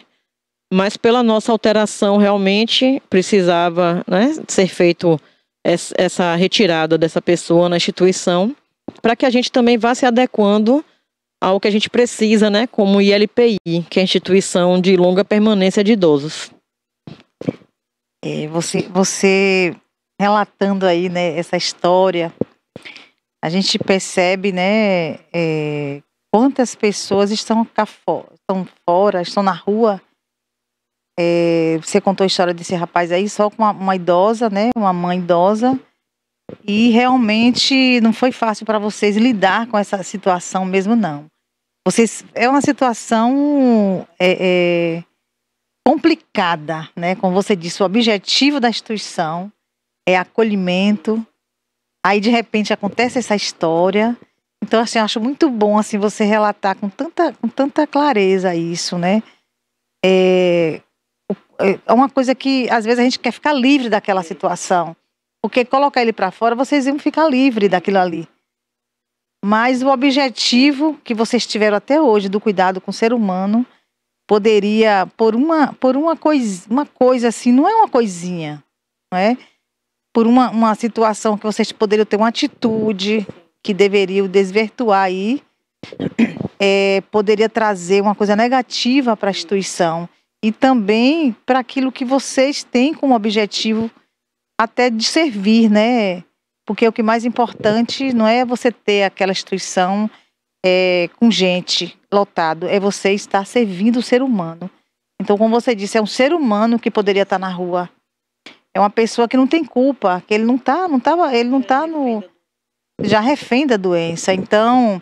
Mas pela nossa alteração realmente precisava, né, ser feito essa retirada dessa pessoa na instituição, para que a gente também vá se adequando ao que a gente precisa, né, como ILPI, que é a instituição de longa permanência de idosos. É, você, você relatando aí né, essa história, a gente percebe né, é, quantas pessoas estão, cá fora, estão fora, estão na rua. É, você contou a história desse rapaz aí só com uma, uma idosa, né, uma mãe idosa. E realmente não foi fácil para vocês lidar com essa situação mesmo, não. Vocês, é uma situação é, é complicada, né? Como você disse, o objetivo da instituição é acolhimento. Aí de repente acontece essa história. Então assim, eu acho muito bom assim você relatar com tanta, com tanta clareza isso, né? É, é, é uma coisa que às vezes a gente quer ficar livre daquela situação, porque colocar ele para fora, vocês iam ficar livre daquilo ali. Mas o objetivo que vocês tiveram até hoje do cuidado com o ser humano poderia por uma por uma coisa uma coisa assim não é uma coisinha não é por uma, uma situação que vocês poderiam ter uma atitude que deveriam desvirtuar aí é, poderia trazer uma coisa negativa para a instituição e também para aquilo que vocês têm como objetivo até de servir né porque o que é mais importante não é você ter aquela instituição é, com gente lotado, é você estar servindo o ser humano. Então, como você disse, é um ser humano que poderia estar na rua. É uma pessoa que não tem culpa, que ele não está não tava, ele não está no já refém da doença. Então,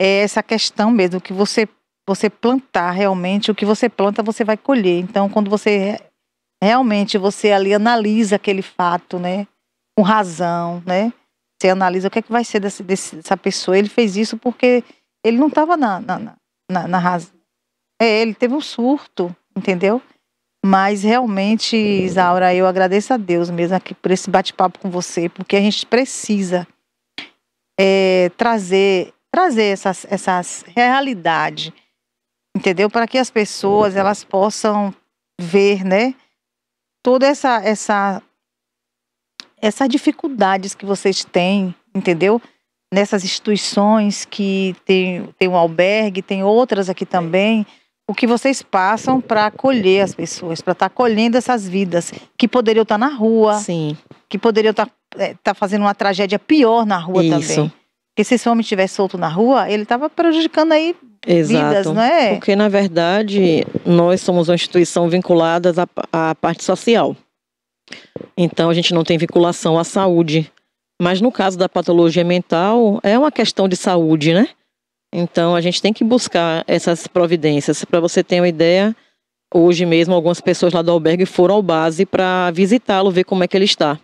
é essa questão mesmo que você você plantar realmente o que você planta, você vai colher. Então, quando você realmente você ali analisa aquele fato, né, com razão, né? Você analisa o que é que vai ser desse, dessa pessoa. Ele fez isso porque ele não estava na, na, na, na razão. É, ele teve um surto, entendeu? Mas realmente, Isaura, eu agradeço a Deus mesmo aqui por esse bate-papo com você, porque a gente precisa é, trazer trazer essas, essas realidade, entendeu? Para que as pessoas elas possam ver, né? Toda essa essa essas dificuldades que vocês têm, entendeu? nessas instituições que tem, tem um albergue, tem outras aqui também, o que vocês passam para acolher as pessoas, para estar tá acolhendo essas vidas que poderiam estar tá na rua, Sim. que poderiam estar tá, é, tá fazendo uma tragédia pior na rua Isso. também. Porque se esse homem estivesse solto na rua, ele estava prejudicando aí Exato. vidas, não é? Porque, na verdade, nós somos uma instituição vinculada à, à parte social. Então, a gente não tem vinculação à saúde, mas no caso da patologia mental, é uma questão de saúde, né? Então a gente tem que buscar essas providências. Para você ter uma ideia, hoje mesmo algumas pessoas lá do albergue foram ao base para visitá-lo, ver como é que ele está.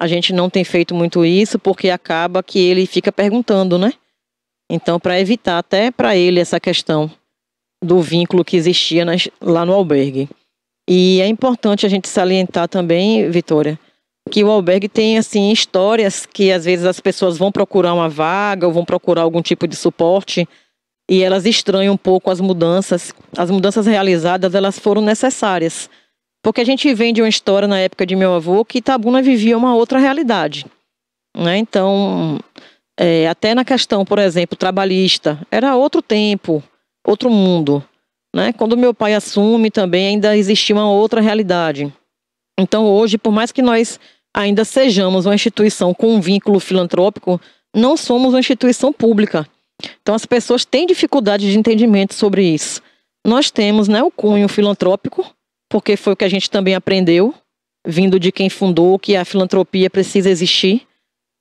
A gente não tem feito muito isso porque acaba que ele fica perguntando, né? Então, para evitar até para ele essa questão do vínculo que existia nas, lá no albergue. E é importante a gente salientar também, Vitória, que o albergue tem assim histórias que às vezes as pessoas vão procurar uma vaga ou vão procurar algum tipo de suporte e elas estranham um pouco as mudanças. As mudanças realizadas, elas foram necessárias. Porque a gente vem de uma história na época de meu avô que Tabuna vivia uma outra realidade. Né? Então, é, até na questão, por exemplo, trabalhista, era outro tempo, outro mundo. Né? Quando meu pai assume também ainda existia uma outra realidade. Então, hoje, por mais que nós ainda sejamos uma instituição com um vínculo filantrópico, não somos uma instituição pública. Então as pessoas têm dificuldade de entendimento sobre isso. Nós temos né, o cunho filantrópico, porque foi o que a gente também aprendeu, vindo de quem fundou, que a filantropia precisa existir,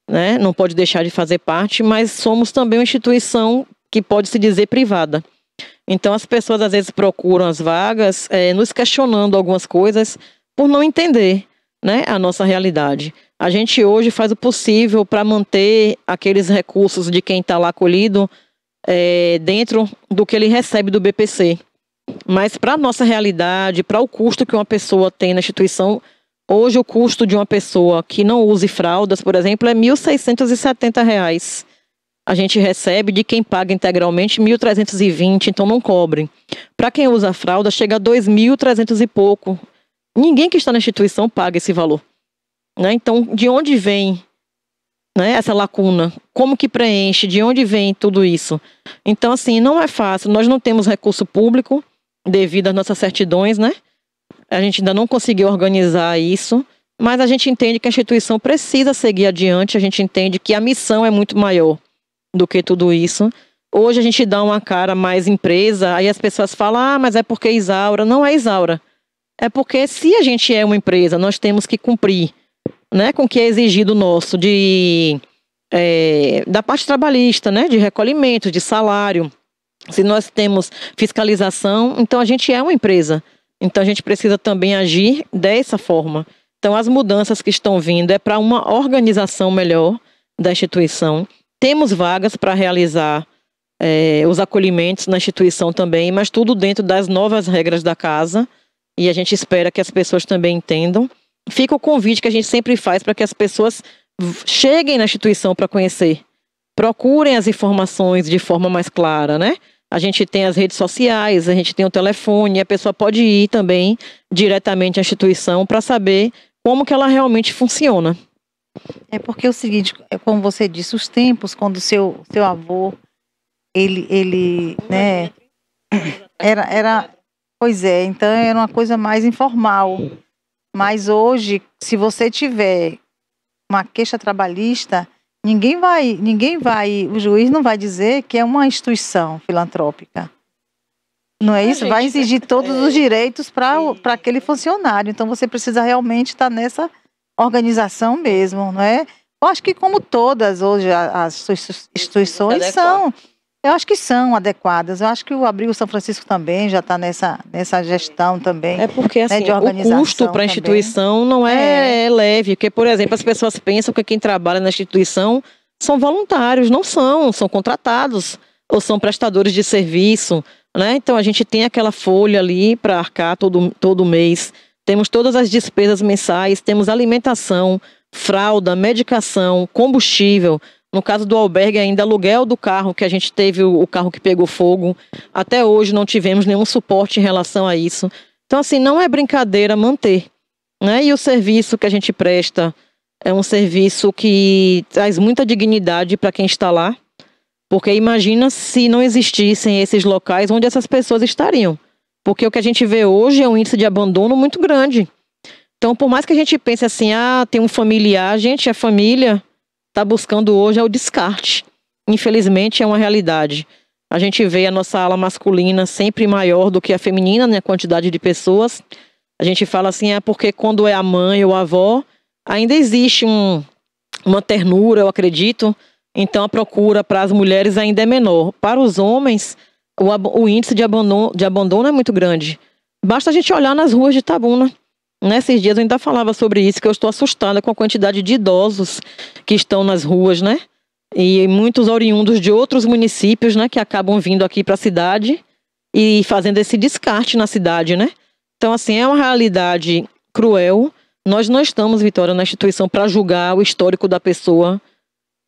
né, não pode deixar de fazer parte, mas somos também uma instituição que pode se dizer privada. Então as pessoas às vezes procuram as vagas, é, nos questionando algumas coisas por não entender né, a nossa realidade. A gente hoje faz o possível para manter aqueles recursos de quem está lá acolhido é, dentro do que ele recebe do BPC. Mas para a nossa realidade, para o custo que uma pessoa tem na instituição, hoje o custo de uma pessoa que não use fraldas, por exemplo, é R$ 1.670. A gente recebe de quem paga integralmente 1.320, então não cobre. Para quem usa fralda, chega a 2.300 e pouco Ninguém que está na instituição paga esse valor. Né? Então, de onde vem né, essa lacuna? Como que preenche? De onde vem tudo isso? Então, assim, não é fácil. Nós não temos recurso público devido às nossas certidões, né? A gente ainda não conseguiu organizar isso, mas a gente entende que a instituição precisa seguir adiante, a gente entende que a missão é muito maior do que tudo isso. Hoje a gente dá uma cara mais empresa, aí as pessoas falam, ah, mas é porque Isaura. Não é Isaura. É porque se a gente é uma empresa, nós temos que cumprir né, com o que é exigido nosso de é, da parte trabalhista, né, de recolhimento, de salário. Se nós temos fiscalização, então a gente é uma empresa. Então a gente precisa também agir dessa forma. Então as mudanças que estão vindo é para uma organização melhor da instituição. Temos vagas para realizar é, os acolhimentos na instituição também, mas tudo dentro das novas regras da casa e a gente espera que as pessoas também entendam. Fica o convite que a gente sempre faz para que as pessoas cheguem na instituição para conhecer, procurem as informações de forma mais clara, né? A gente tem as redes sociais, a gente tem o telefone, a pessoa pode ir também diretamente à instituição para saber como que ela realmente funciona. É porque é o seguinte, é como você disse, os tempos quando seu seu avô ele ele, né, era, era Pois é, então era é uma coisa mais informal. Mas hoje, se você tiver uma queixa trabalhista, ninguém vai, ninguém vai, o juiz não vai dizer que é uma instituição filantrópica. Não é isso? Vai exigir é, todos os é, direitos para aquele funcionário. Então você precisa realmente estar tá nessa organização mesmo, não é? Eu acho que como todas hoje as instituições são eu acho que são adequadas. Eu acho que o Abrigo São Francisco também já está nessa, nessa gestão também. É porque né, assim, né, o custo para a instituição não é, é, é, leve. Porque, por exemplo, as pessoas pensam que quem trabalha na instituição são voluntários. Não são, são contratados ou são prestadores de serviço. Né? Então a gente tem aquela folha ali para arcar todo, todo mês. Temos todas as despesas mensais, temos alimentação, fralda, medicação, combustível. No caso do albergue, ainda aluguel do carro, que a gente teve o, carro que pegou fogo. Até hoje não tivemos nenhum suporte em relação a isso. Então, assim, não é brincadeira manter. Né? E o serviço que a gente presta é um serviço que traz muita dignidade para quem está lá. Porque imagina se não existissem esses locais onde essas pessoas estariam. Porque o que a gente vê hoje é um índice de abandono muito grande. Então, por mais que a gente pense assim, ah, tem um familiar, gente, é família, está buscando hoje é o descarte. Infelizmente, é uma realidade. A gente vê a nossa ala masculina sempre maior do que a feminina, na né, quantidade de pessoas. A gente fala assim, é porque quando é a mãe ou a avó, ainda existe um, uma ternura, eu acredito. Então, a procura para as mulheres ainda é menor. Para os homens, o, o índice de abandono, de abandono é muito grande. Basta a gente olhar nas ruas de Tabuna. Nesses dias eu ainda falava sobre isso, que eu estou assustada com a quantidade de idosos que estão nas ruas, né? E muitos oriundos de outros municípios, né, que acabam vindo aqui para a cidade e fazendo esse descarte na cidade, né? Então, assim, é uma realidade cruel. Nós não estamos, Vitória, na instituição para julgar o histórico da pessoa.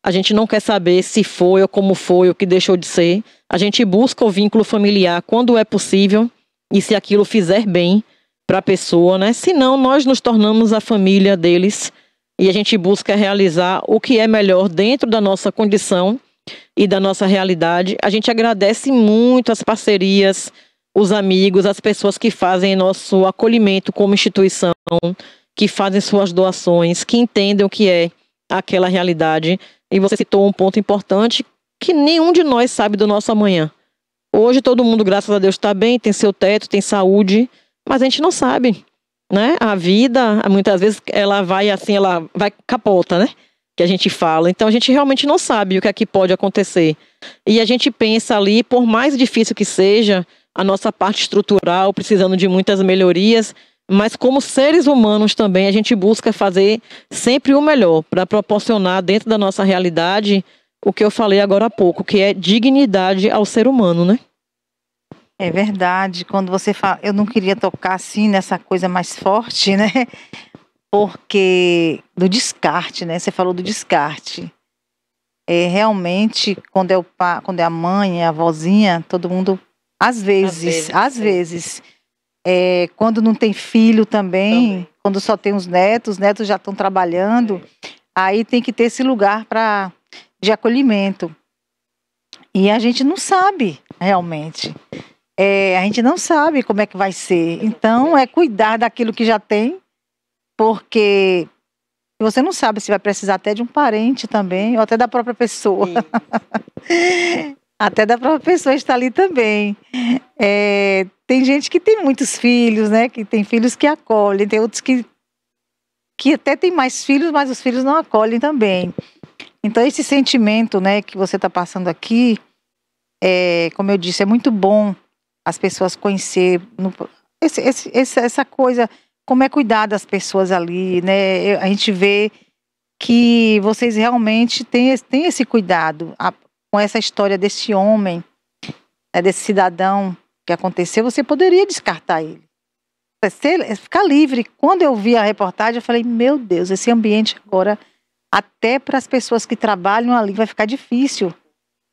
A gente não quer saber se foi ou como foi, o que deixou de ser. A gente busca o vínculo familiar quando é possível e se aquilo fizer bem para a pessoa, né? Senão nós nos tornamos a família deles e a gente busca realizar o que é melhor dentro da nossa condição e da nossa realidade. A gente agradece muito as parcerias, os amigos, as pessoas que fazem nosso acolhimento como instituição, que fazem suas doações, que entendem o que é aquela realidade. E você citou um ponto importante que nenhum de nós sabe do nosso amanhã. Hoje todo mundo, graças a Deus, está bem, tem seu teto, tem saúde mas a gente não sabe, né? A vida, muitas vezes, ela vai assim, ela vai capota, né? Que a gente fala. Então a gente realmente não sabe o que é que pode acontecer. E a gente pensa ali, por mais difícil que seja, a nossa parte estrutural precisando de muitas melhorias, mas como seres humanos também a gente busca fazer sempre o melhor para proporcionar dentro da nossa realidade o que eu falei agora há pouco, que é dignidade ao ser humano, né? É verdade. Quando você fala, eu não queria tocar assim nessa coisa mais forte, né? Porque do descarte, né? Você falou do descarte. É, realmente, quando é, o pa, quando é a mãe, é a vozinha, todo mundo, às vezes, às vezes, às vezes é, quando não tem filho também, também, quando só tem os netos, os netos já estão trabalhando, é. aí tem que ter esse lugar para de acolhimento. E a gente não sabe realmente é, a gente não sabe como é que vai ser. Então, é cuidar daquilo que já tem, porque você não sabe se vai precisar até de um parente também, ou até da própria pessoa. até da própria pessoa está ali também. É, tem gente que tem muitos filhos, né? Que tem filhos que acolhem, tem outros que, que até tem mais filhos, mas os filhos não acolhem também. Então, esse sentimento né, que você está passando aqui, é, como eu disse, é muito bom as pessoas conhecer no, esse, esse, essa coisa, como é cuidar das pessoas ali, né? A gente vê que vocês realmente têm, têm esse cuidado a, com essa história desse homem, é desse cidadão que aconteceu, você poderia descartar ele. Ser, é, ficar livre. Quando eu vi a reportagem, eu falei, meu Deus, esse ambiente agora, até para as pessoas que trabalham ali, vai ficar difícil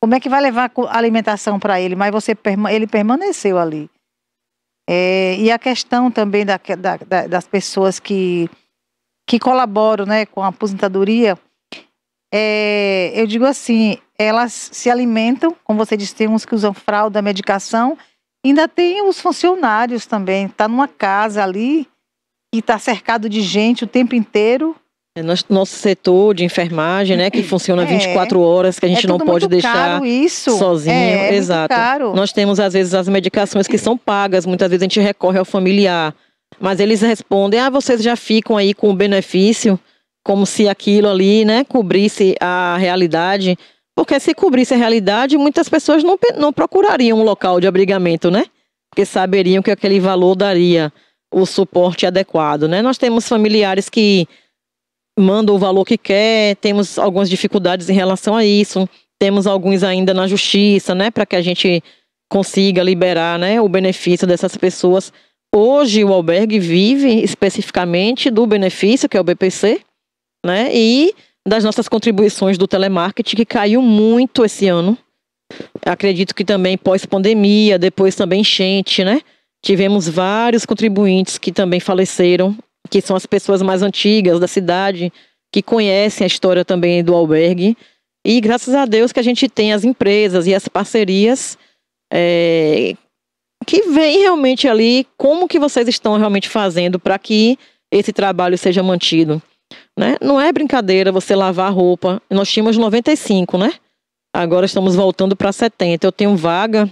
como é que vai levar alimentação para ele? Mas você ele permaneceu ali. É, e a questão também da, da, das pessoas que, que colaboram né, com a aposentadoria, é, eu digo assim, elas se alimentam, como você disse, tem uns que usam fralda, medicação, ainda tem os funcionários também, está numa casa ali, e está cercado de gente o tempo inteiro, é, nosso setor de enfermagem, né, que funciona 24 é. horas, que a gente é não pode deixar sozinho. É, é Exato. Nós temos, às vezes, as medicações que são pagas, muitas vezes a gente recorre ao familiar. Mas eles respondem: ah, vocês já ficam aí com o benefício, como se aquilo ali, né, cobrisse a realidade. Porque se cobrisse a realidade, muitas pessoas não, não procurariam um local de abrigamento, né? Porque saberiam que aquele valor daria o suporte adequado, né? Nós temos familiares que manda o valor que quer, temos algumas dificuldades em relação a isso, temos alguns ainda na justiça, né, para que a gente consiga liberar, né, o benefício dessas pessoas. Hoje o albergue vive especificamente do benefício, que é o BPC, né, e das nossas contribuições do telemarketing, que caiu muito esse ano. Acredito que também pós-pandemia, depois também enchente, né? Tivemos vários contribuintes que também faleceram que são as pessoas mais antigas da cidade, que conhecem a história também do albergue. E graças a Deus que a gente tem as empresas e as parcerias é, que veem realmente ali como que vocês estão realmente fazendo para que esse trabalho seja mantido. Né? Não é brincadeira você lavar roupa. Nós tínhamos 95, né? Agora estamos voltando para 70. Eu tenho vaga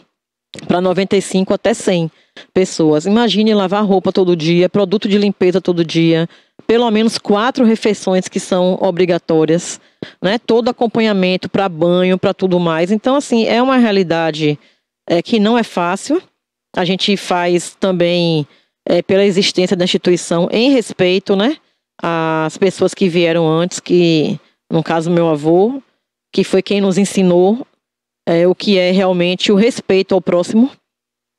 para 95 até 100 pessoas. Imagine lavar roupa todo dia, produto de limpeza todo dia, pelo menos quatro refeições que são obrigatórias, né? Todo acompanhamento para banho, para tudo mais. Então, assim, é uma realidade é, que não é fácil. A gente faz também é, pela existência da instituição em respeito, né? As pessoas que vieram antes, que no caso meu avô, que foi quem nos ensinou é, o que é realmente o respeito ao próximo,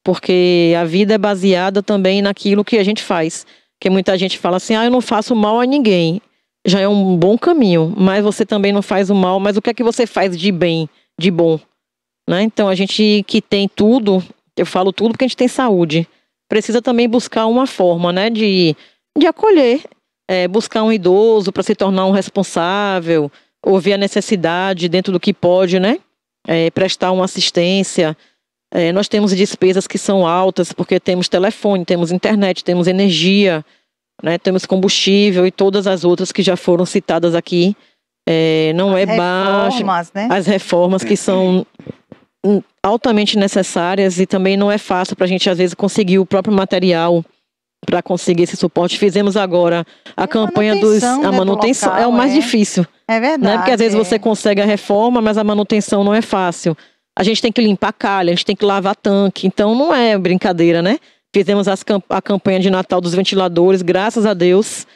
porque a vida é baseada também naquilo que a gente faz. Que muita gente fala assim: ah, eu não faço mal a ninguém. Já é um bom caminho, mas você também não faz o mal. Mas o que é que você faz de bem, de bom? Né? Então, a gente que tem tudo, eu falo tudo porque a gente tem saúde, precisa também buscar uma forma né, de, de acolher, é, buscar um idoso para se tornar um responsável, ouvir a necessidade dentro do que pode, né? é, prestar uma assistência. É, nós temos despesas que são altas, porque temos telefone, temos internet, temos energia, né, temos combustível e todas as outras que já foram citadas aqui. É, não as é baixo. Né? As reformas que são altamente necessárias e também não é fácil para a gente, às vezes, conseguir o próprio material para conseguir esse suporte. Fizemos agora a e é campanha dos a né, manutenção local, é o mais é. difícil. É verdade. Né? Porque às vezes é. você consegue a reforma, mas a manutenção não é fácil. A gente tem que limpar calha, a gente tem que lavar tanque, então não é brincadeira, né? Fizemos as, a campanha de Natal dos ventiladores, graças a Deus.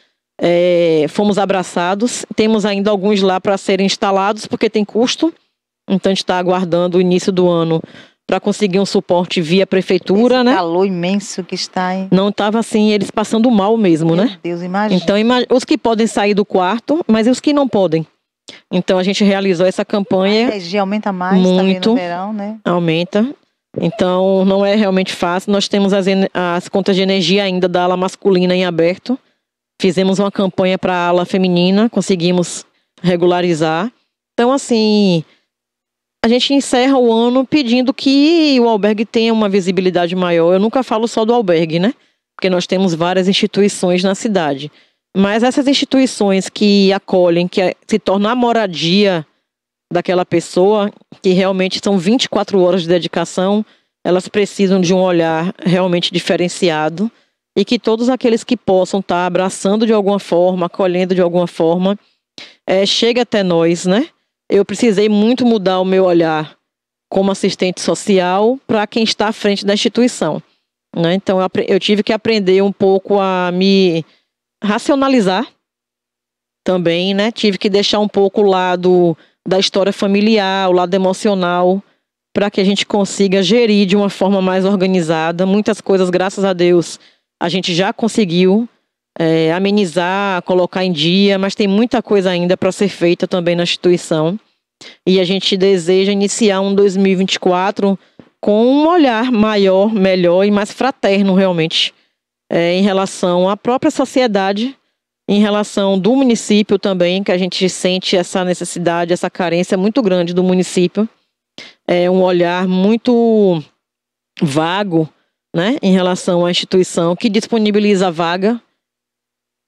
É, fomos abraçados. Temos ainda alguns lá para serem instalados, porque tem custo. Então a gente está aguardando o início do ano para conseguir um suporte via prefeitura, Esse né? calor imenso que está, em. Não estava assim, eles passando mal mesmo, Meu né? Deus, imagina. Então, imag... os que podem sair do quarto, mas os que não podem. Então, a gente realizou essa campanha. A energia aumenta mais muito, no verão, né? Aumenta. Então, não é realmente fácil. Nós temos as, as contas de energia ainda da ala masculina em aberto. Fizemos uma campanha para a ala feminina, conseguimos regularizar. Então, assim, a gente encerra o ano pedindo que o albergue tenha uma visibilidade maior. Eu nunca falo só do albergue, né? Porque nós temos várias instituições na cidade. Mas essas instituições que acolhem, que eh, se tornam a moradia daquela pessoa, que realmente são 24 horas de dedicação, elas precisam de um olhar realmente diferenciado e que todos aqueles que possam estar tá abraçando de alguma forma, acolhendo de alguma forma, é, chegue até nós, né? eu precisei muito mudar o meu olhar como assistente social para quem está à frente da instituição. Né? Então, eu, eu tive que aprender um pouco a me racionalizar também, né? Tive que deixar um pouco o lado da história familiar, o lado emocional, para que a gente consiga gerir de uma forma mais organizada. Muitas coisas, graças a Deus, a gente já conseguiu é, amenizar, colocar em dia, mas tem muita coisa ainda para ser feita também na instituição. E a gente deseja iniciar um 2024 com um olhar maior, melhor e mais fraterno realmente é, em relação à própria sociedade, em relação do município também, que a gente sente essa necessidade, essa carência muito grande do município. É um olhar muito vago né, em relação à instituição que disponibiliza vaga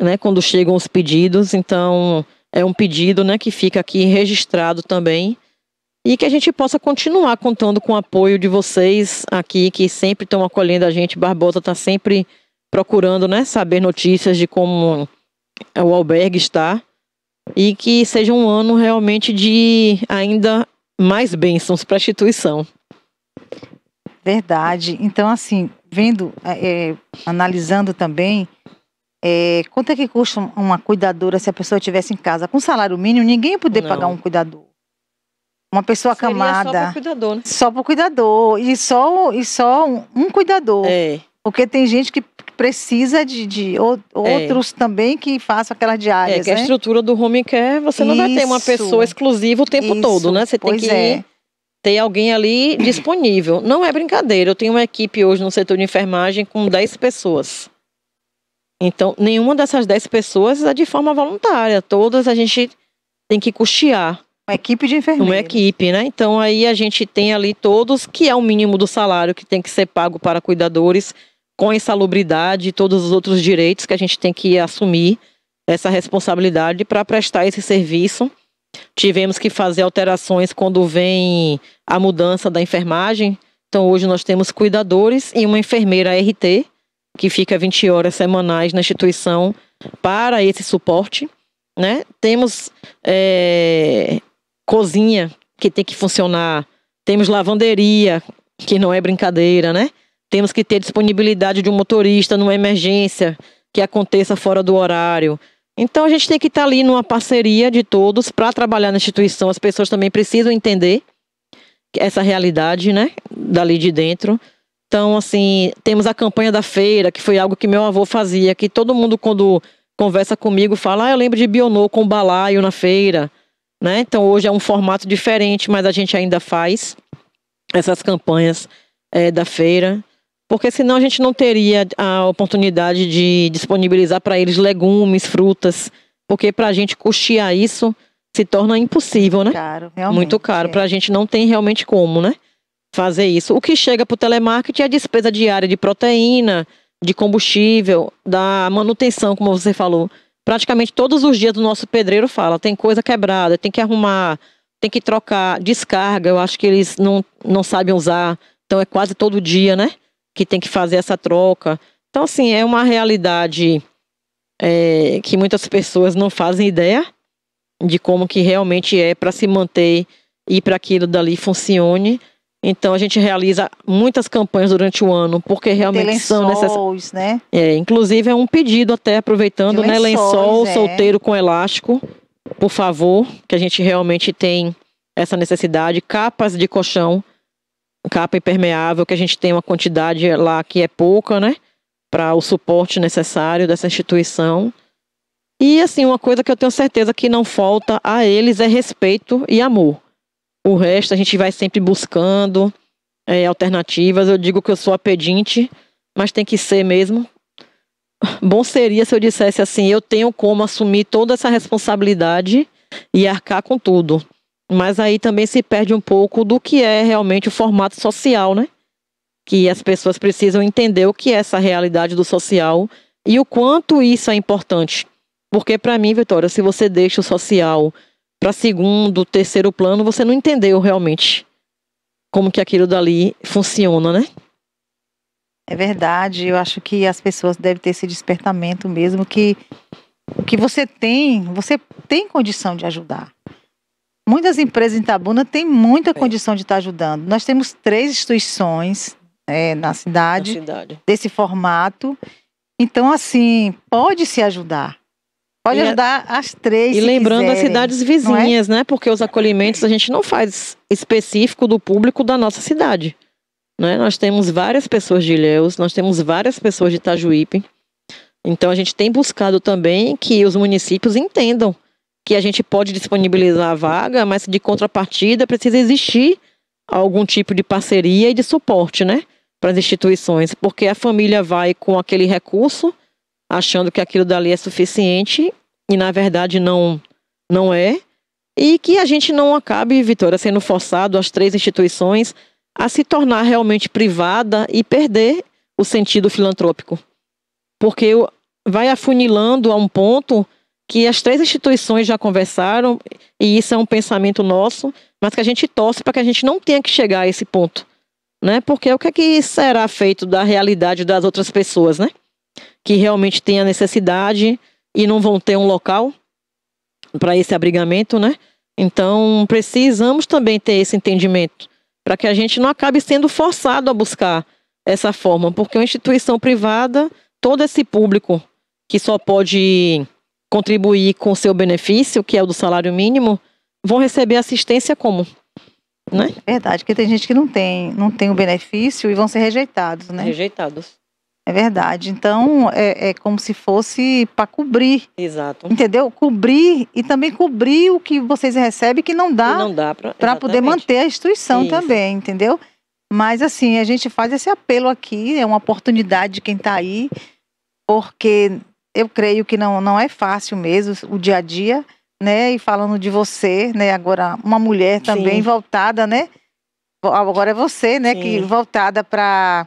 né, quando chegam os pedidos. Então, é um pedido né, que fica aqui registrado também. E que a gente possa continuar contando com o apoio de vocês aqui, que sempre estão acolhendo a gente. Barbosa está sempre procurando né, saber notícias de como o albergue está. E que seja um ano realmente de ainda mais bênçãos para a instituição. Verdade. Então, assim, vendo, é, é analisando também é, quanto é que custa uma cuidadora se a pessoa estivesse em casa? Com salário mínimo, ninguém ia poder Não. pagar um cuidador. Uma pessoa Seria acamada. Só para o cuidador, né? Só para o cuidador. E só, e só um, um cuidador. É. Porque tem gente que precisa de, de ou, é. outros também que façam aquelas é, diárias. É que né? a estrutura do home care, você não vai ter uma pessoa exclusiva o tempo Isso. todo, né? Você pois tem que é. ter alguém ali disponível. Não é brincadeira. Eu tenho uma equipe hoje no setor de enfermagem com 10 pessoas. Então, nenhuma dessas 10 pessoas é de forma voluntária. Todas a gente tem que custear. Uma equipe de enfermeiros. Uma equipe, né? Então, aí a gente tem ali todos, que é o mínimo do salário que tem que ser pago para cuidadores, com insalubridade e todos os outros direitos que a gente tem que assumir essa responsabilidade para prestar esse serviço. Tivemos que fazer alterações quando vem a mudança da enfermagem. Então, hoje nós temos cuidadores e uma enfermeira RT, que fica 20 horas semanais na instituição para esse suporte. Né? Temos é, cozinha, que tem que funcionar. Temos lavanderia, que não é brincadeira, né? Temos que ter disponibilidade de um motorista numa emergência que aconteça fora do horário. Então a gente tem que estar tá ali numa parceria de todos para trabalhar na instituição. As pessoas também precisam entender essa realidade, né, dali de dentro. Então, assim, temos a campanha da feira, que foi algo que meu avô fazia, que todo mundo, quando conversa comigo, fala: ah, eu lembro de Bionô com balaio na feira. Né? Então, hoje é um formato diferente, mas a gente ainda faz essas campanhas é, da feira, porque senão a gente não teria a oportunidade de disponibilizar para eles legumes, frutas, porque para a gente custear isso se torna impossível, né? Caro, realmente. Muito caro, é. para a gente não tem realmente como, né? fazer isso. O que chega para o telemarketing é a despesa diária de proteína, de combustível, da manutenção, como você falou. Praticamente todos os dias o nosso pedreiro fala: tem coisa quebrada, tem que arrumar, tem que trocar descarga. Eu acho que eles não, não sabem usar, então é quase todo dia, né? Que tem que fazer essa troca. Então, assim, é uma realidade é, que muitas pessoas não fazem ideia de como que realmente é para se manter e para aquilo dali funcione. Então a gente realiza muitas campanhas durante o ano, porque realmente lençóis, são necessárias. Né? É, inclusive é um pedido até aproveitando, né, lençóis, né, lençol é. solteiro com elástico, por favor, que a gente realmente tem essa necessidade, capas de colchão, capa impermeável, que a gente tem uma quantidade lá que é pouca, né, para o suporte necessário dessa instituição. E assim, uma coisa que eu tenho certeza que não falta a eles é respeito e amor o resto a gente vai sempre buscando é, alternativas. Eu digo que eu sou a pedinte, mas tem que ser mesmo. Bom seria se eu dissesse assim: eu tenho como assumir toda essa responsabilidade e arcar com tudo. Mas aí também se perde um pouco do que é realmente o formato social, né? Que as pessoas precisam entender o que é essa realidade do social e o quanto isso é importante. Porque, para mim, Vitória, se você deixa o social para segundo, terceiro plano, você não entendeu realmente como que aquilo dali funciona, né? É verdade, eu acho que as pessoas devem ter esse despertamento mesmo que que você tem, você tem condição de ajudar. Muitas empresas em Tabuna têm muita é. condição de estar ajudando. Nós temos três instituições é, na, cidade na cidade desse formato. Então, assim, pode se ajudar. Pode ajudar é- as três. E lembrando quiserem, as cidades é? vizinhas, é? né? Porque os acolhimentos a gente não faz específico do público da nossa cidade. Né? Nós temos várias pessoas de Ilhéus, nós temos várias pessoas de Itajuípe. Então a gente tem buscado também que os municípios entendam que a gente pode disponibilizar a vaga, mas de contrapartida precisa existir algum tipo de parceria e de suporte, né? Para as instituições, porque a família vai com aquele recurso, achando que aquilo dali é suficiente e na verdade não não é, e que a gente não acabe, Vitória, sendo forçado as três instituições a se tornar realmente privada e perder o sentido filantrópico. Porque vai afunilando a um ponto que as três instituições já conversaram, e isso é um pensamento nosso, mas que a gente torce para que a gente não tenha que chegar a esse ponto. Né? Porque o que, é que será feito da realidade das outras pessoas, né? Que realmente tem a necessidade e não vão ter um local para esse abrigamento, né? Então, precisamos também ter esse entendimento para que a gente não acabe sendo forçado a buscar essa forma, porque uma instituição privada, todo esse público que só pode contribuir com seu benefício, que é o do salário mínimo, vão receber assistência como? Né? Verdade, porque tem gente que não tem, não tem o benefício e vão ser rejeitados, né? Rejeitados. É verdade. Então, é, é como se fosse para cobrir. Exato. Entendeu? Cobrir e também cobrir o que vocês recebem que não dá, dá para poder manter a instituição Isso. também, entendeu? Mas, assim, a gente faz esse apelo aqui, é uma oportunidade de quem está aí, porque eu creio que não, não é fácil mesmo o dia a dia, né? E falando de você, né? Agora, uma mulher também Sim. voltada, né? Agora é você, né? Sim. Que voltada para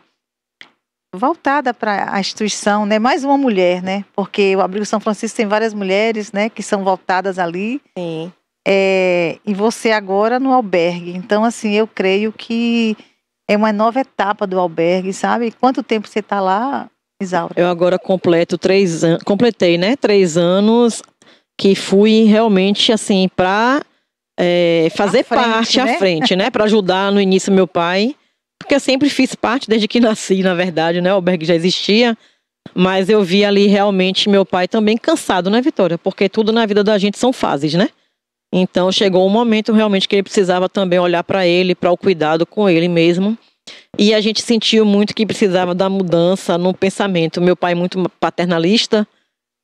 voltada para a instituição, né? Mais uma mulher, né? Porque o Abrigo São Francisco tem várias mulheres, né? Que são voltadas ali. Sim. É, e você agora no albergue. Então, assim, eu creio que é uma nova etapa do albergue, sabe? Quanto tempo você está lá, Isaura? Eu agora completo três anos, completei, né? Três anos que fui realmente assim para é, fazer à frente, parte né? à frente, né? Para ajudar no início meu pai porque sempre fiz parte desde que nasci, na verdade, né? O albergue já existia, mas eu vi ali realmente meu pai também cansado, né, Vitória? Porque tudo na vida da gente são fases, né? Então chegou um momento realmente que ele precisava também olhar para ele, para o cuidado com ele mesmo. E a gente sentiu muito que precisava da mudança no pensamento. Meu pai é muito paternalista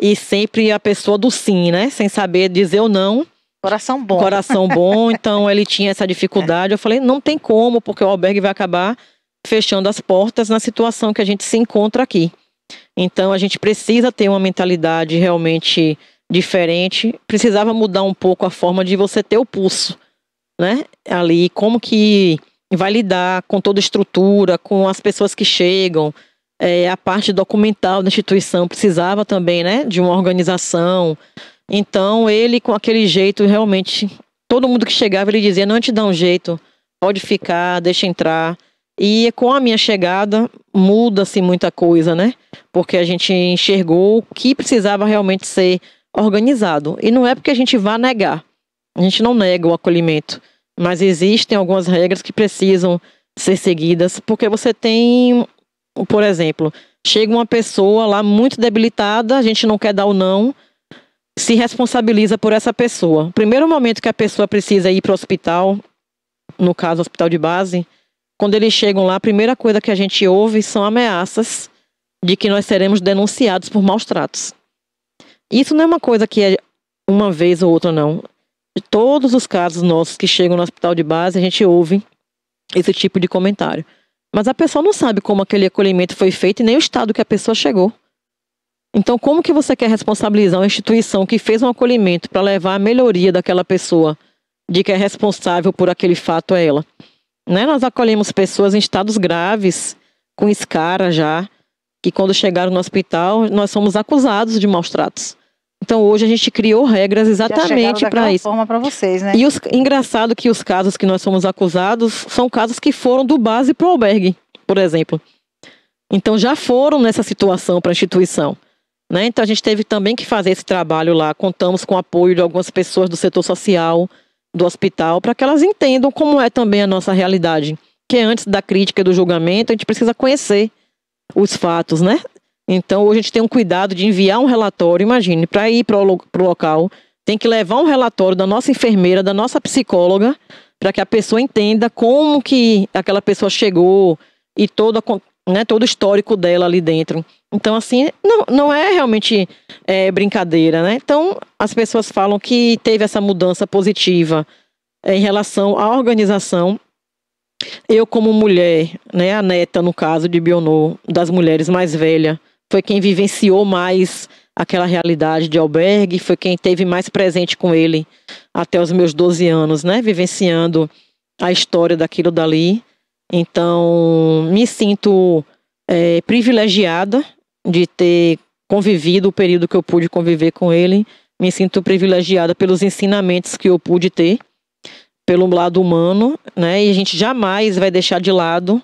e sempre a pessoa do sim, né? Sem saber dizer ou não. Coração bom. Coração bom, então ele tinha essa dificuldade. Eu falei, não tem como, porque o albergue vai acabar fechando as portas na situação que a gente se encontra aqui. Então a gente precisa ter uma mentalidade realmente diferente. Precisava mudar um pouco a forma de você ter o pulso, né? Ali, como que vai lidar com toda a estrutura, com as pessoas que chegam, é, a parte documental da instituição precisava também, né, de uma organização, então, ele, com aquele jeito, realmente, todo mundo que chegava, ele dizia: não te dá um jeito, pode ficar, deixa entrar. E com a minha chegada, muda-se assim, muita coisa, né? Porque a gente enxergou o que precisava realmente ser organizado. E não é porque a gente vá negar, a gente não nega o acolhimento, mas existem algumas regras que precisam ser seguidas, porque você tem, por exemplo, chega uma pessoa lá muito debilitada, a gente não quer dar o não, se responsabiliza por essa pessoa. primeiro momento que a pessoa precisa ir para o hospital, no caso, hospital de base, quando eles chegam lá, a primeira coisa que a gente ouve são ameaças de que nós seremos denunciados por maus tratos. Isso não é uma coisa que é uma vez ou outra, não. De todos os casos nossos que chegam no hospital de base, a gente ouve esse tipo de comentário. Mas a pessoa não sabe como aquele acolhimento foi feito e nem o estado que a pessoa chegou. Então, como que você quer responsabilizar uma instituição que fez um acolhimento para levar a melhoria daquela pessoa, de que é responsável por aquele fato a ela? Né? Nós acolhemos pessoas em estados graves, com escara já, que quando chegaram no hospital, nós somos acusados de maus tratos. Então, hoje a gente criou regras exatamente para isso. forma para vocês, né? E os, engraçado que os casos que nós somos acusados são casos que foram do base para o albergue, por exemplo. Então, já foram nessa situação para a instituição. Né? Então, a gente teve também que fazer esse trabalho lá. Contamos com o apoio de algumas pessoas do setor social, do hospital, para que elas entendam como é também a nossa realidade. Que antes da crítica e do julgamento, a gente precisa conhecer os fatos, né? Então, hoje a gente tem um cuidado de enviar um relatório. Imagine, para ir para o local, tem que levar um relatório da nossa enfermeira, da nossa psicóloga, para que a pessoa entenda como que aquela pessoa chegou e toda né, todo o histórico dela ali dentro. Então, assim, não, não é realmente é, brincadeira, né? Então, as pessoas falam que teve essa mudança positiva é, em relação à organização. Eu, como mulher, né, a neta, no caso de Bionô, das mulheres mais velhas, foi quem vivenciou mais aquela realidade de albergue, foi quem teve mais presente com ele até os meus 12 anos, né? Vivenciando a história daquilo dali. Então, me sinto é, privilegiada de ter convivido o período que eu pude conviver com ele. Me sinto privilegiada pelos ensinamentos que eu pude ter, pelo lado humano, né? E a gente jamais vai deixar de lado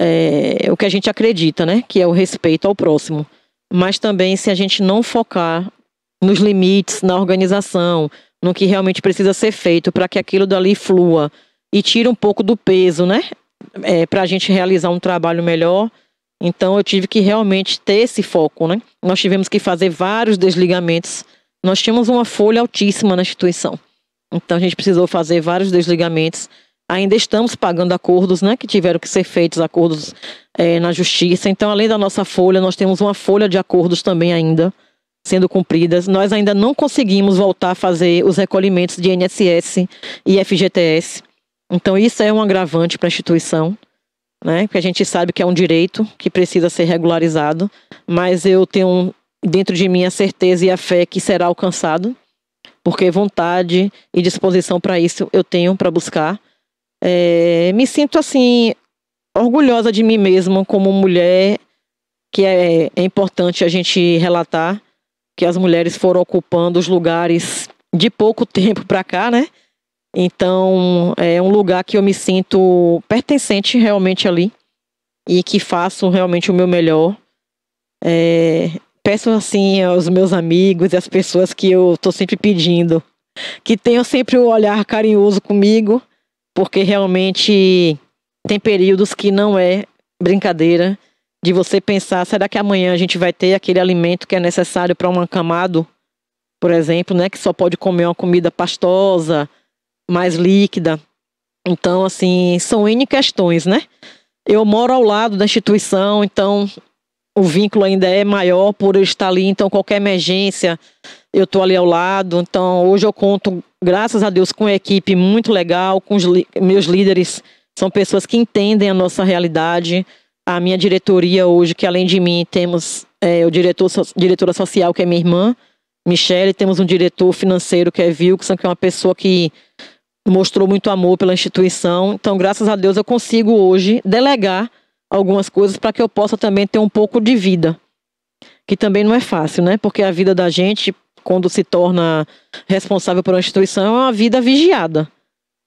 é, o que a gente acredita, né? Que é o respeito ao próximo. Mas também, se a gente não focar nos limites, na organização, no que realmente precisa ser feito para que aquilo dali flua e tire um pouco do peso, né? é, para a gente realizar um trabalho melhor. Então eu tive que realmente ter esse foco, né? Nós tivemos que fazer vários desligamentos. Nós tínhamos uma folha altíssima na instituição. Então a gente precisou fazer vários desligamentos. Ainda estamos pagando acordos, né? Que tiveram que ser feitos acordos é, na justiça. Então, além da nossa folha, nós temos uma folha de acordos também ainda sendo cumpridas. Nós ainda não conseguimos voltar a fazer os recolhimentos de INSS e FGTS. Então, isso é um agravante para a instituição, né? Porque a gente sabe que é um direito que precisa ser regularizado, mas eu tenho dentro de mim a certeza e a fé que será alcançado, porque vontade e disposição para isso eu tenho para buscar. É, me sinto assim orgulhosa de mim mesma como mulher, que é, é importante a gente relatar que as mulheres foram ocupando os lugares de pouco tempo para cá, né? Então, é um lugar que eu me sinto pertencente realmente ali e que faço realmente o meu melhor. É, peço assim aos meus amigos e às pessoas que eu estou sempre pedindo que tenham sempre o um olhar carinhoso comigo, porque realmente tem períodos que não é brincadeira de você pensar, será que amanhã a gente vai ter aquele alimento que é necessário para um acamado, por exemplo, né, que só pode comer uma comida pastosa, mais líquida. Então, assim, são N questões, né? Eu moro ao lado da instituição, então o vínculo ainda é maior por eu estar ali, então qualquer emergência eu estou ali ao lado. Então, hoje eu conto, graças a Deus, com a equipe muito legal, com os meus líderes, são pessoas que entendem a nossa realidade. A minha diretoria hoje, que além de mim, temos é, o diretor, diretora social, que é minha irmã, Michele, temos um diretor financeiro que é Wilson, que é uma pessoa que mostrou muito amor pela instituição. Então, graças a Deus, eu consigo hoje delegar algumas coisas para que eu possa também ter um pouco de vida. Que também não é fácil, né? Porque a vida da gente, quando se torna responsável por uma instituição, é uma vida vigiada.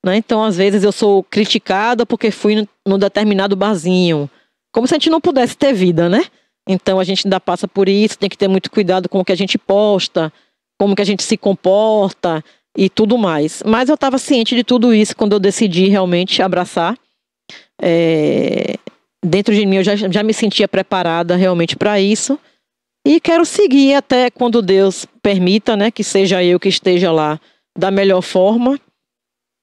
Né? Então, às vezes, eu sou criticada porque fui num determinado barzinho. Como se a gente não pudesse ter vida, né? Então, a gente ainda passa por isso, tem que ter muito cuidado com o que a gente posta, como que a gente se comporta, e tudo mais. Mas eu estava ciente de tudo isso quando eu decidi realmente abraçar. É, dentro de mim eu já, já me sentia preparada realmente para isso. E quero seguir até quando Deus permita, né, que seja eu que esteja lá da melhor forma,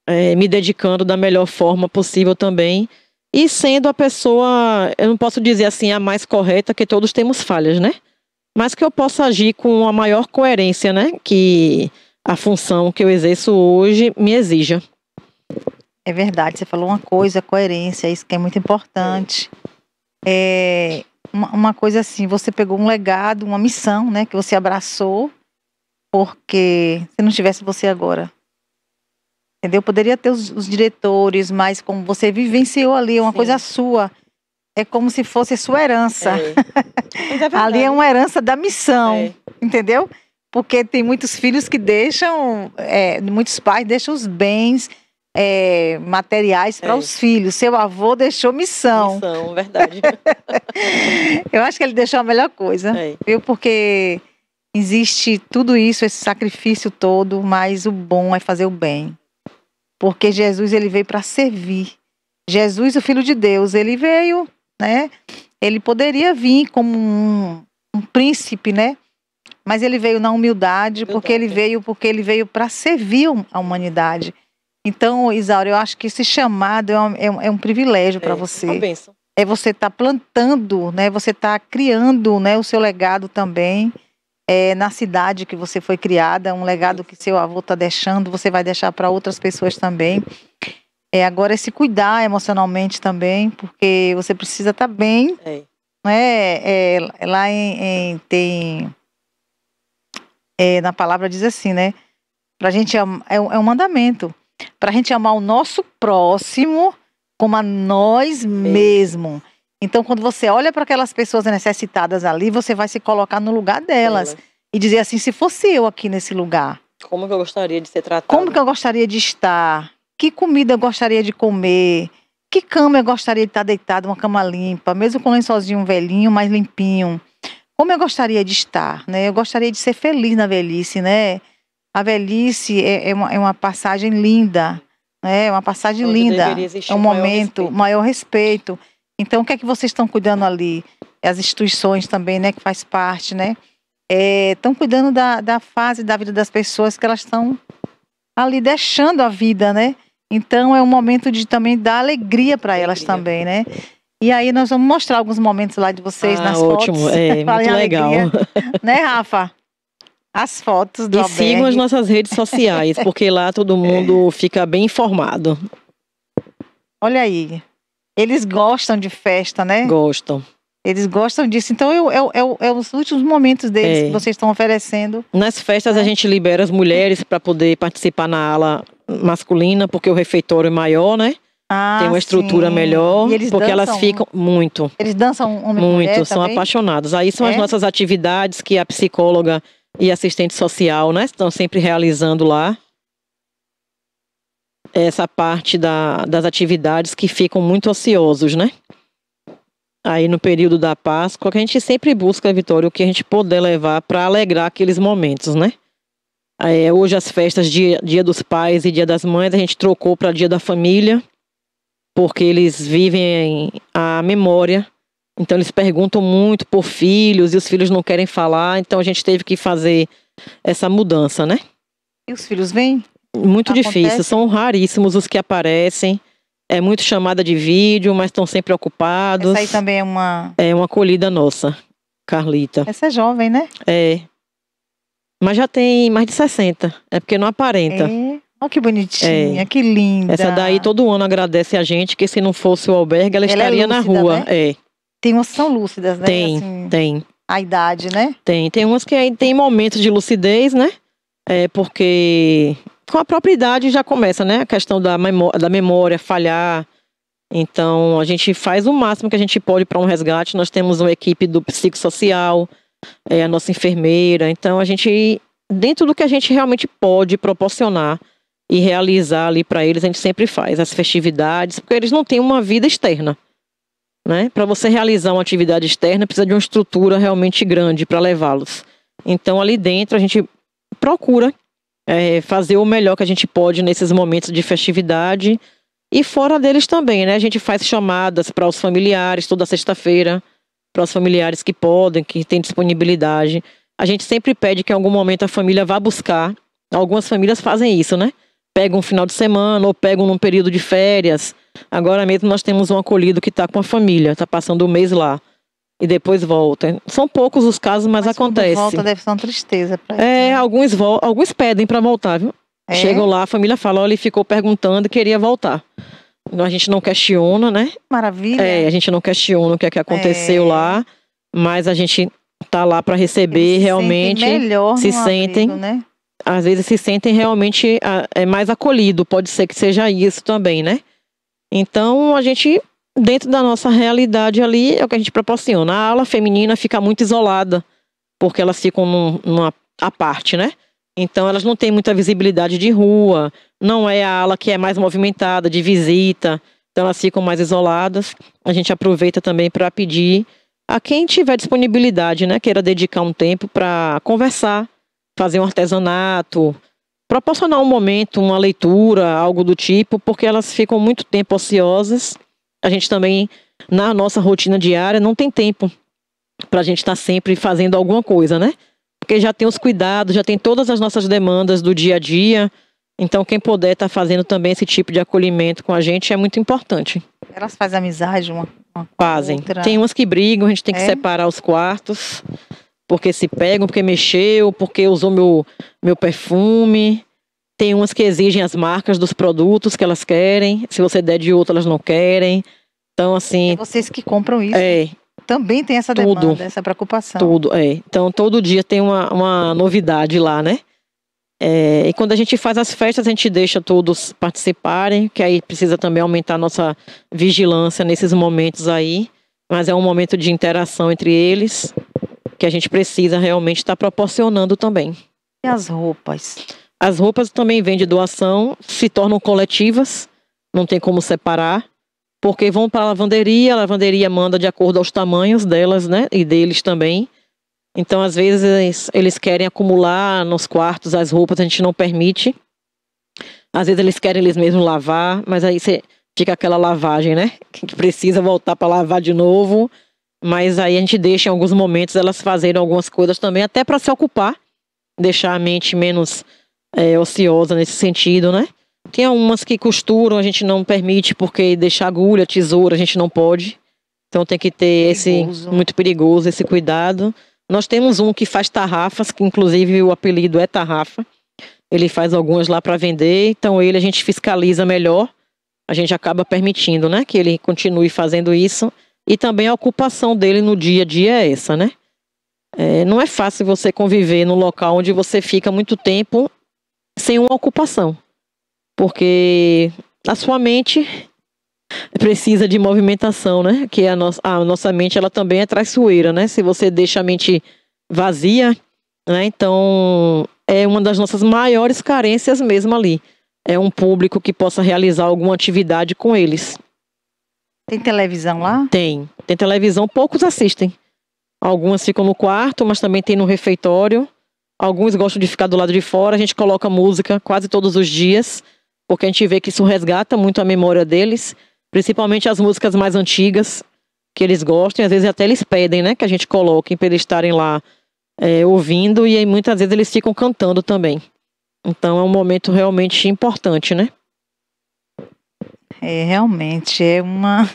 é, me dedicando da melhor forma possível também. E sendo a pessoa, eu não posso dizer assim, a mais correta, que todos temos falhas, né? Mas que eu possa agir com a maior coerência, né? Que a função que eu exerço hoje me exija. É verdade, você falou uma coisa, coerência, isso que é muito importante. É uma, uma coisa assim, você pegou um legado, uma missão, né, que você abraçou, porque se não tivesse você agora, entendeu? Poderia ter os, os, diretores, mas como você vivenciou ali, é uma Sim. coisa sua, é como se fosse sua herança. É. É ali é uma herança da missão, é. entendeu? porque tem muitos filhos que deixam, é, muitos pais deixam os bens é, materiais para é. os filhos. Seu avô deixou missão. Missão, verdade. Eu acho que ele deixou a melhor coisa, é. viu? Porque existe tudo isso, esse sacrifício todo, mas o bom é fazer o bem. Porque Jesus ele veio para servir. Jesus, o Filho de Deus, ele veio, né? Ele poderia vir como um, um príncipe, né? Mas ele veio na humildade, porque ele veio porque ele veio para servir a humanidade. Então, Isaura, eu acho que esse chamado é um, é um, é um privilégio para é, você. Uma bênção. É você estar tá plantando, né? Você está criando, né? O seu legado também é, na cidade que você foi criada, um legado que seu avô está deixando, você vai deixar para outras pessoas também. É agora é se cuidar emocionalmente também, porque você precisa estar tá bem, é. né? É, lá em, em tem é, na palavra diz assim, né? Para a gente é, é um mandamento. Para a gente amar o nosso próximo como a nós mesmo. Então, quando você olha para aquelas pessoas necessitadas ali, você vai se colocar no lugar delas e dizer assim: se fosse eu aqui nesse lugar, como que eu gostaria de ser tratada? Como que eu gostaria de estar? Que comida eu gostaria de comer? Que cama eu gostaria de estar deitado, uma cama limpa, mesmo com um lençolzinho velhinho, mais limpinho como eu gostaria de estar, né? Eu gostaria de ser feliz na velhice, né? A velhice é, é, uma, é uma, passagem linda, né? É uma passagem Onde linda. É um maior momento, respeito. maior respeito. Então, o que é que vocês estão cuidando ali? É as instituições também, né? Que faz parte, né? Estão é, cuidando da, da fase da vida das pessoas que elas estão ali deixando a vida, né? Então, é um momento de também dar alegria para elas também, né? E aí nós vamos mostrar alguns momentos lá de vocês ah, nas ótimo. fotos. É, muito legal. né, Rafa? As fotos do E sigam as nossas redes sociais, porque lá todo mundo fica bem informado. Olha aí. Eles gostam de festa, né? Gostam. Eles gostam disso. Então, é os últimos momentos deles é. que vocês estão oferecendo. Nas festas, é. a né? gente libera as mulheres para poder participar na ala masculina, porque o refeitório é maior, né? Ah, tem uma estrutura sim. melhor, porque dançam, elas ficam muito. Eles dançam homem Muito, mulher, são também? apaixonados. Aí são é? as nossas atividades que a psicóloga e assistente social, né, estão sempre realizando lá. Essa parte da, das atividades que ficam muito ociosos, né? Aí no período da Páscoa, que a gente sempre busca, Vitória, o que a gente puder levar para alegrar aqueles momentos, né? É, hoje as festas dia, dia dos pais e dia das mães a gente trocou para dia da família porque eles vivem a memória. Então eles perguntam muito por filhos e os filhos não querem falar. Então a gente teve que fazer essa mudança, né? E os filhos vêm? Muito Acontece? difícil. São raríssimos os que aparecem. É muito chamada de vídeo, mas estão sempre ocupados. Essa aí também é uma. É uma acolhida nossa, Carlita. Essa é jovem, né? É. Mas já tem mais de 60. É porque não aparenta. É. Olha que bonitinha, é. que linda. Essa daí todo ano agradece a gente, que se não fosse o albergue, ela, ela é estaria é lúcida, na rua. Né? É. Tem umas que são lúcidas, né? Tem, assim, tem. A idade, né? Tem. Tem umas que tem momentos de lucidez, né? É porque com a própria idade já começa, né? A questão da memória, da memória falhar. Então, a gente faz o máximo que a gente pode para um resgate. Nós temos uma equipe do psicossocial, é, a nossa enfermeira. Então, a gente, dentro do que a gente realmente pode proporcionar, e realizar ali para eles, a gente sempre faz as festividades, porque eles não têm uma vida externa. Né? Para você realizar uma atividade externa, precisa de uma estrutura realmente grande para levá-los. Então, ali dentro, a gente procura é, fazer o melhor que a gente pode nesses momentos de festividade e fora deles também, né? A gente faz chamadas para os familiares toda sexta-feira, para os familiares que podem, que têm disponibilidade. A gente sempre pede que em algum momento a família vá buscar. Algumas famílias fazem isso, né? pegam um final de semana ou pegam num período de férias. Agora mesmo nós temos um acolhido que está com a família, está passando o um mês lá e depois volta. São poucos os casos, mas, mas acontece. Quando volta deve ser uma tristeza para É, né? alguns vol alguns pedem para voltar, viu? É? Chegam lá, a família fala, olha, ele ficou perguntando, queria voltar. A gente não questiona, né? Maravilha. É, a gente não questiona o que é que aconteceu é. lá, mas a gente tá lá para receber Eles realmente. Se sentem melhor se sentem, abrigo, né? às vezes se sentem realmente ah, é mais acolhido, pode ser que seja isso também, né? Então a gente dentro da nossa realidade ali é o que a gente proporciona. A aula feminina fica muito isolada, porque elas ficam num, numa a parte, né? Então elas não têm muita visibilidade de rua, não é a ala que é mais movimentada de visita, então elas ficam mais isoladas. A gente aproveita também para pedir a quem tiver disponibilidade, né, queira dedicar um tempo para conversar fazer um artesanato, proporcionar um momento, uma leitura, algo do tipo, porque elas ficam muito tempo ociosas. A gente também, na nossa rotina diária, não tem tempo para a gente estar tá sempre fazendo alguma coisa, né? Porque já tem os cuidados, já tem todas as nossas demandas do dia a dia. Então, quem puder estar tá fazendo também esse tipo de acolhimento com a gente é muito importante. Elas fazem amizade uma, uma Fazem. Outra. Tem umas que brigam, a gente tem que é? separar os quartos porque se pegam, porque mexeu, porque usou meu, meu perfume. Tem umas que exigem as marcas dos produtos que elas querem. Se você der de outra, elas não querem. Então, assim. É vocês que compram isso. É. Também tem essa tudo, demanda, essa preocupação. Tudo, é. Então, todo dia tem uma, uma novidade lá, né? É, e quando a gente faz as festas, a gente deixa todos participarem, que aí precisa também aumentar a nossa vigilância nesses momentos aí. Mas é um momento de interação entre eles que a gente precisa realmente estar tá proporcionando também. E as roupas? As roupas também vêm de doação, se tornam coletivas, não tem como separar, porque vão para a lavanderia, a lavanderia manda de acordo aos tamanhos delas, né? E deles também. Então, às vezes, eles querem acumular nos quartos as roupas, a gente não permite. Às vezes, eles querem eles mesmos lavar, mas aí você fica aquela lavagem, né? Que precisa voltar para lavar de novo. Mas aí a gente deixa em alguns momentos elas fazerem algumas coisas também, até para se ocupar, deixar a mente menos é, ociosa nesse sentido, né? Tem algumas que costuram, a gente não permite, porque deixar agulha, tesoura, a gente não pode. Então tem que ter perigoso. esse muito perigoso, esse cuidado. Nós temos um que faz tarrafas, que inclusive o apelido é tarrafa. Ele faz algumas lá para vender, então ele a gente fiscaliza melhor. A gente acaba permitindo, né, que ele continue fazendo isso e também a ocupação dele no dia a dia é essa, né? É, não é fácil você conviver num local onde você fica muito tempo sem uma ocupação, porque a sua mente precisa de movimentação, né? Que a nossa, a nossa mente ela também é traiçoeira, né? Se você deixa a mente vazia, né? Então é uma das nossas maiores carências mesmo ali. É um público que possa realizar alguma atividade com eles. Tem televisão lá? Tem. Tem televisão, poucos assistem. Algumas ficam no quarto, mas também tem no refeitório. Alguns gostam de ficar do lado de fora. A gente coloca música quase todos os dias, porque a gente vê que isso resgata muito a memória deles, principalmente as músicas mais antigas que eles gostam. às vezes até eles pedem, né, que a gente coloque para eles estarem lá é, ouvindo. E aí muitas vezes eles ficam cantando também. Então é um momento realmente importante, né? É, realmente é uma.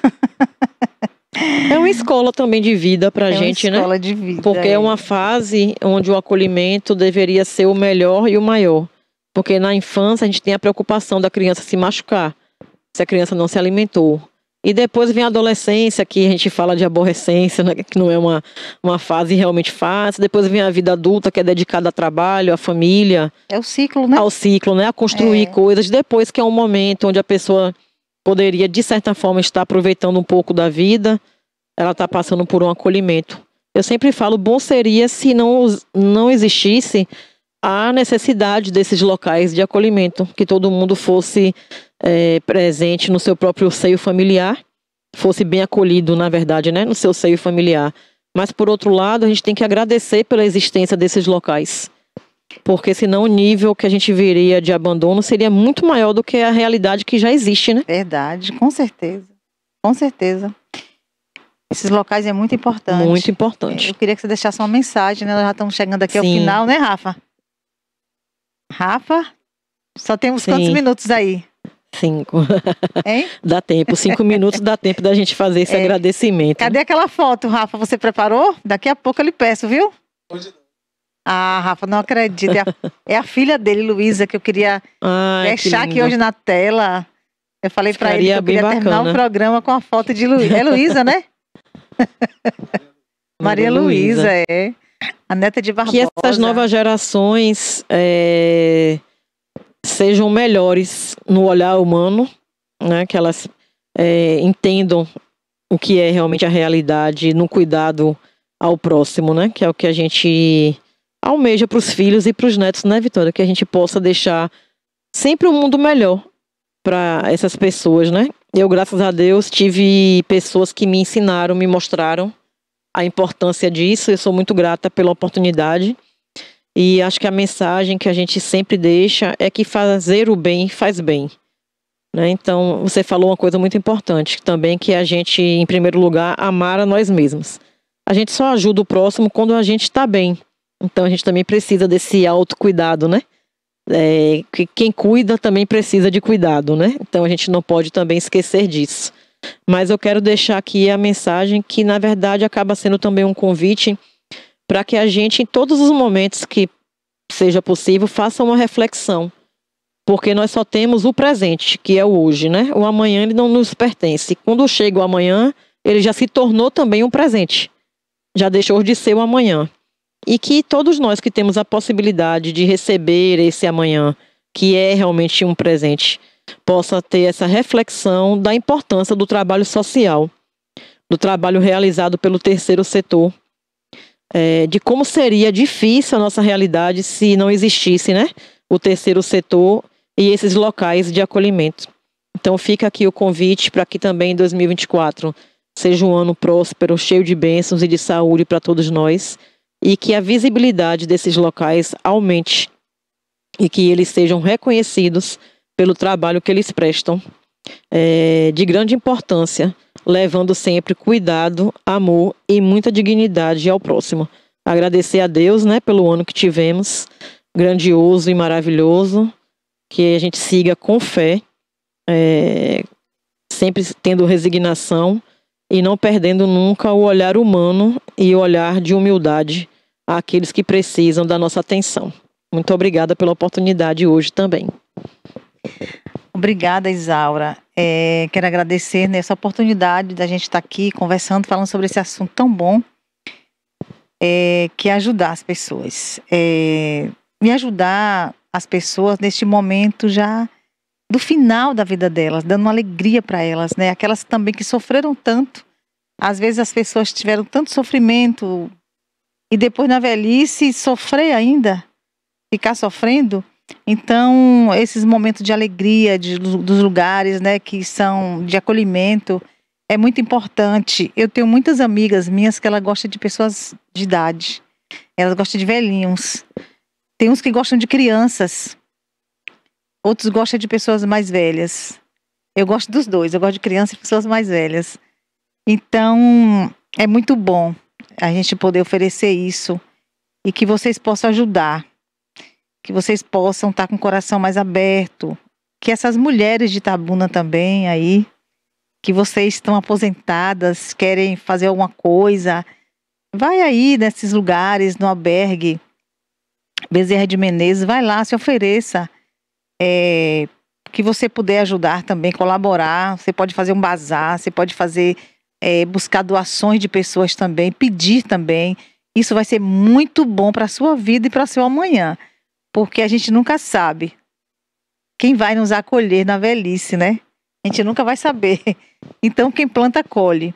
É uma escola também de vida para é gente, né? É uma escola de vida. Porque é. é uma fase onde o acolhimento deveria ser o melhor e o maior. Porque na infância a gente tem a preocupação da criança se machucar, se a criança não se alimentou. E depois vem a adolescência, que a gente fala de aborrecência, né? que não é uma, uma fase realmente fácil. Depois vem a vida adulta, que é dedicada a trabalho, à família. É o ciclo, né? Ao ciclo, né? A construir é. coisas. Depois que é um momento onde a pessoa poderia, de certa forma, estar aproveitando um pouco da vida, ela está passando por um acolhimento. Eu sempre falo, bom seria se não, não existisse a necessidade desses locais de acolhimento, que todo mundo fosse é, presente no seu próprio seio familiar, fosse bem acolhido, na verdade, né, no seu seio familiar. Mas, por outro lado, a gente tem que agradecer pela existência desses locais porque senão o nível que a gente veria de abandono seria muito maior do que a realidade que já existe, né? Verdade, com certeza. Com certeza. Esses locais é muito importante. Muito importante. Eu queria que você deixasse uma mensagem, né? Nós já estamos chegando aqui Sim. ao final, né, Rafa? Rafa, só temos Sim. quantos minutos aí? Cinco. Hein? dá tempo, cinco minutos dá tempo da gente fazer esse é. agradecimento. Né? Cadê aquela foto, Rafa? Você preparou? Daqui a pouco eu lhe peço, viu? Pode... Ah, Rafa, não acredito. É a, é a filha dele, Luísa, que eu queria Ai, deixar é que aqui hoje na tela. Eu falei para ele que eu queria bacana. terminar o programa com a foto de Luísa. É Luísa, né? Maria Luísa, é. A neta de Barbosa. Que essas novas gerações é, sejam melhores no olhar humano, né? Que elas é, entendam o que é realmente a realidade no cuidado ao próximo, né? Que é o que a gente almeja para os filhos e para os netos, né, Vitória? Que a gente possa deixar sempre um mundo melhor para essas pessoas, né? Eu, graças a Deus, tive pessoas que me ensinaram, me mostraram a importância disso. Eu sou muito grata pela oportunidade. E acho que a mensagem que a gente sempre deixa é que fazer o bem faz bem. Né? Então, você falou uma coisa muito importante também, que a gente, em primeiro lugar, amar a nós mesmos. A gente só ajuda o próximo quando a gente está bem. Então a gente também precisa desse autocuidado, né? É, que quem cuida também precisa de cuidado, né? Então a gente não pode também esquecer disso. Mas eu quero deixar aqui a mensagem que, na verdade, acaba sendo também um convite para que a gente, em todos os momentos que seja possível, faça uma reflexão. Porque nós só temos o presente, que é o hoje, né? O amanhã ele não nos pertence. Quando chega o amanhã, ele já se tornou também um presente. Já deixou de ser o amanhã e que todos nós que temos a possibilidade de receber esse amanhã, que é realmente um presente, possa ter essa reflexão da importância do trabalho social, do trabalho realizado pelo terceiro setor, é, de como seria difícil a nossa realidade se não existisse, né? O terceiro setor e esses locais de acolhimento. Então fica aqui o convite para que também 2024 seja um ano próspero, cheio de bênçãos e de saúde para todos nós e que a visibilidade desses locais aumente e que eles sejam reconhecidos pelo trabalho que eles prestam, é, de grande importância, levando sempre cuidado, amor e muita dignidade ao próximo. Agradecer a Deus né, pelo ano que tivemos, grandioso e maravilhoso, que a gente siga com fé, é, sempre tendo resignação e não perdendo nunca o olhar humano e o olhar de humildade àqueles que precisam da nossa atenção. Muito obrigada pela oportunidade hoje também. Obrigada, Isaura. É, quero agradecer nessa né, oportunidade da gente estar aqui conversando, falando sobre esse assunto tão bom, é, que é ajudar as pessoas. É, me ajudar as pessoas neste momento já do final da vida delas, dando uma alegria para elas, né? Aquelas também que sofreram tanto. Às vezes as pessoas tiveram tanto sofrimento e depois na velhice sofrer ainda, ficar sofrendo. Então, esses momentos de alegria de, dos lugares, né, que são de acolhimento, é muito importante. Eu tenho muitas amigas minhas que ela gosta de pessoas de idade. Elas gostam de velhinhos. Tem uns que gostam de crianças outros gostam de pessoas mais velhas. Eu gosto dos dois, eu gosto de crianças e pessoas mais velhas. Então, é muito bom a gente poder oferecer isso e que vocês possam ajudar, que vocês possam estar tá com o coração mais aberto, que essas mulheres de Tabuna também aí, que vocês estão aposentadas, querem fazer alguma coisa, vai aí nesses lugares, no albergue Bezerra de Menezes, vai lá, se ofereça é, que você puder ajudar também, colaborar. Você pode fazer um bazar, você pode fazer é, buscar doações de pessoas também, pedir também. Isso vai ser muito bom para a sua vida e para seu amanhã, porque a gente nunca sabe quem vai nos acolher na velhice, né? A gente nunca vai saber. Então, quem planta, colhe.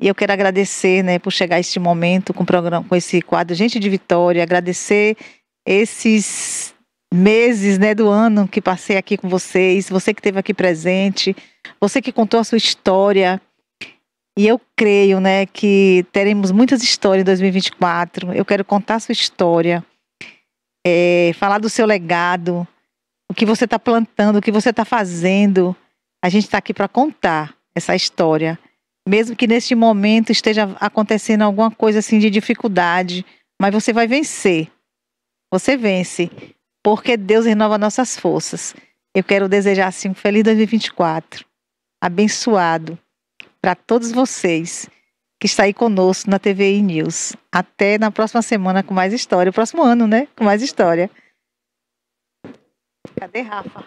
E eu quero agradecer, né, por chegar a este momento com, o programa, com esse quadro Gente de Vitória, agradecer esses meses né, do ano que passei aqui com vocês, você que esteve aqui presente, você que contou a sua história. E eu creio né, que teremos muitas histórias em 2024. Eu quero contar a sua história, é, falar do seu legado, o que você está plantando, o que você está fazendo. A gente está aqui para contar essa história. Mesmo que neste momento esteja acontecendo alguma coisa assim de dificuldade, mas você vai vencer. Você vence porque Deus renova nossas forças. Eu quero desejar assim um feliz 2024, abençoado para todos vocês que está aí conosco na TV News. Até na próxima semana com mais história, o próximo ano, né? Com mais história. Cadê Rafa?